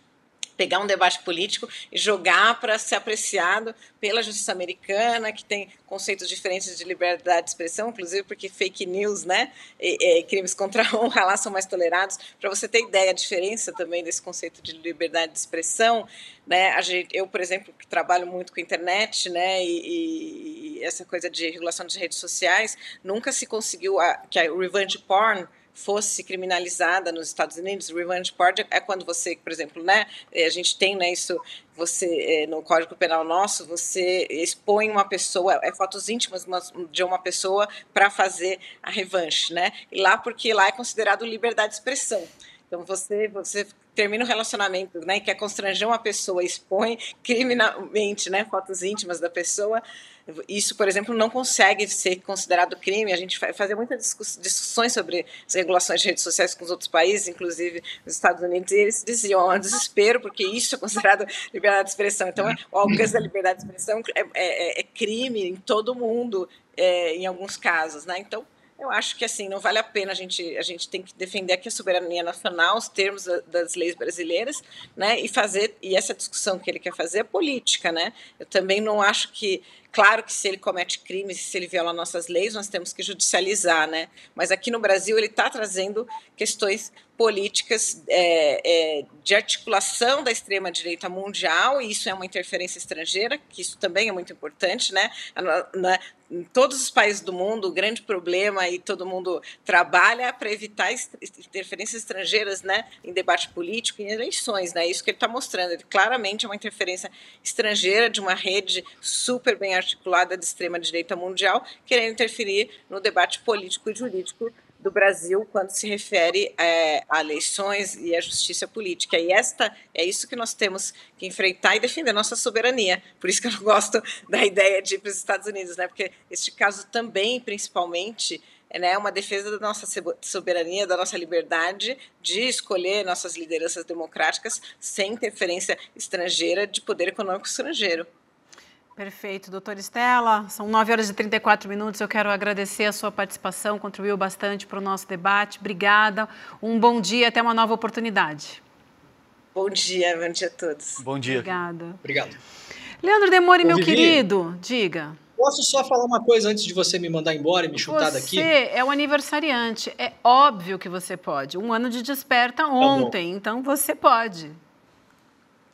pegar um debate político e jogar para ser apreciado pela justiça americana, que tem conceitos diferentes de liberdade de expressão, inclusive porque fake news, né, e, e crimes contra a honra lá são mais tolerados. Para você ter ideia a diferença também desse conceito de liberdade de expressão, né, a gente, eu, por exemplo, que trabalho muito com internet, né, e, e essa coisa de regulação de redes sociais, nunca se conseguiu a, que o revenge porn fosse criminalizada nos Estados Unidos, revenge porn é quando você, por exemplo, né, eh, a gente tem né, isso, você eh, no Código Penal nosso, você expõe uma pessoa, é fotos íntimas de uma pessoa para fazer a revanche, né? E lá porque lá é considerado liberdade de expressão. Então você, você termina o um relacionamento, né, e quer constranger uma pessoa, expõe criminalmente, né, fotos íntimas da pessoa isso, por exemplo, não consegue ser considerado crime. A gente fazia muitas discussões sobre as regulações de redes sociais com os outros países, inclusive nos Estados Unidos, e eles diziam é um desespero, porque isso é considerado liberdade de expressão. Então, é, o alcance da liberdade de expressão é, é, é crime em todo o mundo, é, em alguns casos. Né? Então, eu acho que assim não vale a pena a gente a gente tem que defender aqui a soberania nacional, os termos das leis brasileiras, né? E fazer e essa discussão que ele quer fazer é política, né? Eu também não acho que Claro que se ele comete crimes, se ele viola nossas leis, nós temos que judicializar, né? Mas aqui no Brasil ele está trazendo questões políticas é, é, de articulação da extrema direita mundial e isso é uma interferência estrangeira que isso também é muito importante né Na, né? em todos os países do mundo o grande problema e todo mundo trabalha para evitar interferências estrangeiras né em debate político em eleições né isso que ele está mostrando ele claramente é uma interferência estrangeira de uma rede super bem articulada de extrema direita mundial querendo interferir no debate político e jurídico do Brasil quando se refere é, a eleições e à justiça política. E esta é isso que nós temos que enfrentar e defender nossa soberania. Por isso que eu não gosto [LAUGHS] da ideia de ir para os Estados Unidos, né? Porque este caso também, principalmente, né, é né, uma defesa da nossa soberania, da nossa liberdade de escolher nossas lideranças democráticas sem interferência estrangeira de poder econômico estrangeiro. Perfeito, doutora Estela. São 9 horas e 34 minutos. Eu quero agradecer a sua participação, contribuiu bastante para o nosso debate. Obrigada. Um bom dia, até uma nova oportunidade. Bom dia, bom dia a todos. Bom dia. Obrigada. Obrigado. Leandro Demore, meu Vivi, querido, diga. Posso só falar uma coisa antes de você me mandar embora e me chutar você daqui? Você é o aniversariante. É óbvio que você pode. Um ano de desperta tá ontem, tá então você pode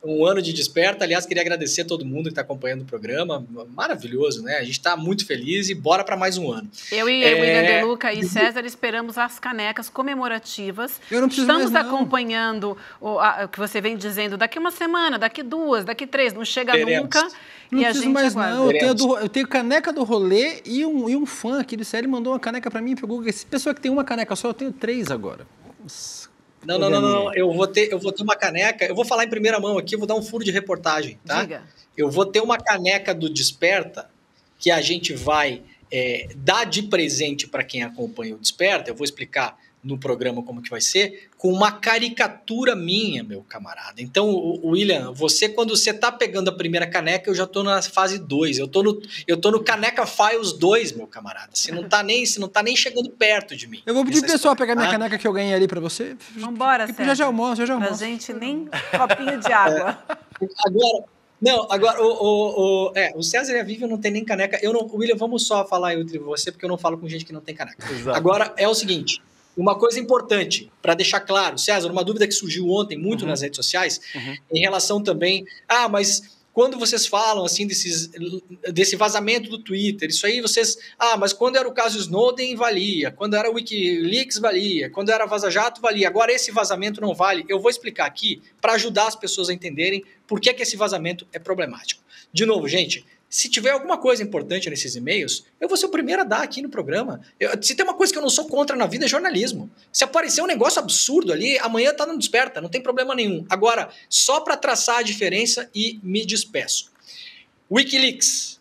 um ano de desperta. Aliás, queria agradecer a todo mundo que está acompanhando o programa. Maravilhoso, né? A gente está muito feliz e bora para mais um ano. Eu e é... William De Luca e César esperamos as canecas comemorativas. Eu não preciso Estamos mais, não. acompanhando o, a, o, que você vem dizendo daqui uma semana, daqui duas, daqui três. Não chega Teremos. nunca. Não e preciso mais, aguarda. não. Eu tenho, do, eu tenho, caneca do rolê e um, e um fã aqui do série mandou uma caneca para mim. e Google. Se pessoa que tem uma caneca só, eu tenho três agora. Nossa. Não, não, não, não, Eu vou ter, eu vou ter uma caneca. Eu vou falar em primeira mão aqui, vou dar um furo de reportagem, tá? Diga. Eu vou ter uma caneca do Desperta que a gente vai é, dar de presente para quem acompanha o Desperta. Eu vou explicar no programa como que vai ser, com uma caricatura minha, meu camarada. Então, William, você quando você tá pegando a primeira caneca, eu já tô na fase 2. Eu tô no eu tô no Caneca Files 2, meu camarada. Você não tá nem, você não tá nem chegando perto de mim. Eu vou pedir pro pessoal pegar minha ah. caneca que eu ganhei ali para você. Vambora, Sérgio. Já já almoço, já já almoço. Pra gente nem copinho de água. É. Agora não, agora, o, o, o, é, o César e a Vivian não tem nem caneca. Eu não, William, vamos só falar eu entre você, porque eu não falo com gente que não tem caneca. Exato. Agora, é o seguinte: uma coisa importante para deixar claro, César, uma dúvida que surgiu ontem muito uhum. nas redes sociais, uhum. em relação também, ah, mas quando vocês falam assim desses, desse vazamento do Twitter, isso aí vocês, ah, mas quando era o caso Snowden valia, quando era WikiLeaks valia, quando era Vaza Jato valia, agora esse vazamento não vale. Eu vou explicar aqui para ajudar as pessoas a entenderem por que, que esse vazamento é problemático. De novo, gente, se tiver alguma coisa importante nesses e-mails, eu vou ser o primeiro a dar aqui no programa. Eu, se tem uma coisa que eu não sou contra na vida, é jornalismo. Se aparecer um negócio absurdo ali, amanhã tá no desperta, não tem problema nenhum. Agora, só para traçar a diferença e me despeço. Wikileaks,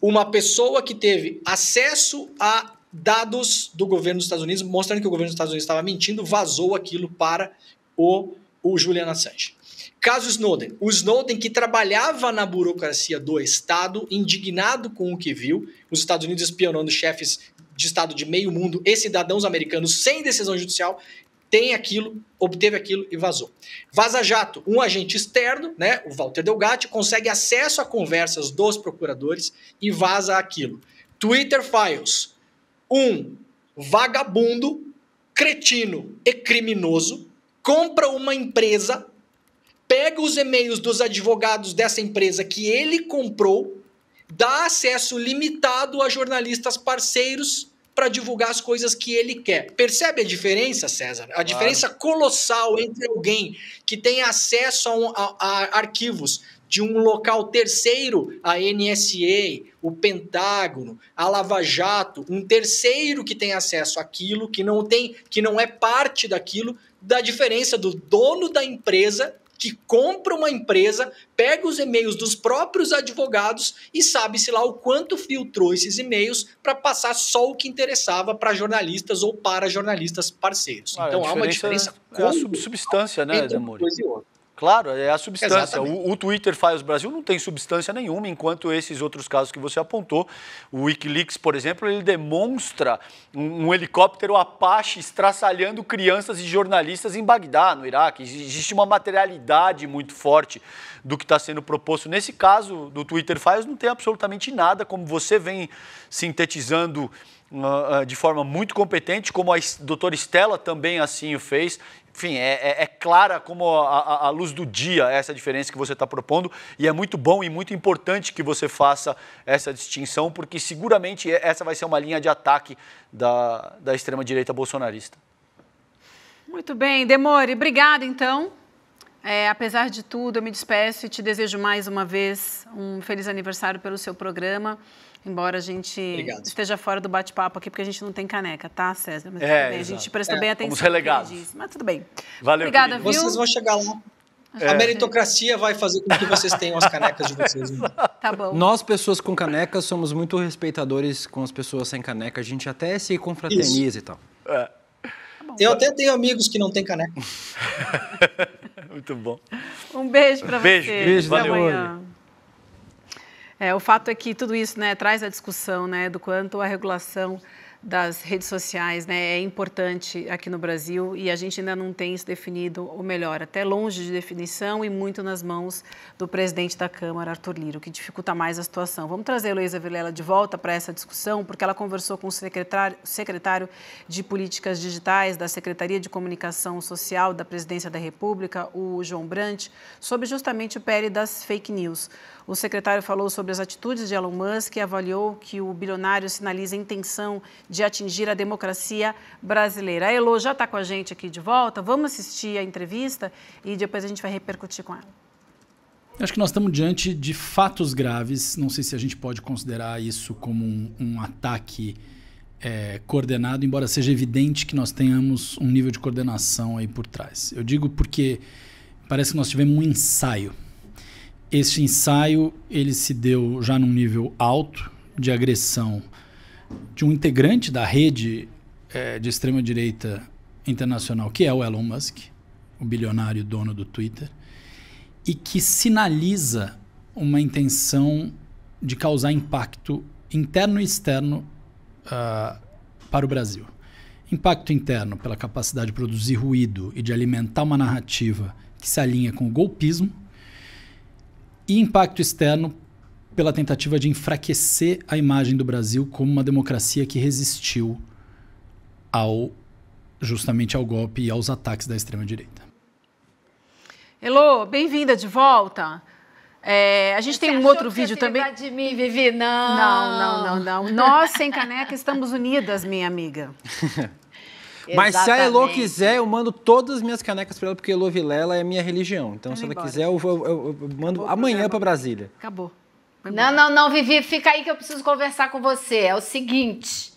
uma pessoa que teve acesso a dados do governo dos Estados Unidos, mostrando que o governo dos Estados Unidos estava mentindo, vazou aquilo para o, o Julian Assange. Caso Snowden. O Snowden que trabalhava na burocracia do Estado, indignado com o que viu, os Estados Unidos espionando chefes de Estado de meio mundo e cidadãos americanos sem decisão judicial, tem aquilo, obteve aquilo e vazou. Vaza Jato, um agente externo, né, o Walter Delgatti, consegue acesso a conversas dos procuradores e vaza aquilo. Twitter Files, um vagabundo, cretino e criminoso compra uma empresa pega os e-mails dos advogados dessa empresa que ele comprou, dá acesso limitado a jornalistas parceiros para divulgar as coisas que ele quer. Percebe a diferença, César? A diferença colossal entre alguém que tem acesso a, um, a, a arquivos de um local terceiro, a NSA, o Pentágono, a Lava Jato, um terceiro que tem acesso àquilo, que não tem, que não é parte daquilo, da diferença do dono da empresa que compra uma empresa, pega os e-mails dos próprios advogados e sabe-se lá o quanto filtrou esses e-mails para passar só o que interessava para jornalistas ou para jornalistas parceiros. Ah, então há uma diferença. É a substância, né, demônio. Claro, é a substância. O, o, Twitter Files Brasil não tem substância nenhuma, enquanto esses outros casos que você apontou, o Wikileaks, por exemplo, ele demonstra um, um helicóptero Apache estraçalhando crianças e jornalistas em Bagdá, no Iraque. Existe uma materialidade muito forte do que está sendo proposto. Nesse caso do Twitter Files, não tem absolutamente nada, como você vem sintetizando ah, ah, de forma muito competente, como a doutora Estela também assim o fez, enfim, é, é, é, clara como a, a, a, luz do dia é essa diferença que você está propondo e é muito bom e muito importante que você faça essa distinção, porque seguramente essa vai ser uma linha de ataque da, da extrema-direita bolsonarista. Muito bem, Demore, obrigada então. É, apesar de tudo, eu me despeço e te desejo mais uma vez um feliz aniversário pelo seu programa. Embora a gente Obrigado. esteja fora do bate-papo aqui, porque a gente não tem caneca, tá, César? Mas é, bem, a gente presta é, bem atenção. Vamos relegados. Mas tudo bem. Valeu, Obrigada, viu? Vocês vão chegar lá. É. A meritocracia vai fazer com que vocês tenham as canecas de vocês. Né? [LAUGHS] Tá bom. Nós, pessoas com caneca somos muito respeitadores com as pessoas sem caneca. A gente até se confraterniza Isso. e tal. É. Tá Eu até tenho amigos que não têm caneca. [LAUGHS] muito bom. Um beijo para vocês. Beijo, beijo. Valeu. É, o fato é que tudo isso né, traz a discussão né, do quanto a regulação das redes sociais né, é importante aqui no Brasil e a gente ainda não tem isso definido, ou melhor, até longe de definição e muito nas mãos do presidente da Câmara, Arthur Lira, o que dificulta mais a situação. Vamos trazer a Vilela de volta para essa discussão, porque ela conversou com o secretário, secretário de Políticas Digitais da Secretaria de Comunicação Social da Presidência da República, o João Brant, sobre justamente o PL das fake news. O secretário falou sobre as atitudes de Elon Musk e avaliou que o bilionário sinaliza a intenção de atingir a democracia brasileira. A Elo já está com a gente aqui de volta. Vamos assistir a entrevista e depois a gente vai repercutir com ela. Acho que nós estamos diante de fatos graves. Não sei se a gente pode considerar isso como um, um ataque é, coordenado, embora seja evidente que nós tenhamos um nível de coordenação aí por trás. Eu digo porque parece que nós tivemos um ensaio este ensaio ele se deu já num nível alto de agressão de um integrante da rede é, de extrema direita internacional, que é o Elon Musk, o bilionário dono do Twitter, e que sinaliza uma intenção de causar impacto interno e externo uh, para o Brasil. Impacto interno pela capacidade de produzir ruído e de alimentar uma narrativa que se alinha com o golpismo e impacto externo pela tentativa de enfraquecer a imagem do Brasil como uma democracia que resistiu ao justamente ao golpe e aos ataques da extrema direita. Elô, bem-vinda de volta. É, a gente Você tem um outro vídeo também. de mim, Vivi? Não. Não, não, não, não. Nós, sem caneca, estamos unidas, minha amiga. [LAUGHS] Exatamente. Mas se a Elo quiser, eu mando todas as minhas canecas para ela, porque Elo Vilela é minha religião. Então, Vamos se ela embora. quiser, eu, eu, eu, mando Acabou amanhã para Brasília. Acabou. Não, não, não, Vivi, fica aí que eu preciso conversar com você. É o seguinte.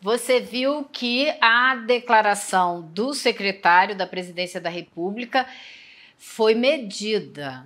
Você viu que a declaração do secretário da Presidência da República foi medida.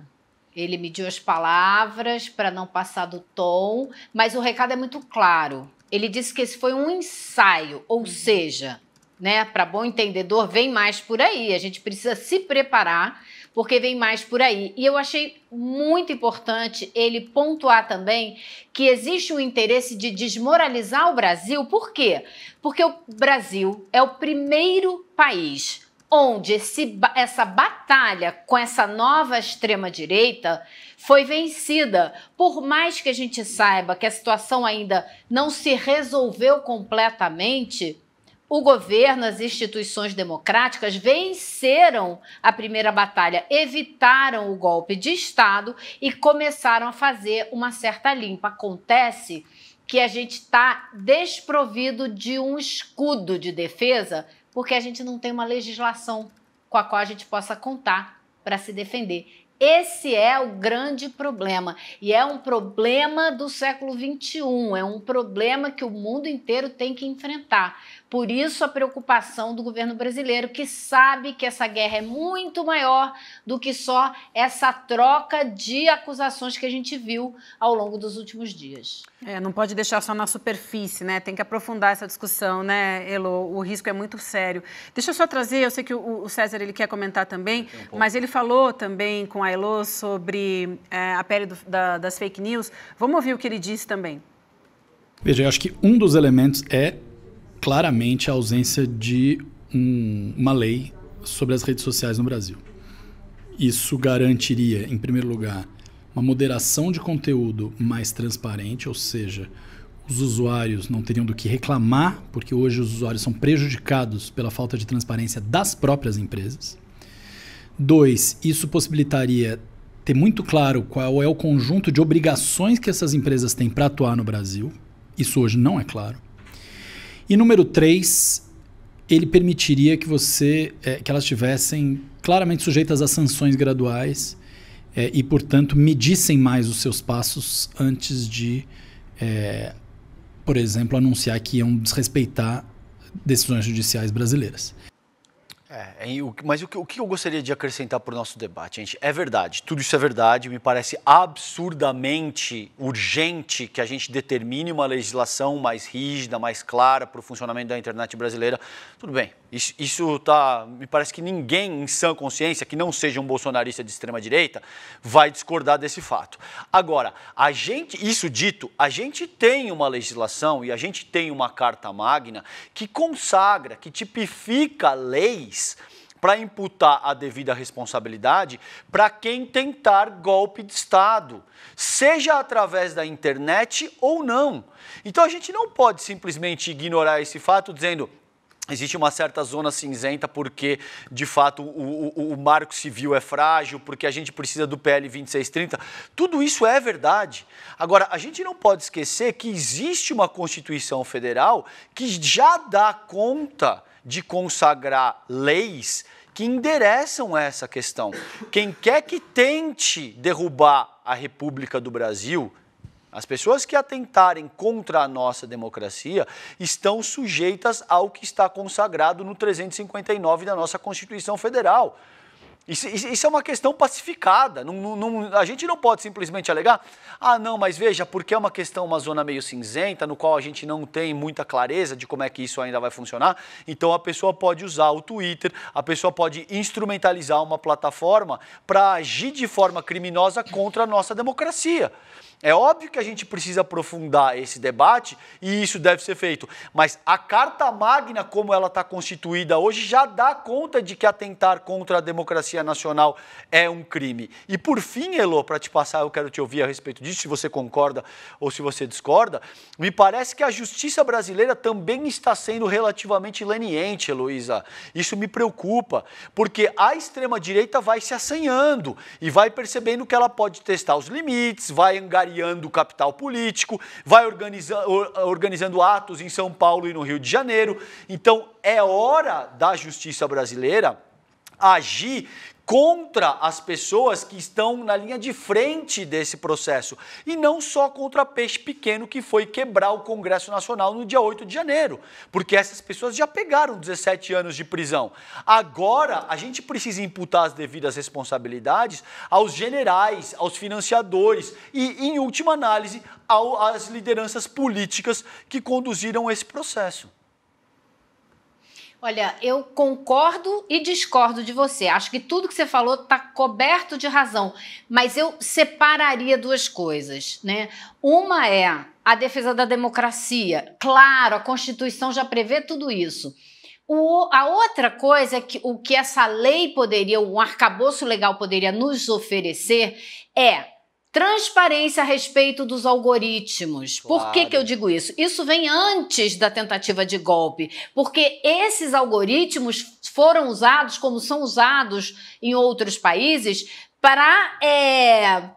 Ele mediu as palavras para não passar do tom, mas o recado é muito claro. Ele disse que esse foi um ensaio, ou uhum. seja, né? Para bom entendedor, vem mais por aí. A gente precisa se preparar, porque vem mais por aí. E eu achei muito importante ele pontuar também que existe um interesse de desmoralizar o Brasil. Por quê? Porque o Brasil é o primeiro país onde esse, essa batalha com essa nova extrema-direita foi vencida. Por mais que a gente saiba que a situação ainda não se resolveu completamente, o governo, as instituições democráticas venceram a primeira batalha, evitaram o golpe de Estado e começaram a fazer uma certa limpa. Acontece que a gente está desprovido de um escudo de defesa, porque a gente não tem uma legislação com a qual a gente possa contar para se defender. Esse é o grande problema. E é um problema do século XXI, é um problema que o mundo inteiro tem que enfrentar. Por isso a preocupação do governo brasileiro, que sabe que essa guerra é muito maior do que só essa troca de acusações que a gente viu ao longo dos últimos dias. É, não pode deixar só na superfície, né? Tem que aprofundar essa discussão, né, Elo? O risco é muito sério. Deixa eu só trazer, eu sei que o, César ele quer comentar também, um mas ele falou também com a Elo sobre é, a pele do, da, das fake news. Vamos ouvir o que ele disse também. Veja, eu acho que um dos elementos é claramente a ausência de um, uma lei sobre as redes sociais no Brasil. Isso garantiria, em primeiro lugar, uma moderação de conteúdo mais transparente, ou seja, os usuários não teriam do que reclamar, porque hoje os usuários são prejudicados pela falta de transparência das próprias empresas. Dois, isso possibilitaria ter muito claro qual é o conjunto de obrigações que essas empresas têm para atuar no Brasil. Isso hoje não é claro. E número 3, ele permitiria que você é, que elas tivessem claramente sujeitas a sanções graduais é, e, portanto, medissem mais os seus passos antes de, é, por exemplo, anunciar que iam desrespeitar decisões judiciais brasileiras. É, mas o que, eu gostaria de acrescentar para o nosso debate, gente? É verdade, tudo isso é verdade. Me parece absurdamente urgente que a gente determine uma legislação mais rígida, mais clara para o funcionamento da internet brasileira. Tudo bem, isso, isso tá. Me parece que ninguém em sã consciência, que não seja um bolsonarista de extrema direita, vai discordar desse fato. Agora, a gente, isso dito, a gente tem uma legislação e a gente tem uma carta magna que consagra, que tipifica leis leis para imputar a devida responsabilidade para quem tentar golpe de Estado, seja através da internet ou não. Então a gente não pode simplesmente ignorar esse fato dizendo. Existe uma certa zona cinzenta porque, de fato, o, o, o marco civil é frágil, porque a gente precisa do PL 2630. Tudo isso é verdade. Agora, a gente não pode esquecer que existe uma Constituição Federal que já dá conta de consagrar leis que endereçam essa questão. Quem quer que tente derrubar a República do Brasil, as pessoas que atentarem contra a nossa democracia estão sujeitas ao que está consagrado no 359 da nossa Constituição Federal. Isso, isso, é uma questão pacificada. Não, não, a gente não pode simplesmente alegar, ah, não, mas veja, porque é uma questão, uma zona meio cinzenta, no qual a gente não tem muita clareza de como é que isso ainda vai funcionar. Então a pessoa pode usar o Twitter, a pessoa pode instrumentalizar uma plataforma para agir de forma criminosa contra a nossa democracia. É óbvio que a gente precisa aprofundar esse debate e isso deve ser feito, mas a Carta Magna, como ela está constituída hoje, já dá conta de que atentar contra a democracia nacional é um crime. E por fim, Elo, para te passar, eu quero te ouvir a respeito disso, se você concorda ou se você discorda, me parece que a justiça brasileira também está sendo relativamente leniente, Heloísa. Isso me preocupa, porque a extrema-direita vai se assanhando e vai percebendo que ela pode testar os limites, vai angariar angariando capital político, vai organiza, organizando atos em São Paulo e no Rio de Janeiro. Então, é hora da justiça brasileira agir contra as pessoas que estão na linha de frente desse processo. E não só contra peixe pequeno que foi quebrar o Congresso Nacional no dia 8 de janeiro, porque essas pessoas já pegaram 17 anos de prisão. Agora, a gente precisa imputar as devidas responsabilidades aos generais, aos financiadores e, em última análise, ao, às lideranças políticas que conduziram esse processo. Olha, eu concordo e discordo de você. Acho que tudo que você falou está coberto de razão, mas eu separaria duas coisas, né? Uma é a defesa da democracia. Claro, a Constituição já prevê tudo isso. O, a outra coisa é que o que essa lei poderia, um arcabouço legal poderia nos oferecer é transparência a respeito dos algoritmos. Claro. Por que, que eu digo isso? Isso vem antes da tentativa de golpe, porque esses algoritmos foram usados, como são usados em outros países, para é,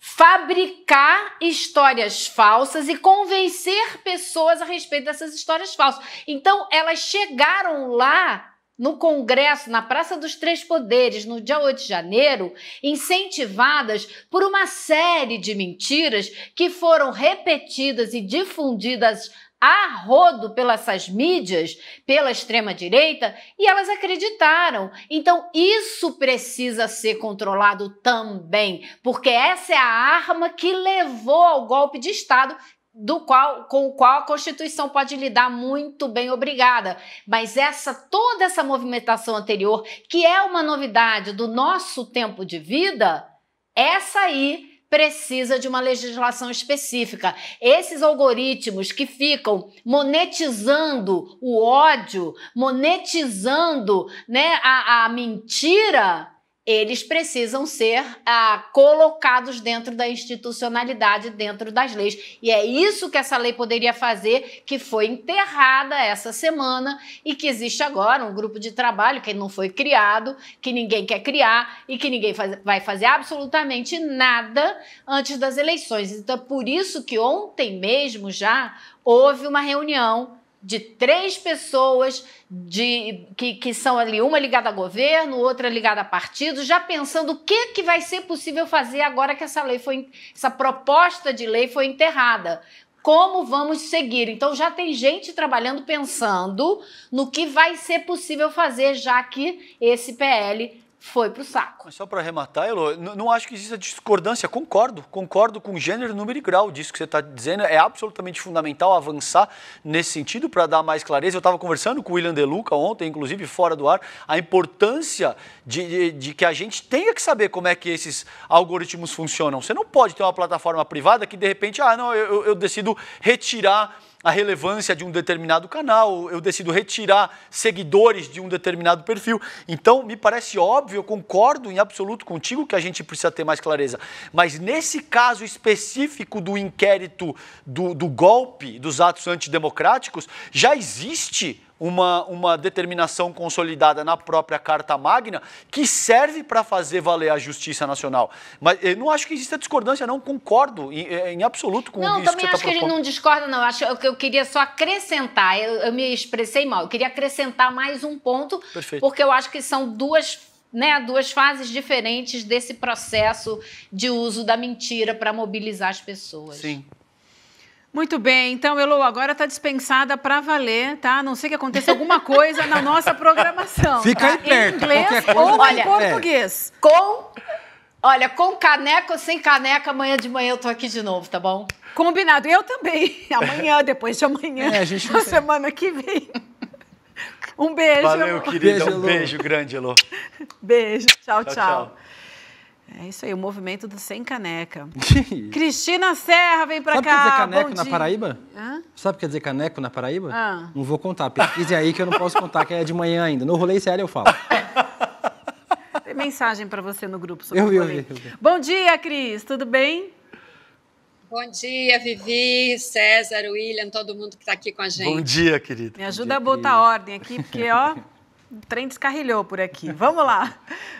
fabricar histórias falsas e convencer pessoas a respeito dessas histórias falsas. Então, elas chegaram lá no Congresso, na Praça dos Três Poderes, no dia 8 de janeiro, incentivadas por uma série de mentiras que foram repetidas e difundidas a rodo pelas mídias, pela extrema-direita, e elas acreditaram. Então, isso precisa ser controlado também, porque essa é a arma que levou ao golpe de Estado do qual, com o qual a Constituição pode lidar muito bem, obrigada. Mas essa toda essa movimentação anterior, que é uma novidade do nosso tempo de vida, essa aí precisa de uma legislação específica. Esses algoritmos que ficam monetizando o ódio, monetizando né, a, a mentira, eles precisam ser ah, colocados dentro da institucionalidade, dentro das leis. E é isso que essa lei poderia fazer, que foi enterrada essa semana e que existe agora um grupo de trabalho que não foi criado, que ninguém quer criar e que ninguém faz, vai fazer absolutamente nada antes das eleições. Então, por isso que ontem mesmo já houve uma reunião de três pessoas de, que, que são ali, uma ligada a governo, outra ligada a partido, já pensando o que, que vai ser possível fazer agora que essa lei foi, essa proposta de lei foi enterrada. Como vamos seguir? Então já tem gente trabalhando pensando no que vai ser possível fazer, já que esse PL foi pro saco. Mas só para arrematar, Elo, não acho que exista discordância, concordo, concordo com gênero, número e grau disso que você está dizendo, é absolutamente fundamental avançar nesse sentido para dar mais clareza. Eu estava conversando com o William Deluca ontem, inclusive fora do ar, a importância de, de, de, que a gente tenha que saber como é que esses algoritmos funcionam. Você não pode ter uma plataforma privada que de repente, ah, não, eu, eu decido retirar a relevância de um determinado canal, eu decido retirar seguidores de um determinado perfil. Então, me parece óbvio, eu concordo em absoluto contigo que a gente precisa ter mais clareza. Mas nesse caso específico do inquérito do, do golpe, dos atos antidemocráticos, já existe uma, uma determinação consolidada na própria Carta Magna que serve para fazer valer a justiça nacional. Mas eu não acho que exista discordância, não concordo em, eh, em absoluto com não, isso. Não, também que tá acho tá que ele não discorda, não. Acho que eu queria só acrescentar, eu, eu, me expressei mal, eu queria acrescentar mais um ponto, Perfeito. porque eu acho que são duas né, duas fases diferentes desse processo de uso da mentira para mobilizar as pessoas. Sim. Muito bem, então, Elo, agora está dispensada para valer, tá? A não sei que aconteça alguma coisa na nossa programação. Fica tá? aí perto. Em inglês ou olha, em português. Com, olha, com caneca ou sem caneca, amanhã de manhã eu tô aqui de novo, tá bom? Combinado. Eu também. [LAUGHS] Amanhã, depois de amanhã. É, a gente na semana que vem. Um beijo. Valeu, querida. Beijo, um beijo grande, Elo. Beijo. Tchau, tchau. tchau. tchau. É isso aí, o movimento do Sem Caneca. [LAUGHS] Cristina Serra, vem pra Sabe cá. Sabe o que quer dizer caneco na Paraíba? Hã? Sabe o que quer dizer caneco na Paraíba? Hã? Ah. Não vou contar, pesquise aí que eu não posso contar, que é de manhã ainda. No rolê sério eu falo. [LAUGHS] Tem mensagem para você no grupo sobre eu vi, eu vi, eu Bom dia, Cris, tudo bem? Bom dia, Vivi, César, William, todo mundo que está aqui com a gente. Bom dia, querido. Me ajuda dia, a botar querido. ordem aqui, porque, ó... [LAUGHS] o trem descarrilhou por aqui. Vamos lá.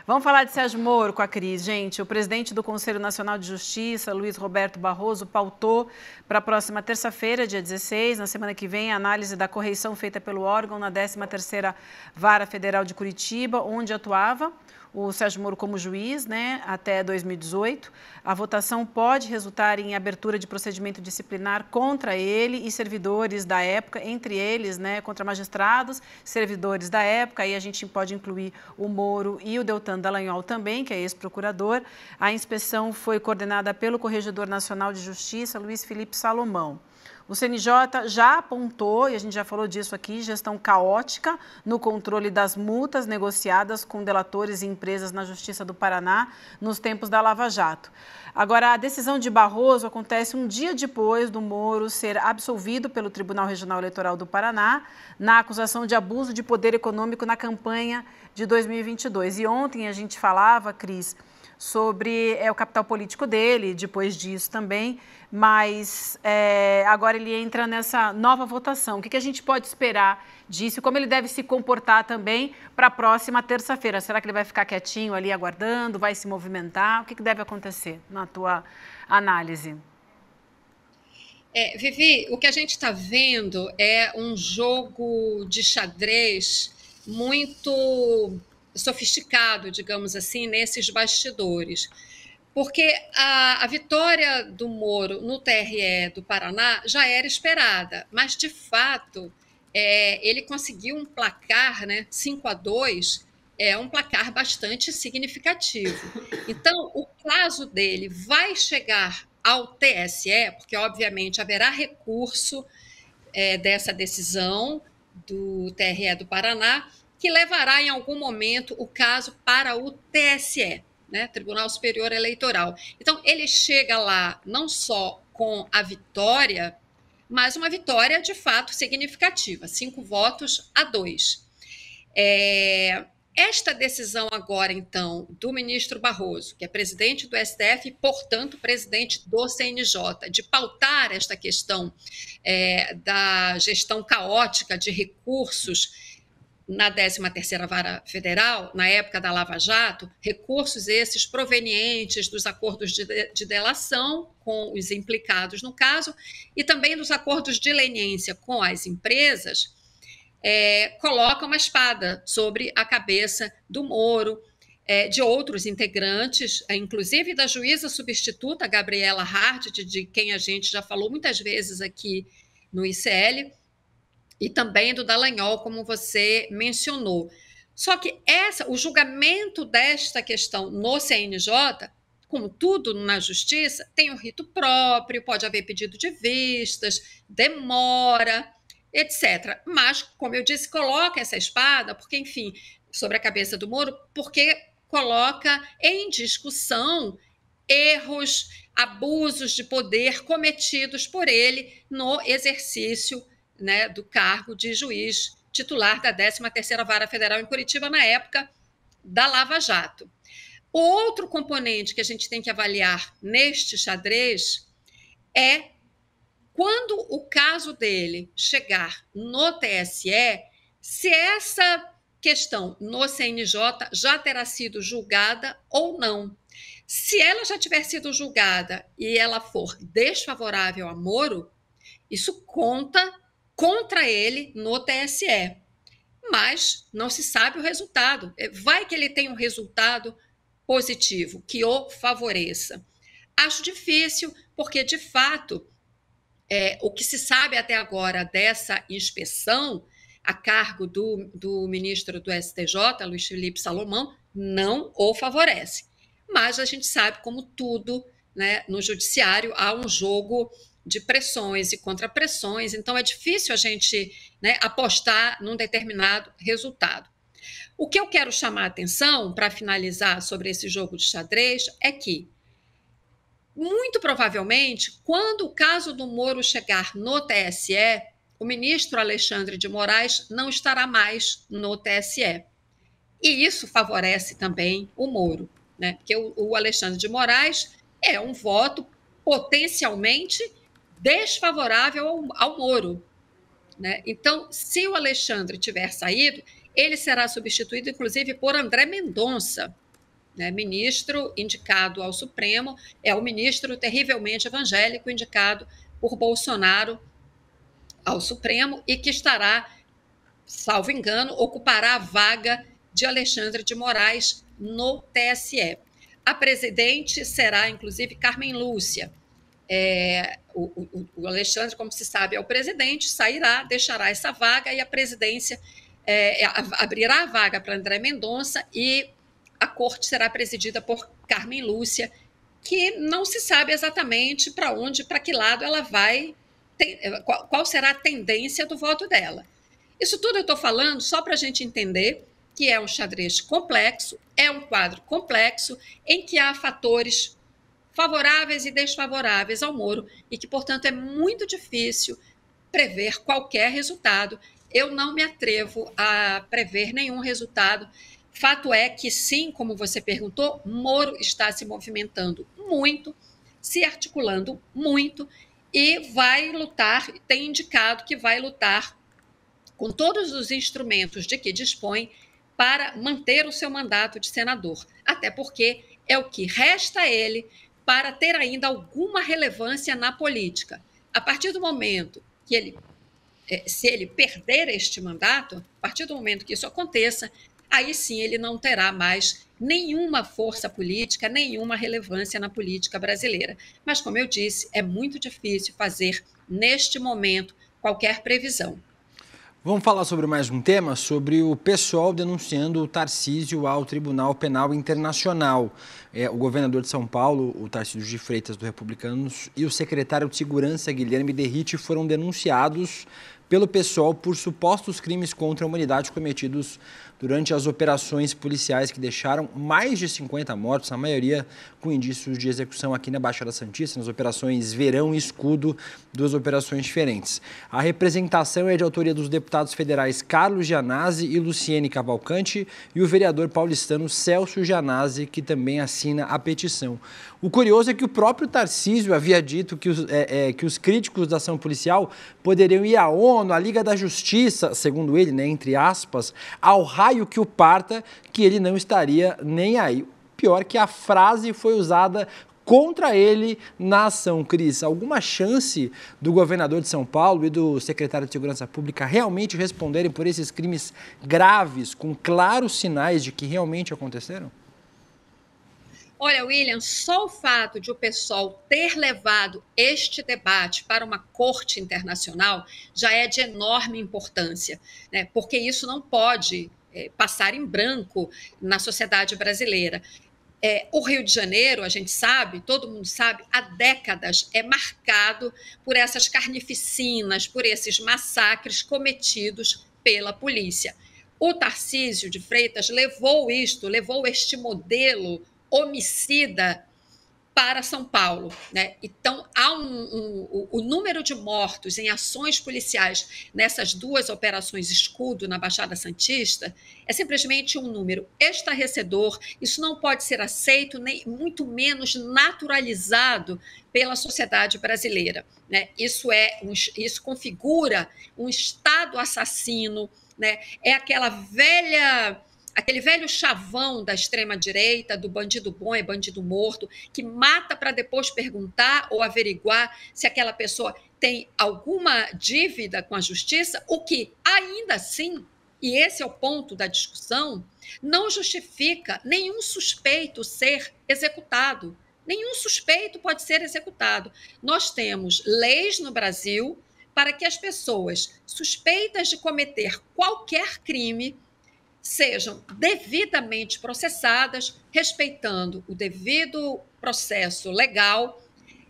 Vamos falar de Sérgio Moro com a Cris. Gente, o presidente do Conselho Nacional de Justiça, Luiz Roberto Barroso, pautou para a próxima terça-feira, dia 16, na semana que vem, a análise da correição feita pelo órgão na 13ª Vara Federal de Curitiba, onde atuava o Sérgio Moro como juiz né, até 2018. A votação pode resultar em abertura de procedimento disciplinar contra ele e servidores da época, entre eles, né, contra magistrados, servidores da época. Aí a gente pode incluir o Moro e o Deltan Dallagnol também, que é ex-procurador. A inspeção foi coordenada pelo Corregedor Nacional de Justiça, Luiz Felipe Salomão. O CNJ já apontou, e a gente já falou disso aqui, gestão caótica no controle das multas negociadas com delatores e empresas na Justiça do Paraná nos tempos da Lava Jato. Agora, a decisão de Barroso acontece um dia depois do Moro ser absolvido pelo Tribunal Regional Eleitoral do Paraná na acusação de abuso de poder econômico na campanha de 2022. E ontem a gente falava, Cris, sobre é, o capital político dele, depois disso também, mas é, agora ele entra nessa nova votação. O que, que a gente pode esperar disso? Como ele deve se comportar também para a próxima terça-feira? Será que ele vai ficar quietinho ali aguardando? Vai se movimentar? O que, que deve acontecer na tua análise? É, Vivi, o que a gente está vendo é um jogo de xadrez muito sofisticado, digamos assim, nesses bastidores. Porque a, a vitória do Moro no TRE do Paraná já era esperada, mas de fato é, ele conseguiu um placar, né, 5 a 2, é um placar bastante significativo. Então, o caso dele vai chegar ao TSE, porque obviamente haverá recurso é, dessa decisão do TRE do Paraná, que levará em algum momento o caso para o TSE, né, Tribunal Superior Eleitoral. Então, ele chega lá não só com a vitória, mas uma vitória de fato significativa, cinco votos a dois. É, esta decisão agora, então, do ministro Barroso, que é presidente do STF e, portanto, presidente do CNJ, de pautar esta questão é, da gestão caótica de recursos na 13ª Vara Federal, na época da Lava Jato, recursos esses provenientes dos acordos de, de delação com os implicados no caso e também dos acordos de leniência com as empresas, é, coloca uma espada sobre a cabeça do Moro, é, de outros integrantes, é, inclusive da juíza substituta Gabriela Hart, de, de quem a gente já falou muitas vezes aqui no ICL, e também do Dallagnol, como você mencionou. Só que essa, o julgamento desta questão no CNJ, contudo, na justiça, tem um rito próprio, pode haver pedido de vistas, demora, etc. Mas, como eu disse, coloca essa espada, porque, enfim, sobre a cabeça do Moro, porque coloca em discussão erros, abusos de poder cometidos por ele no exercício né, do cargo de juiz titular da 13ª Vara Federal em Curitiba na época da Lava Jato. Outro componente que a gente tem que avaliar neste xadrez é quando o caso dele chegar no TSE, se essa questão no CNJ já terá sido julgada ou não. Se ela já tiver sido julgada e ela for desfavorável a Moro, isso conta contra ele no TSE. Mas não se sabe o resultado. É, vai que ele tem um resultado positivo, que o favoreça. Acho difícil, porque de fato, é, o que se sabe até agora dessa inspeção a cargo do, do ministro do STJ, Luiz Felipe Salomão, não o favorece. Mas a gente sabe, como tudo né, no judiciário, há um jogo de pressões e contrapressões, então é difícil a gente né, apostar num determinado resultado. O que eu quero chamar a atenção para finalizar sobre esse jogo de xadrez é que, muito provavelmente, quando o caso do Moro chegar no TSE, o ministro Alexandre de Moraes não estará mais no TSE. E isso favorece também o Moro, né? porque o Alexandre de Moraes é um voto potencialmente desfavorável ao, ao Moro. Né? Então, se o Alexandre tiver saído, ele será substituído, inclusive, por André Mendonça, né? ministro indicado ao Supremo, é o ministro terrivelmente evangélico indicado por Bolsonaro ao Supremo e que estará, salvo engano, ocupará a vaga de Alexandre de Moraes no TSE. A presidente será, inclusive, Carmen Lúcia. É, o, o, o, Alexandre, como se sabe, é o presidente, sairá, deixará essa vaga e a presidência é, é abrirá a vaga para André Mendonça e a corte será presidida por Carmen Lúcia, que não se sabe exatamente para onde, para que lado ela vai, tem, é, qual, qual será a tendência do voto dela. Isso tudo eu estou falando só para a gente entender que é um xadrez complexo, é um quadro complexo em que há fatores favoráveis e desfavoráveis ao Moro e que, portanto, é muito difícil prever qualquer resultado. Eu não me atrevo a prever nenhum resultado. Fato é que, sim, como você perguntou, Moro está se movimentando muito, se articulando muito e vai lutar, tem indicado que vai lutar com todos os instrumentos de que dispõe para manter o seu mandato de senador. Até porque é o que resta a ele para ter ainda alguma relevância na política. A partir do momento que ele, eh, se ele perder este mandato, a partir do momento que isso aconteça, aí sim ele não terá mais nenhuma força política, nenhuma relevância na política brasileira. Mas, como eu disse, é muito difícil fazer, neste momento, qualquer previsão. Vamos falar sobre mais um tema, sobre o pessoal denunciando o Tarcísio ao Tribunal Penal Internacional. É, o governador de São Paulo, o Tarcísio de Freitas do Republicanos, e o secretário de Segurança, Guilherme Derrite, foram denunciados pelo pessoal por supostos crimes contra a humanidade cometidos durante as operações policiais que deixaram mais de 50 mortos, a maioria com indícios de execução aqui na Baixada Santista, nas operações Verão e Escudo, duas operações diferentes. A representação é de autoria dos deputados federais Carlos Gianazzi e Luciene Cavalcante e o vereador paulistano Celso Gianazzi, que também assina a petição. O curioso é que o próprio Tarcísio havia dito que os, é, é, que os críticos da ação policial poderiam ir à ONU, à Liga da Justiça, segundo ele, né, entre aspas, ao raio que o parta, que ele não estaria nem aí. Pior que a frase foi usada contra ele na ação. Cris, alguma chance do governador de São Paulo e do secretário de Segurança Pública realmente responderem por esses crimes graves, com claros sinais de que realmente aconteceram? Olha, William, só o fato de o pessoal ter levado este debate para uma corte internacional já é de enorme importância, né? porque isso não pode é, passar em branco na sociedade brasileira. É, o Rio de Janeiro, a gente sabe, todo mundo sabe, há décadas é marcado por essas carnificinas, por esses massacres cometidos pela polícia. O Tarcísio de Freitas levou isto, levou este modelo homicida para São Paulo. Né? Então, há um, um, o número de mortos em ações policiais nessas duas operações escudo na Baixada Santista é simplesmente um número estarrecedor. Isso não pode ser aceito, nem muito menos naturalizado pela sociedade brasileira. Né? Isso, é isso configura um Estado assassino, né? é aquela velha aquele velho chavão da extrema-direita, do bandido bom e é bandido morto, que mata para depois perguntar ou averiguar se aquela pessoa tem alguma dívida com a justiça, o que ainda assim, e esse é o ponto da discussão, não justifica nenhum suspeito ser executado. Nenhum suspeito pode ser executado. Nós temos leis no Brasil para que as pessoas suspeitas de cometer qualquer crime sejam devidamente processadas, respeitando o devido processo legal,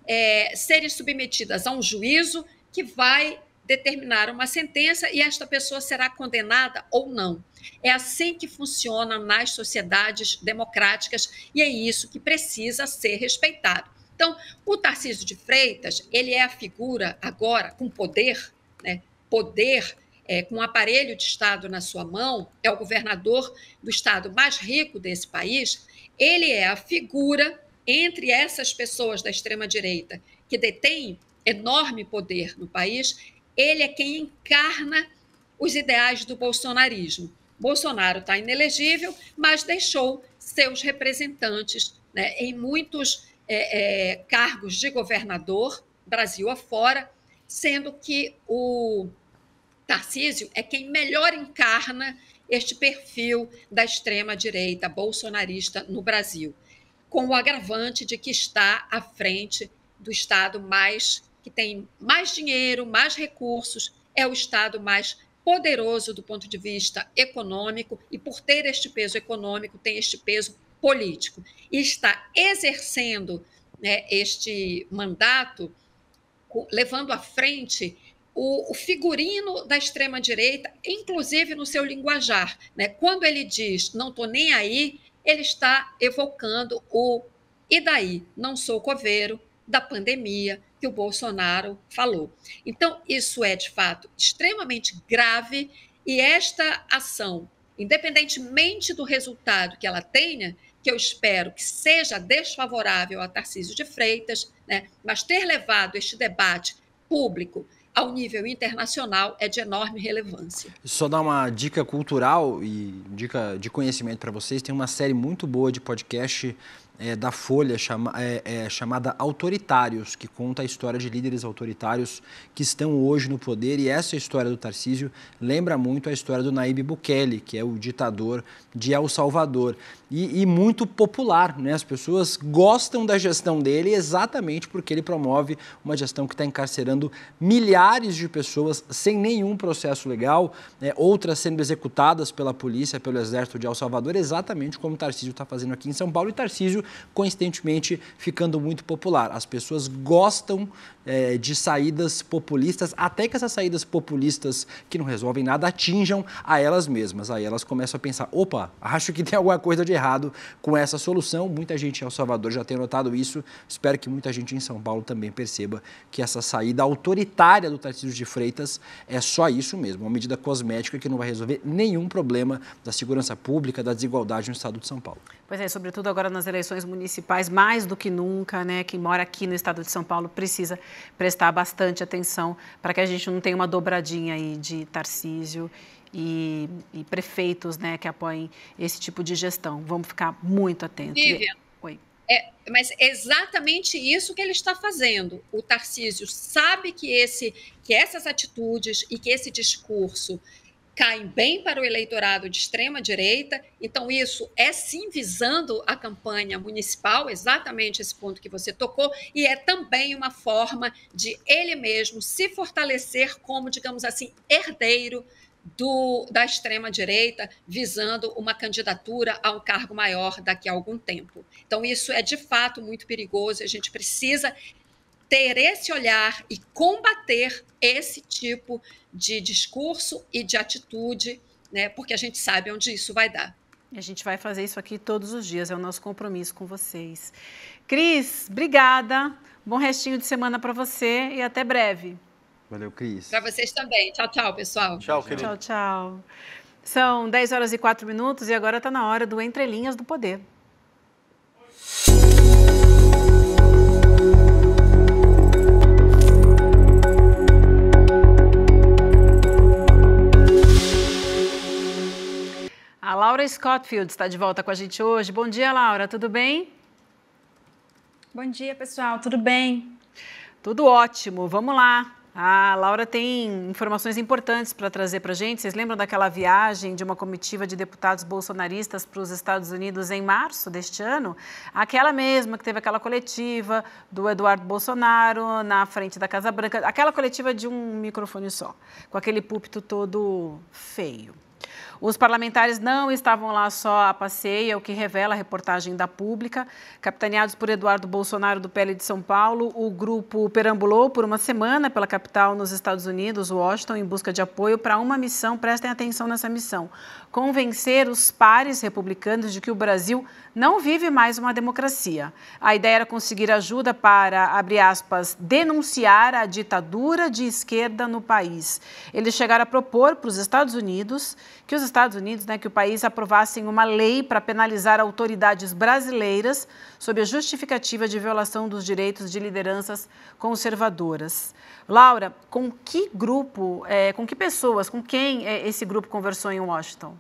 é, serem submetidas a um juízo que vai determinar uma sentença e esta pessoa será condenada ou não. É assim que funciona nas sociedades democráticas e é isso que precisa ser respeitado. Então, o Tarcísio de Freitas, ele é a figura agora com poder, né? Poder é, com o um aparelho de Estado na sua mão, é o governador do Estado mais rico desse país, ele é a figura entre essas pessoas da extrema-direita que detêm enorme poder no país, ele é quem encarna os ideais do bolsonarismo. Bolsonaro está inelegível, mas deixou seus representantes né, em muitos é, é, cargos de governador, Brasil afora, sendo que o Tarcísio é quem melhor encarna este perfil da extrema-direita bolsonarista no Brasil, com o agravante de que está à frente do Estado mais que tem mais dinheiro, mais recursos, é o Estado mais poderoso do ponto de vista econômico e, por ter este peso econômico, tem este peso político. E está exercendo né, este mandato, levando à frente o, o figurino da extrema-direita, inclusive no seu linguajar. Né? Quando ele diz não estou nem aí, ele está evocando o e daí? Não sou coveiro da pandemia que o Bolsonaro falou. Então, isso é de fato extremamente grave e esta ação, independentemente do resultado que ela tenha, que eu espero que seja desfavorável a Tarcísio de Freitas, né, mas ter levado este debate público ao nível internacional é de enorme relevância. Só dar uma dica cultural e dica de conhecimento para vocês: tem uma série muito boa de podcast é, da Folha chama, é, é, chamada Autoritários, que conta a história de líderes autoritários que estão hoje no poder. E essa é história do Tarcísio lembra muito a história do Naíbe Bukele, que é o ditador de El Salvador e, e, muito popular. Né? As pessoas gostam da gestão dele exatamente porque ele promove uma gestão que está encarcerando milhares de pessoas sem nenhum processo legal, né? outras sendo executadas pela polícia, pelo exército de El Salvador, exatamente como Tarcísio está fazendo aqui em São Paulo. E Tarcísio, coincidentemente, ficando muito popular. As pessoas gostam é, de saídas populistas, até que essas saídas populistas que não resolvem nada atinjam a elas mesmas. Aí elas começam a pensar: opa, acho que tem alguma coisa de errado com essa solução. Muita gente em El Salvador já tem notado isso. Espero que muita gente em São Paulo também perceba que essa saída autoritária do Tarcísio de Freitas é só isso mesmo, uma medida cosmética que não vai resolver nenhum problema da segurança pública, da desigualdade no estado de São Paulo. Pois é, sobretudo agora nas eleições municipais, mais do que nunca, né, quem mora aqui no estado de São Paulo precisa prestar bastante atenção para que a gente não tenha uma dobradinha aí de Tarcísio e, e prefeitos né, que apoiem esse tipo de gestão. Vamos ficar muito atentos. Lívia, Oi. É, mas é exatamente isso que ele está fazendo. O Tarcísio sabe que, esse, que essas atitudes e que esse discurso caem bem para o eleitorado de extrema direita. Então, isso é sim visando a campanha municipal, exatamente esse ponto que você tocou, e é também uma forma de ele mesmo se fortalecer como, digamos assim, herdeiro do, da extrema direita, visando uma candidatura a um cargo maior daqui a algum tempo. Então, isso é de fato muito perigoso e a gente precisa ter esse olhar e combater esse tipo de de discurso e de atitude, né? Porque a gente sabe onde isso vai dar. A gente vai fazer isso aqui todos os dias, é o nosso compromisso com vocês. Cris, obrigada. Bom restinho de semana para você e até breve. Valeu, Cris. Para vocês também. Tchau, tchau, pessoal. Tchau, querido. Tchau, tchau. São 10 horas e 4 minutos e agora está na hora do Entre Linhas do Poder. A Laura Scottfield está de volta com a gente hoje. Bom dia, Laura, tudo bem? Bom dia, pessoal, tudo bem? Tudo ótimo, vamos lá. A Laura tem informações importantes para trazer para a gente. Vocês lembram daquela viagem de uma comitiva de deputados bolsonaristas para os Estados Unidos em março deste ano? Aquela mesma que teve aquela coletiva do Eduardo Bolsonaro na frente da Casa Branca, aquela coletiva de um microfone só, com aquele púlpito todo feio. Os parlamentares não estavam lá só a passeio, é o que revela a reportagem da Pública. Capitaneados por Eduardo Bolsonaro, do PL de São Paulo, o grupo perambulou por uma semana pela capital nos Estados Unidos, Washington, em busca de apoio para uma missão. Prestem atenção nessa missão: convencer os pares republicanos de que o Brasil não vive mais uma democracia. A ideia era conseguir ajuda para, abre aspas, denunciar a ditadura de esquerda no país. Eles chegaram a propor para os Estados Unidos que os Estados Unidos né, que o país aprovasse uma lei para penalizar autoridades brasileiras sob a justificativa de violação dos direitos de lideranças conservadoras. Laura, com que grupo, é, com que pessoas, com quem é, esse grupo conversou em Washington?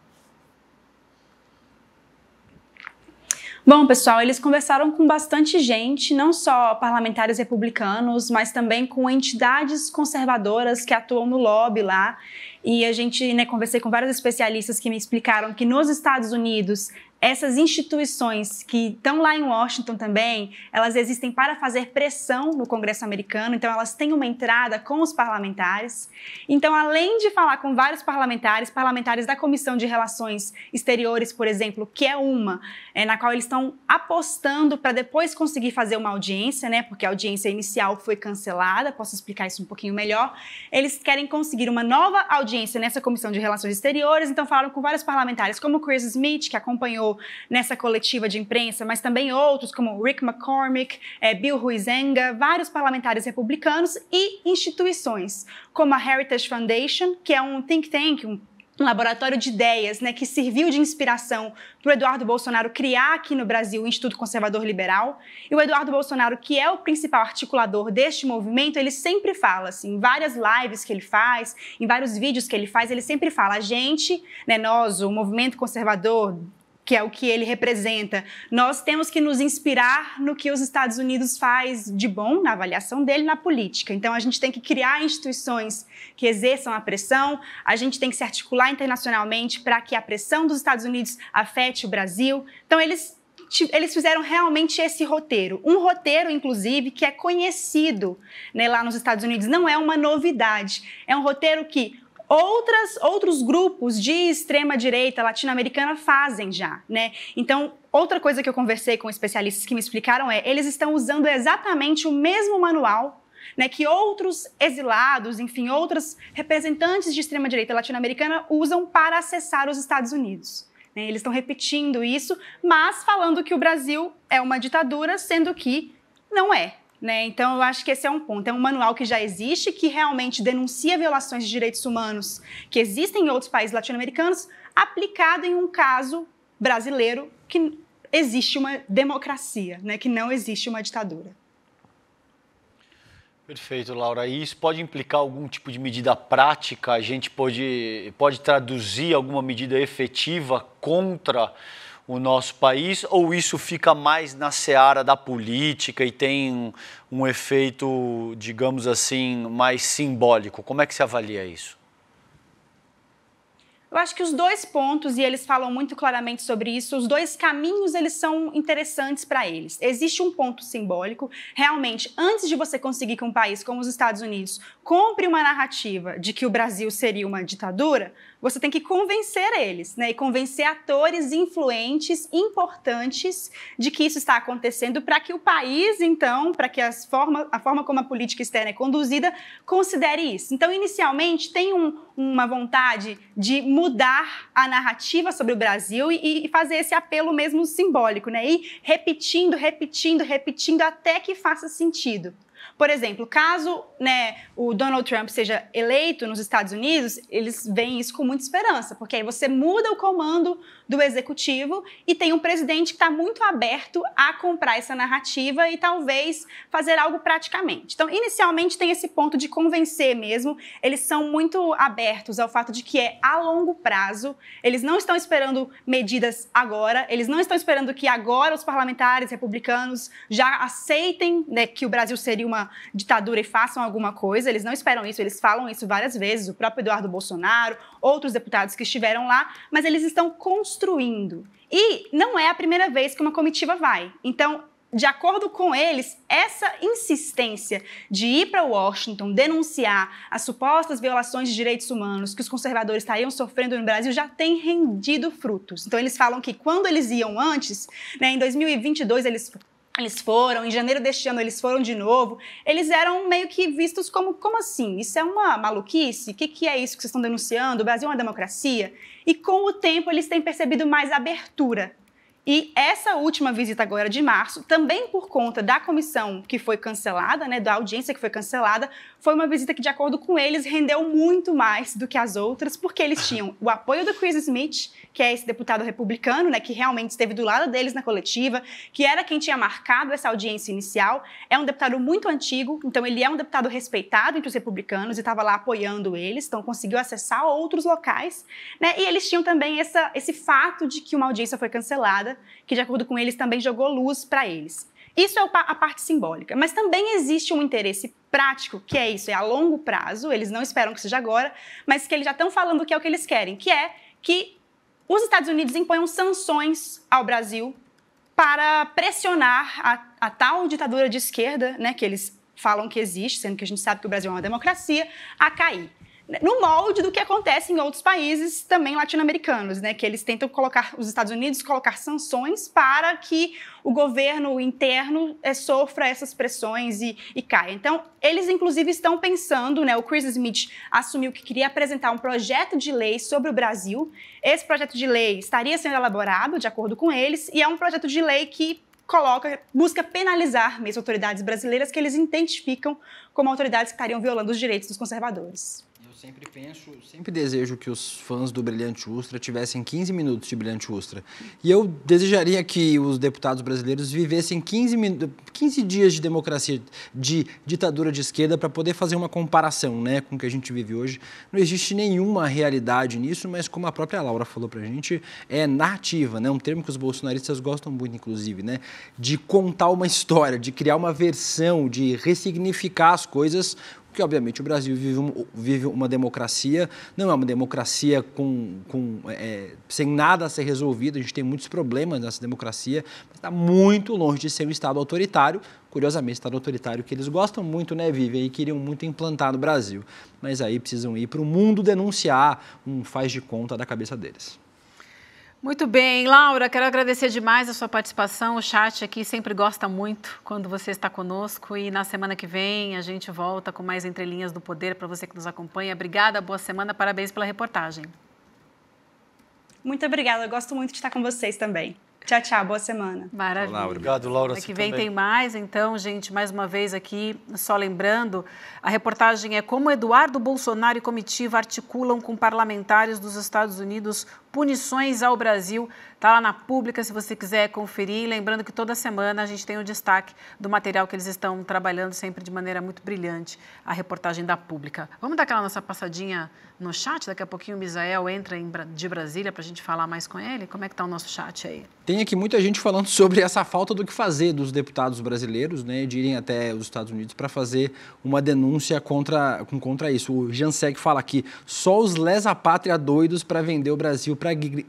Bom, pessoal, eles conversaram com bastante gente, não só parlamentares republicanos, mas também com entidades conservadoras que atuam no lobby lá. E a gente, né, conversei com vários especialistas que me explicaram que nos Estados Unidos essas instituições que estão lá em Washington também, elas existem para fazer pressão no Congresso americano, então elas têm uma entrada com os parlamentares. Então, além de falar com vários parlamentares, parlamentares da Comissão de Relações Exteriores, por exemplo, que é uma, é, na qual eles estão apostando para depois conseguir fazer uma audiência, né? Porque a audiência inicial foi cancelada, posso explicar isso um pouquinho melhor. Eles querem conseguir uma nova audiência nessa Comissão de Relações Exteriores, então falaram com vários parlamentares, como Chris Smith, que acompanhou nessa coletiva de imprensa, mas também outros como Rick McCormick, eh, Bill Huizenga, vários parlamentares republicanos e instituições, como a Heritage Foundation, que é um think tank, um um laboratório de ideias né, que serviu de inspiração para o Eduardo Bolsonaro criar aqui no Brasil o Instituto Conservador Liberal. E o Eduardo Bolsonaro, que é o principal articulador deste movimento, ele sempre fala, assim, em várias lives que ele faz, em vários vídeos que ele faz, ele sempre fala: a gente, né, nós, o movimento conservador que é o que ele representa. Nós temos que nos inspirar no que os Estados Unidos faz de bom na avaliação dele na política. Então a gente tem que criar instituições que exerçam a pressão, a gente tem que se articular internacionalmente para que a pressão dos Estados Unidos afete o Brasil. Então eles eles fizeram realmente esse roteiro. Um roteiro, inclusive, que é conhecido né, lá nos Estados Unidos. Não é uma novidade. É um roteiro que outras, outros grupos de extrema direita latino-americana fazem já, né? Então, outra coisa que eu conversei com especialistas que me explicaram é, eles estão usando exatamente o mesmo manual né, que outros exilados, enfim, outros representantes de extrema-direita latino-americana usam para acessar os Estados Unidos. Né? Eles estão repetindo isso, mas falando que o Brasil é uma ditadura, sendo que não é. Né? Então, eu acho que esse é um ponto. É um manual que já existe, que realmente denuncia violações de direitos humanos que existem em outros países latino-americanos, aplicado em um caso brasileiro que existe uma democracia, né? que não existe uma ditadura. Perfeito, Laura. E isso pode implicar algum tipo de medida prática? A gente pode, pode traduzir alguma medida efetiva contra o nosso país, ou isso fica mais na seara da política e tem um, efeito, digamos assim, mais simbólico? Como é que se avalia isso? Eu acho que os dois pontos, e eles falam muito claramente sobre isso, os dois caminhos eles são interessantes para eles. Existe um ponto simbólico, realmente, antes de você conseguir que um país como os Estados Unidos compre uma narrativa de que o Brasil seria uma ditadura, você tem que convencer eles, né? E convencer atores influentes, importantes, de que isso está acontecendo para que o país, então, para que as forma, a forma como a política externa é conduzida, considere isso. Então, inicialmente, tem um, uma vontade de mudar a narrativa sobre o Brasil e, e fazer esse apelo mesmo simbólico, né? E repetindo, repetindo, repetindo até que faça sentido. Por exemplo, caso né, o Donald Trump seja eleito nos Estados Unidos, eles veem isso com muita esperança, porque aí você muda o comando do executivo e tem um presidente que está muito aberto a comprar essa narrativa e talvez fazer algo praticamente. Então, inicialmente tem esse ponto de convencer mesmo, eles são muito abertos ao fato de que é a longo prazo, eles não estão esperando medidas agora, eles não estão esperando que agora os parlamentares republicanos já aceitem né, que o Brasil seria uma ditadura e façam alguma coisa, eles não esperam isso, eles falam isso várias vezes, o próprio Eduardo Bolsonaro, outros deputados que estiveram lá, mas eles estão construindo construindo. E não é a primeira vez que uma comitiva vai. Então, de acordo com eles, essa insistência de ir para Washington denunciar as supostas violações de direitos humanos que os conservadores estariam sofrendo no Brasil já tem rendido frutos. Então, eles falam que quando eles iam antes, né, em 2022, eles eles foram, em janeiro deste ano eles foram de novo. Eles eram meio que vistos como, como assim? Isso é uma maluquice? O que, que é isso que vocês estão denunciando? O Brasil é uma democracia? E com o tempo eles têm percebido mais abertura e essa última visita agora de março, também por conta da comissão que foi cancelada, né, da audiência que foi cancelada, foi uma visita que, de acordo com eles, rendeu muito mais do que as outras, porque eles tinham o apoio do Chris Smith, que é esse deputado republicano, né, que realmente esteve do lado deles na coletiva, que era quem tinha marcado essa audiência inicial. É um deputado muito antigo, então ele é um deputado respeitado entre os republicanos e estava lá apoiando eles, então conseguiu acessar outros locais, né, e eles tinham também essa, esse fato de que uma audiência foi cancelada que, de acordo com eles, também jogou luz para eles. Isso é a parte simbólica, mas também existe um interesse prático, que é isso, é a longo prazo, eles não esperam que seja agora, mas que eles já estão falando que é o que eles querem, que é que os Estados Unidos imponham sanções ao Brasil para pressionar a, a tal ditadura de esquerda, né, que eles falam que existe, sendo que a gente sabe que o Brasil é uma democracia, a cair no molde do que acontece em outros países também latino-americanos, né? Que eles tentam colocar, os Estados Unidos colocar sanções para que o governo interno é, sofra essas pressões e, e caia. Então, eles inclusive estão pensando, né? O Chris Smith assumiu que queria apresentar um projeto de lei sobre o Brasil. Esse projeto de lei estaria sendo elaborado, de acordo com eles, e é um projeto de lei que coloca, busca penalizar mesmo autoridades brasileiras que eles identificam como autoridades que estariam violando os direitos dos conservadores sempre penso, sempre desejo que os fãs do Brilhante Ustra tivessem 15 minutos de Brilhante Ustra. E eu desejaria que os deputados brasileiros vivessem 15, 15 dias de democracia, de ditadura de esquerda, para poder fazer uma comparação né, com o que a gente vive hoje. Não existe nenhuma realidade nisso, mas como a própria Laura falou para a gente, é narrativa, né, um termo que os bolsonaristas gostam muito, inclusive, né, de contar uma história, de criar uma versão, de ressignificar as coisas porque obviamente o Brasil vive, um, vive uma democracia, não é uma democracia com, com é, sem nada a ser resolvido, a gente tem muitos problemas nessa democracia, mas está muito longe de ser um Estado autoritário, curiosamente, Estado autoritário que eles gostam muito, né, vivem e queriam muito implantar no Brasil, mas aí precisam ir para o mundo denunciar um faz de conta da cabeça deles. Muito bem, Laura, quero agradecer demais a sua participação. O chat aqui sempre gosta muito quando você está conosco e na semana que vem a gente volta com mais entrelinhas do poder para você que nos acompanha. Obrigada, boa semana, parabéns pela reportagem. Muito obrigada, eu gosto muito de estar com vocês também. Tchau, tchau. Boa semana. Maravilha. Olá, obrigado, Laura. Aqui vem também. tem mais, então, gente, mais uma vez aqui, só lembrando, a reportagem é como Eduardo Bolsonaro e comitiva articulam com parlamentares dos Estados Unidos punições ao Brasil. Está lá na pública, se você quiser conferir. Lembrando que toda semana a gente tem o destaque do material que eles estão trabalhando sempre de maneira muito brilhante, a reportagem da pública. Vamos dar aquela nossa passadinha no chat? Daqui a pouquinho o Misael entra de Brasília para a gente falar mais com ele. Como é que está o nosso chat aí? Tem tem aqui muita gente falando sobre essa falta do que fazer dos deputados brasileiros, né, de irem até os Estados Unidos para fazer uma denúncia contra, contra isso. O Jansec fala aqui, só os lesa pátria doidos para vender o Brasil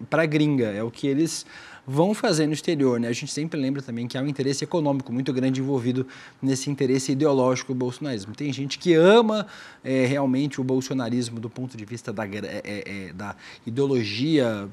para gringa, é o que eles vão fazer no exterior, né? A gente sempre lembra também que há um interesse econômico muito grande envolvido nesse interesse ideológico do bolsonarismo. Tem gente que ama é, realmente o bolsonarismo do ponto de vista da, é, é, é, da ideologia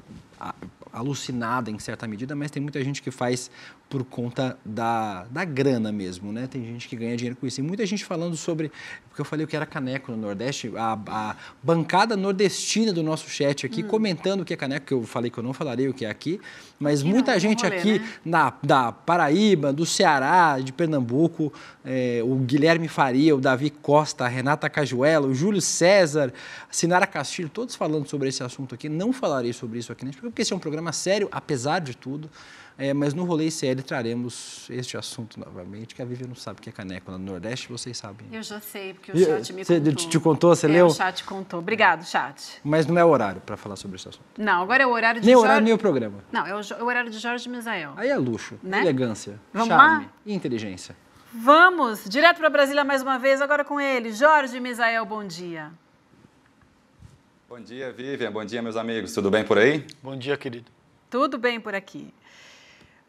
alucinada em certa medida, mas tem muita gente que faz por conta da, da grana mesmo, né? Tem gente que ganha dinheiro com isso. E muita gente falando sobre, porque eu falei que era caneco no Nordeste, a, a bancada nordestina do nosso chat aqui hum. comentando o que é caneco, que eu falei que eu não falaria o que é aqui, mas aqui muita não, gente rolê, aqui né? na, da Paraíba, do Ceará, de Pernambuco, é, o Guilherme Faria, o Davi Costa, a Renata Cajuela, o Júlio César, a Sinara Castilho, todos falando sobre esse assunto aqui. Não falarei sobre isso aqui, né? porque esse é um programa problema sério, apesar de tudo. É, mas no Rolê ICL traremos este assunto novamente, que a Vivian não sabe o que é caneco no Nordeste, vocês sabem. Eu já sei, porque o chat me cê, contou. Te, te contou, você é, leu? o chat contou. Obrigado, chat. Mas não é o horário para falar sobre esse assunto. Não, agora é o horário de Nem Jorge... horário, nem o programa. Não, é o, é o horário de Jorge Misael. Aí é luxo, né? elegância, Vamos charme lá? e inteligência. Vamos, direto para Brasília mais uma vez, agora com ele, Jorge Misael, bom dia. Bom dia, Vivian. Bom dia, meus amigos. Tudo bem por aí? Bom dia, querido. Tudo bem por aqui.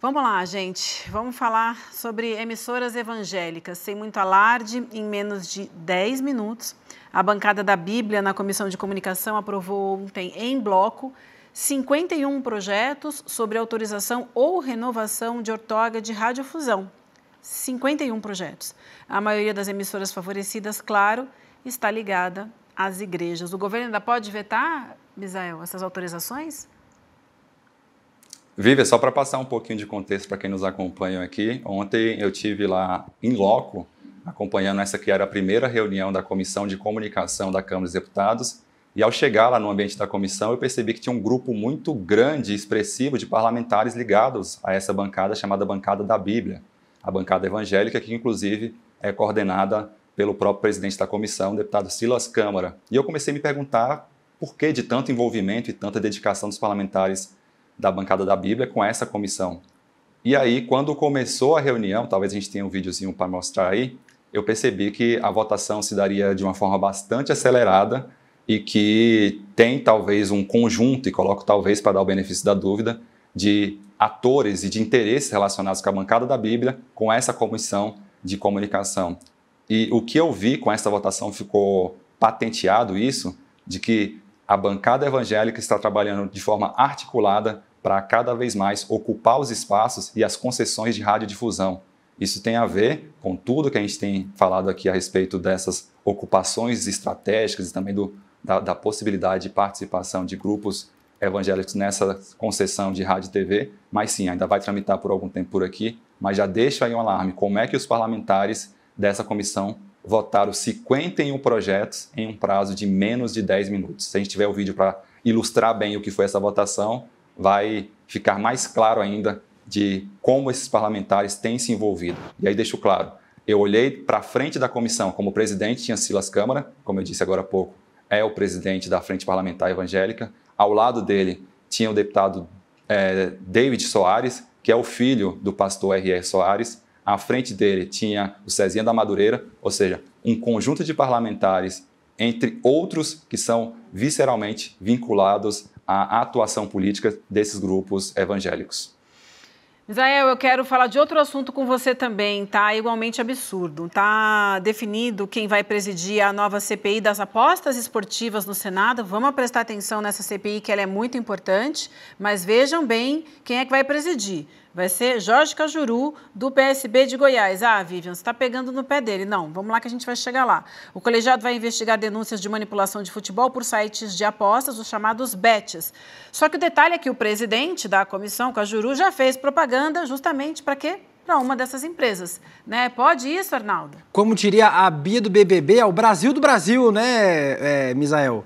Vamos lá, gente. Vamos falar sobre emissoras evangélicas. Sem muito alarde, em menos de 10 minutos, a bancada da Bíblia na Comissão de Comunicação aprovou ontem em bloco 51 projetos sobre autorização ou renovação de ortoga de radiofusão. 51 projetos. A maioria das emissoras favorecidas, claro, está ligada às igrejas. O governo ainda pode vetar, Misael, essas autorizações? Viva, é só para passar um pouquinho de contexto para quem nos acompanha aqui, ontem eu tive lá em loco, acompanhando essa que era a primeira reunião da Comissão de Comunicação da Câmara dos Deputados, e ao chegar lá no ambiente da comissão, eu percebi que tinha um grupo muito grande e expressivo de parlamentares ligados a essa bancada chamada Bancada da Bíblia, a bancada evangélica, que inclusive é coordenada pelo próprio presidente da comissão, deputado Silas Câmara. E eu comecei a me perguntar por que de tanto envolvimento e tanta dedicação dos parlamentares da bancada da Bíblia com essa comissão. E aí, quando começou a reunião, talvez a gente tenha um videozinho para mostrar aí, eu percebi que a votação se daria de uma forma bastante acelerada e que tem talvez um conjunto, e coloco talvez para dar o benefício da dúvida, de atores e de interesses relacionados com a bancada da Bíblia, com essa comissão de comunicação. E o que eu vi com essa votação ficou patenteado isso, de que a bancada evangélica está trabalhando de forma articulada para cada vez mais ocupar os espaços e as concessões de radiodifusão. Isso tem a ver com tudo que a gente tem falado aqui a respeito dessas ocupações estratégicas e também do, da, da possibilidade de participação de grupos evangélicos nessa concessão de rádio e TV, mas sim, ainda vai tramitar por algum tempo por aqui, mas já deixa aí um alarme, como é que os parlamentares dessa comissão votaram 51 projetos em um prazo de menos de 10 minutos. Se a gente tiver o vídeo para ilustrar bem o que foi essa votação, vai ficar mais claro ainda de como esses parlamentares têm se envolvido. E aí deixo claro, eu olhei para frente da comissão, como presidente tinha Silas Câmara, como eu disse agora há pouco, é o presidente da Frente Parlamentar Evangélica. Ao lado dele tinha o deputado é, David Soares, que é o filho do pastor R.R. Soares, à frente dele tinha o Cezinha da Madureira, ou seja, um conjunto de parlamentares, entre outros que são visceralmente vinculados à atuação política desses grupos evangélicos. Israel, eu quero falar de outro assunto com você também, tá? Igualmente absurdo. Tá definido quem vai presidir a nova CPI das apostas esportivas no Senado. Vamos prestar atenção nessa CPI, que ela é muito importante, mas vejam bem quem é que vai presidir. Vai ser Jorge Cajuru, do PSB de Goiás. Ah, Vivian, você está pegando no pé dele. Não, vamos lá que a gente vai chegar lá. O colegiado vai investigar denúncias de manipulação de futebol por sites de apostas, os chamados bets. Só que o detalhe é que o presidente da comissão, Cajuru, já fez propaganda justamente para quê? para uma dessas empresas, né? Pode isso, Arnaldo? Como diria a Bia do BBB, é o Brasil do Brasil, né, é, Misael?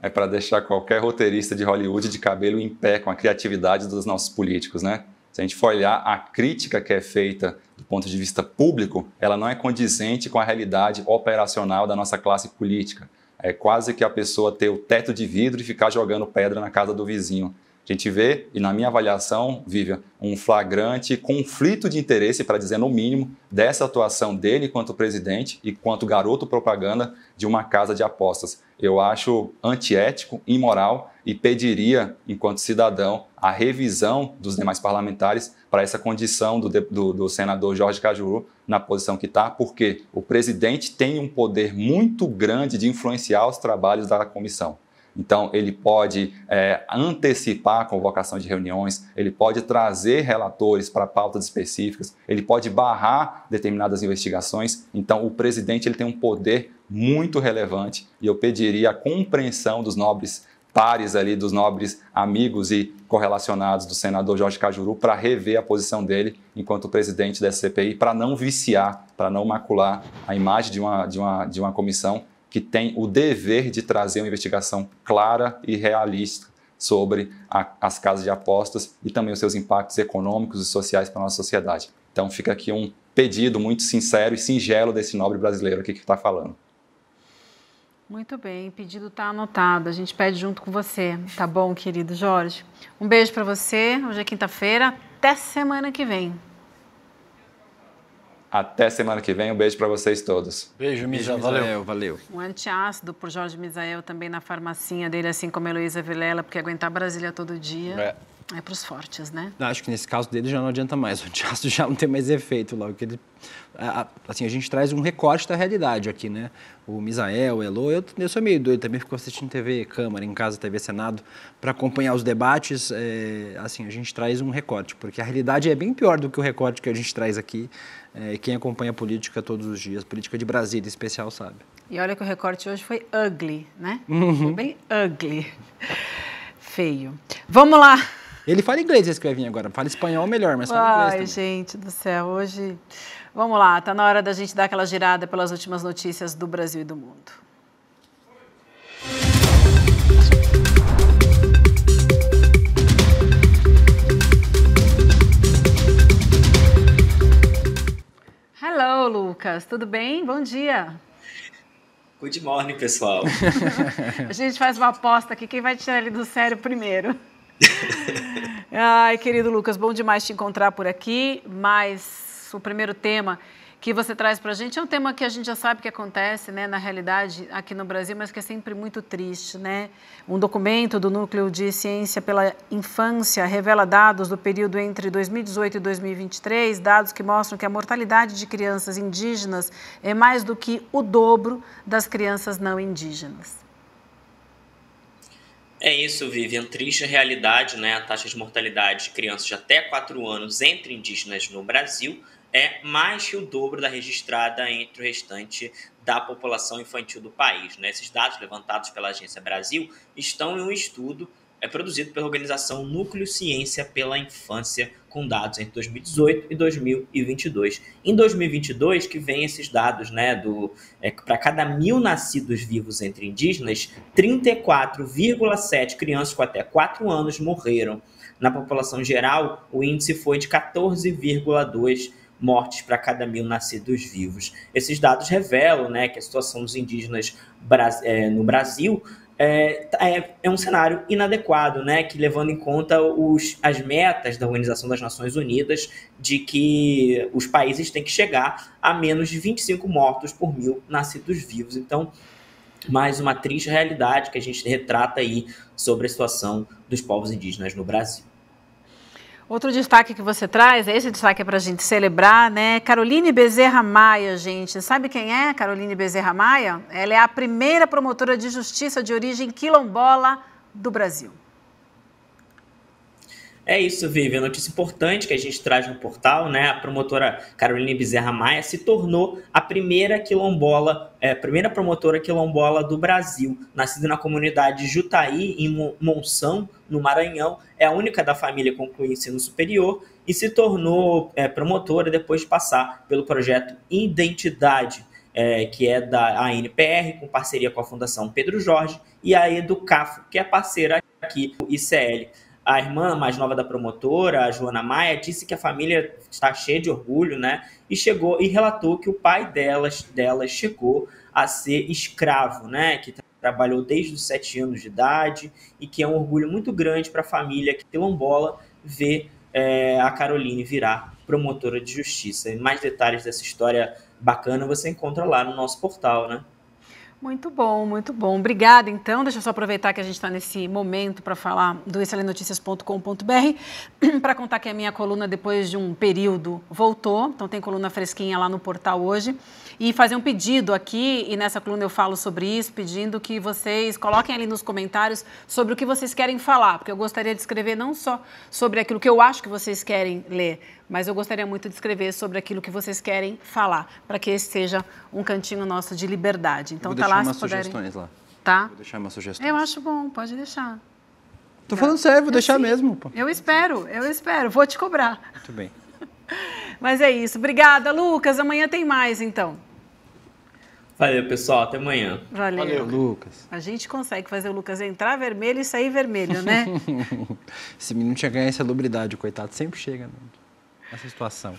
é para deixar qualquer roteirista de Hollywood de cabelo em pé com a criatividade dos nossos políticos, né? Se a gente for olhar a crítica que é feita do ponto de vista público, ela não é condizente com a realidade operacional da nossa classe política. É quase que a pessoa ter o teto de vidro e ficar jogando pedra na casa do vizinho. A gente vê, e na minha avaliação, Vivian, um flagrante conflito de interesse, para dizer no mínimo, dessa atuação dele quanto presidente e quanto garoto propaganda de uma casa de apostas. Eu acho antiético, imoral e pediria, enquanto cidadão, a revisão dos demais parlamentares para essa condição do, do, do senador Jorge Cajuru na posição que está, porque o presidente tem um poder muito grande de influenciar os trabalhos da comissão. Então, ele pode é, antecipar a convocação de reuniões, ele pode trazer relatores para pautas específicas, ele pode barrar determinadas investigações. Então, o presidente ele tem um poder muito relevante e eu pediria a compreensão dos nobres pares ali, dos nobres amigos e correlacionados do senador Jorge Cajuru para rever a posição dele enquanto presidente da CPI, para não viciar, para não macular a imagem de uma, de uma, de uma comissão que tem o dever de trazer uma investigação clara e realista sobre a, as casas de apostas e também os seus impactos econômicos e sociais para a nossa sociedade. Então fica aqui um pedido muito sincero e singelo desse nobre brasileiro aqui que está falando. Muito bem, o pedido está anotado. A gente pede junto com você, tá bom, querido Jorge? Um beijo para você. Hoje é quinta-feira. Até semana que vem. Até semana que vem. Um beijo para vocês todos. Beijo, Misa. valeu. valeu. Um antiácido por Jorge Misael também na farmacinha dele, assim como a Heloísa Vilela, porque aguentar Brasília todo dia. É. É para os fortes, né? Não, acho que nesse caso dele já não adianta mais. [LAUGHS] O antiácido já não tem mais efeito Porque ele, assim, a gente traz um recorte da realidade aqui, né? O Misael, o Elo, eu, eu sou meio doido também, fico assistindo TV Câmara, em casa, TV Senado, para acompanhar os debates. É, assim, a gente traz um recorte, porque a realidade é bem pior do que o recorte que a gente traz aqui. É, quem acompanha política todos os dias, política de Brasília em especial, sabe. E olha que o recorte hoje foi ugly, né? Uhum. Foi bem ugly. Feio. Vamos lá. Ele fala inglês esse que vai vir agora. Fala espanhol melhor, mas fala Ai, inglês ai gente do céu. Hoje... Vamos lá, tá na hora da gente dar aquela girada pelas últimas notícias do Brasil e do mundo. Lucas, tudo bem? Bom dia. Good morning, pessoal. [LAUGHS] a gente faz uma aposta aqui, quem vai tirar ele do sério primeiro? [LAUGHS] Ai, querido Lucas, bom demais te encontrar por aqui, mas o primeiro tema que você traz para a gente. É um tema que a gente já sabe que acontece, né, na realidade, aqui no Brasil, mas que é sempre muito triste, né? Um documento do Núcleo de Ciência pela Infância revela dados do período entre 2018 e 2023, dados que mostram que a mortalidade de crianças indígenas é mais do que o dobro das crianças não indígenas. É isso, Vivian. É triste realidade, né? A taxa de mortalidade de crianças de até 4 anos entre indígenas no Brasil é mais que o dobro da registrada entre o restante da população infantil do país. Né? Esses dados levantados pela Agência Brasil estão em um estudo é produzido pela organização Núcleo Ciência pela Infância, com dados entre 2018 e 2022. Em 2022, que vem esses dados, né, do é, para cada mil nascidos vivos entre indígenas, 34,7 crianças com até 4 anos morreram. Na população geral, o índice foi de 14,2 mortes para cada mil nascidos vivos. Esses dados revelam né, que a situação dos indígenas eh, no Brasil é, é, é, um cenário inadequado, né? Que levando em conta os, as metas da Organização das Nações Unidas de que os países têm que chegar a menos de 25 mortos por mil nascidos vivos. Então, mais uma triste realidade que a gente retrata aí sobre a situação dos povos indígenas no Brasil. Outro destaque que você traz, esse destaque é para a gente celebrar, né? Caroline Bezerra Maia, gente. Sabe quem é Caroline Bezerra Maia? Ela é a primeira promotora de justiça de origem quilombola do Brasil. É isso, Vivi. Notícia importante que a gente traz no portal, né? A promotora Carolina Bezerra Maia se tornou a primeira quilombola, é, primeira promotora quilombola do Brasil. Nascida na comunidade Jutaí, em Monção, no Maranhão, é a única da família com o ensino superior e se tornou é, promotora depois de passar pelo projeto Identidade. É, que é da ANPR, com parceria com a Fundação Pedro Jorge, e a Educafo, que é parceira aqui, do ICL. A irmã mais nova da promotora, a Joana Maia, disse que a família está cheia de orgulho, né? E chegou e relatou que o pai delas, delas chegou a ser escravo, né? Que trabalhou desde os sete anos de idade e que é um orgulho muito grande para a família que quilombola ver é, a Caroline virar promotora de justiça. E mais detalhes dessa história bacana você encontra lá no nosso portal, né? Muito bom, muito bom. Obrigada, então. Deixa eu só aproveitar que a gente está nesse momento para falar do excelenoticias.com.br, [CLEARS THROAT] para contar que a minha coluna, depois de um período, voltou. Então, tem coluna fresquinha lá no portal hoje e fazer um pedido aqui, e nessa coluna eu falo sobre isso, pedindo que vocês coloquem ali nos comentários sobre o que vocês querem falar, porque eu gostaria de escrever não só sobre aquilo que eu acho que vocês querem ler, mas eu gostaria muito de escrever sobre aquilo que vocês querem falar, para que esse seja um cantinho nosso de liberdade. Então eu Vou tá lá, se puderem... sugestões lá. Tá? Vou deixar uma sugestão. Eu acho bom, pode deixar. Tô falando sério, vou deixar mesmo. Pô. Eu espero, eu espero. Vou te cobrar. Muito bem. [LAUGHS] Mas é isso. Obrigada, Lucas. Amanhã tem mais, então. Valeu, pessoal. Até amanhã. Valeu. Valeu, Lucas. A gente consegue fazer o Lucas entrar vermelho e sair vermelho, né? [LAUGHS] esse menino tinha ganho essa lubridade coitado. Sempre chega né? nessa situação.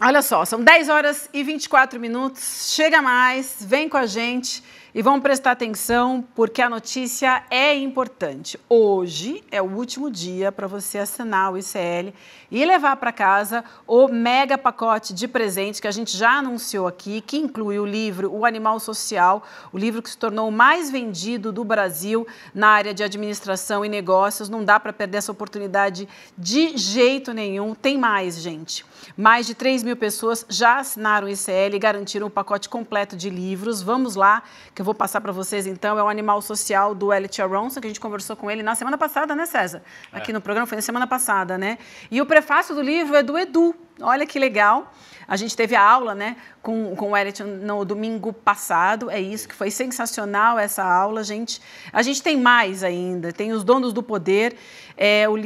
Olha só, são 10 horas e 24 minutos. Chega mais, vem com a gente. E vamos prestar atenção porque a notícia é importante. Hoje é o último dia para você assinar o ICL e levar para casa o mega pacote de presente que a gente já anunciou aqui, que inclui o livro O Animal Social, o livro que se tornou o mais vendido do Brasil na área de administração e negócios. Não dá para perder essa oportunidade de jeito nenhum. Tem mais, gente. Mais de 3 mil pessoas já assinaram o ICL e garantiram o pacote completo de livros. Vamos lá, que que eu vou passar para vocês então é o animal social do Elliot Aronson, que a gente conversou com ele na semana passada, né, César? É. Aqui é. no programa foi na semana passada, né? E o prefácio do livro é do Edu. Olha que legal. A gente teve a aula né, com, com o Elliot no domingo passado. É isso que foi sensacional essa aula, gente. A gente tem mais ainda. Tem os donos do poder. É, o,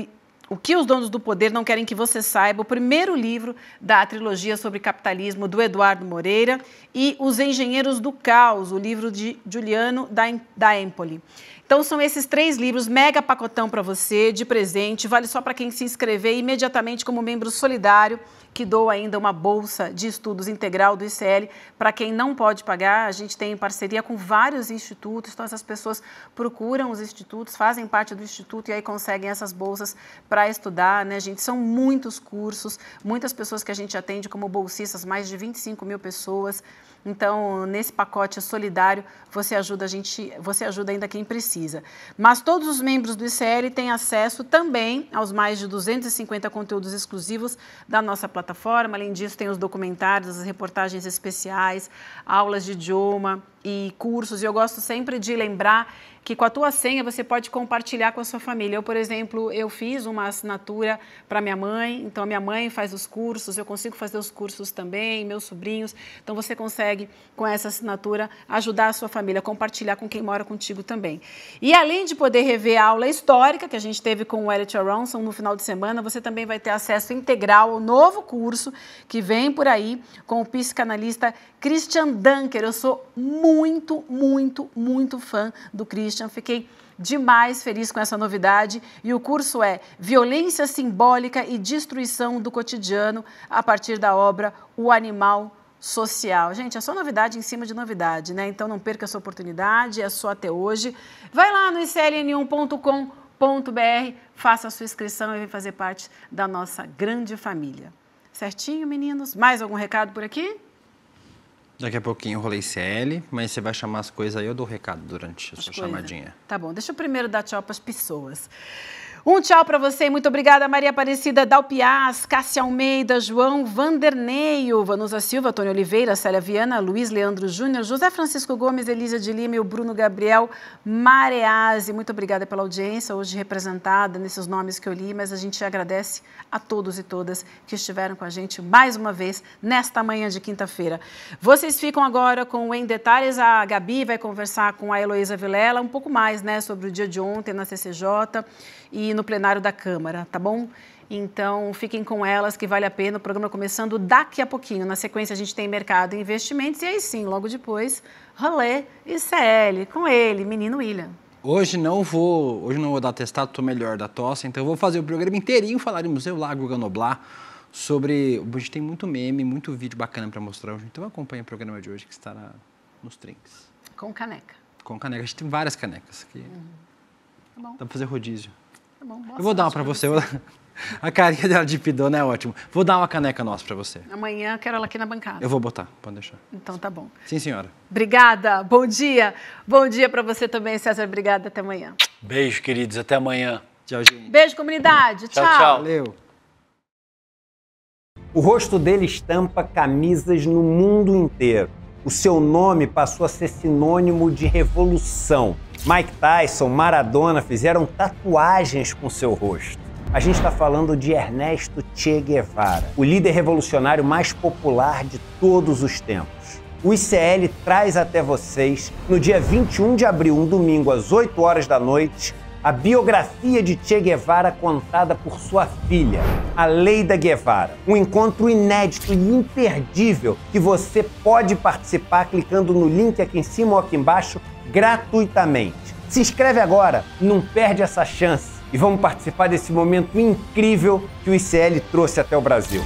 o que os donos do poder não querem que você saiba, o primeiro livro da trilogia sobre capitalismo do Eduardo Moreira e Os Engenheiros do Caos, o livro de Juliano da Empoli. Então são esses três livros, mega pacotão para você, de presente, vale só para quem se inscrever imediatamente como membro solidário, que dou ainda uma bolsa de estudos integral do ICL para quem não pode pagar. A gente tem parceria com vários institutos, então essas pessoas procuram os institutos, fazem parte do instituto e aí conseguem essas bolsas para estudar, né, gente? São muitos cursos, muitas pessoas que a gente atende como bolsistas, mais de 25 mil pessoas. Então, nesse pacote solidário, você ajuda a gente, você ajuda ainda quem precisa. Mas todos os membros do ICL têm acesso também aos mais de 250 conteúdos exclusivos da nossa plataforma. Além disso, tem os documentários, as reportagens especiais, aulas de idioma e cursos. E eu gosto sempre de lembrar que com a tua senha você pode compartilhar com a sua família. Eu, por exemplo, eu fiz uma assinatura para minha mãe, então a minha mãe faz os cursos, eu consigo fazer os cursos também, meus sobrinhos. Então você consegue com essa assinatura ajudar a sua família, compartilhar com quem mora contigo também. E além de poder rever a aula histórica que a gente teve com o Elliot Aronson no final de semana, você também vai ter acesso integral ao novo curso que vem por aí com o psicanalista Christian Dunker. Eu sou muito, muito, muito fã do Christian Christian. Fiquei demais feliz com essa novidade e o curso é Violência Simbólica e Destruição do Cotidiano a partir da obra O Animal social. Gente, é só novidade em cima de novidade, né? Então não perca essa oportunidade, é só até hoje. Vai lá no icln1.com.br, faça a sua inscrição e vem fazer parte da nossa grande família. Certinho, meninos? Mais algum recado por aqui? Daqui a pouquinho eu rolei CL, mas você vai chamar as coisas aí, eu dou o recado durante a sua coisa. chamadinha. Tá bom, deixa eu primeiro dar tchau para as pessoas. Um tchau para você e muito obrigada, Maria Aparecida Dalpiaz, Cássia Almeida, João Vanderneio, Vanusa Silva, Antônio Oliveira, Célia Viana, Luiz Leandro Júnior, José Francisco Gomes, Elisa de Lima e o Bruno Gabriel Mareazzi. Muito obrigada pela audiência, hoje representada nesses nomes que eu li, mas a gente agradece a todos e todas que estiveram com a gente mais uma vez nesta manhã de quinta-feira. Vocês ficam agora com Em Detalhes. A Gabi vai conversar com a Heloísa Vilela um pouco mais né, sobre o dia de ontem na CCJ e no plenário da Câmara, tá bom? Então, fiquem com elas, que vale a pena. O programa começando daqui a pouquinho. Na sequência, a gente tem mercado e investimentos. E aí sim, logo depois, rolê e CL. Com ele, menino William. Hoje não vou, hoje não vou dar testado, estou melhor da tosse, então eu vou fazer o programa inteirinho falar de Museu Lago Ganoblar sobre, a gente tem muito meme, muito vídeo bacana para mostrar hoje, então acompanhe o programa de hoje que estará nos trinques. Com caneca. Com caneca, a gente tem várias canecas aqui. Uhum. Tá bom. Dá para fazer rodízio. Tá eu vou dar uma para você. você. [LAUGHS] A carinha dela de pidona né, é ótimo. Vou dar uma caneca nossa para você. Amanhã quero ela aqui na bancada. Eu vou botar, pode deixar. Então tá bom. Sim, senhora. Obrigada, bom dia. Bom dia para você também, César. Obrigada, até amanhã. Beijo, queridos, até amanhã. Tchau, gente. Beijo, comunidade. Tchau, tchau. tchau. Valeu. O rosto dele estampa camisas no mundo inteiro. O seu nome passou a ser sinônimo de revolução Mike Tyson, Maradona fizeram tatuagens com seu rosto. A gente está falando de Ernesto Che Guevara, o líder revolucionário mais popular de todos os tempos. O ICL traz até vocês, no dia 21 de abril, um domingo, às 8 horas da noite, a biografia de Che Guevara contada por sua filha, a Leida Guevara. Um encontro inédito e imperdível que você pode participar clicando no link aqui em cima ou aqui embaixo gratuitamente. Se inscreve agora, não perde essa chance e vamos participar desse momento incrível que o ICL trouxe até o Brasil.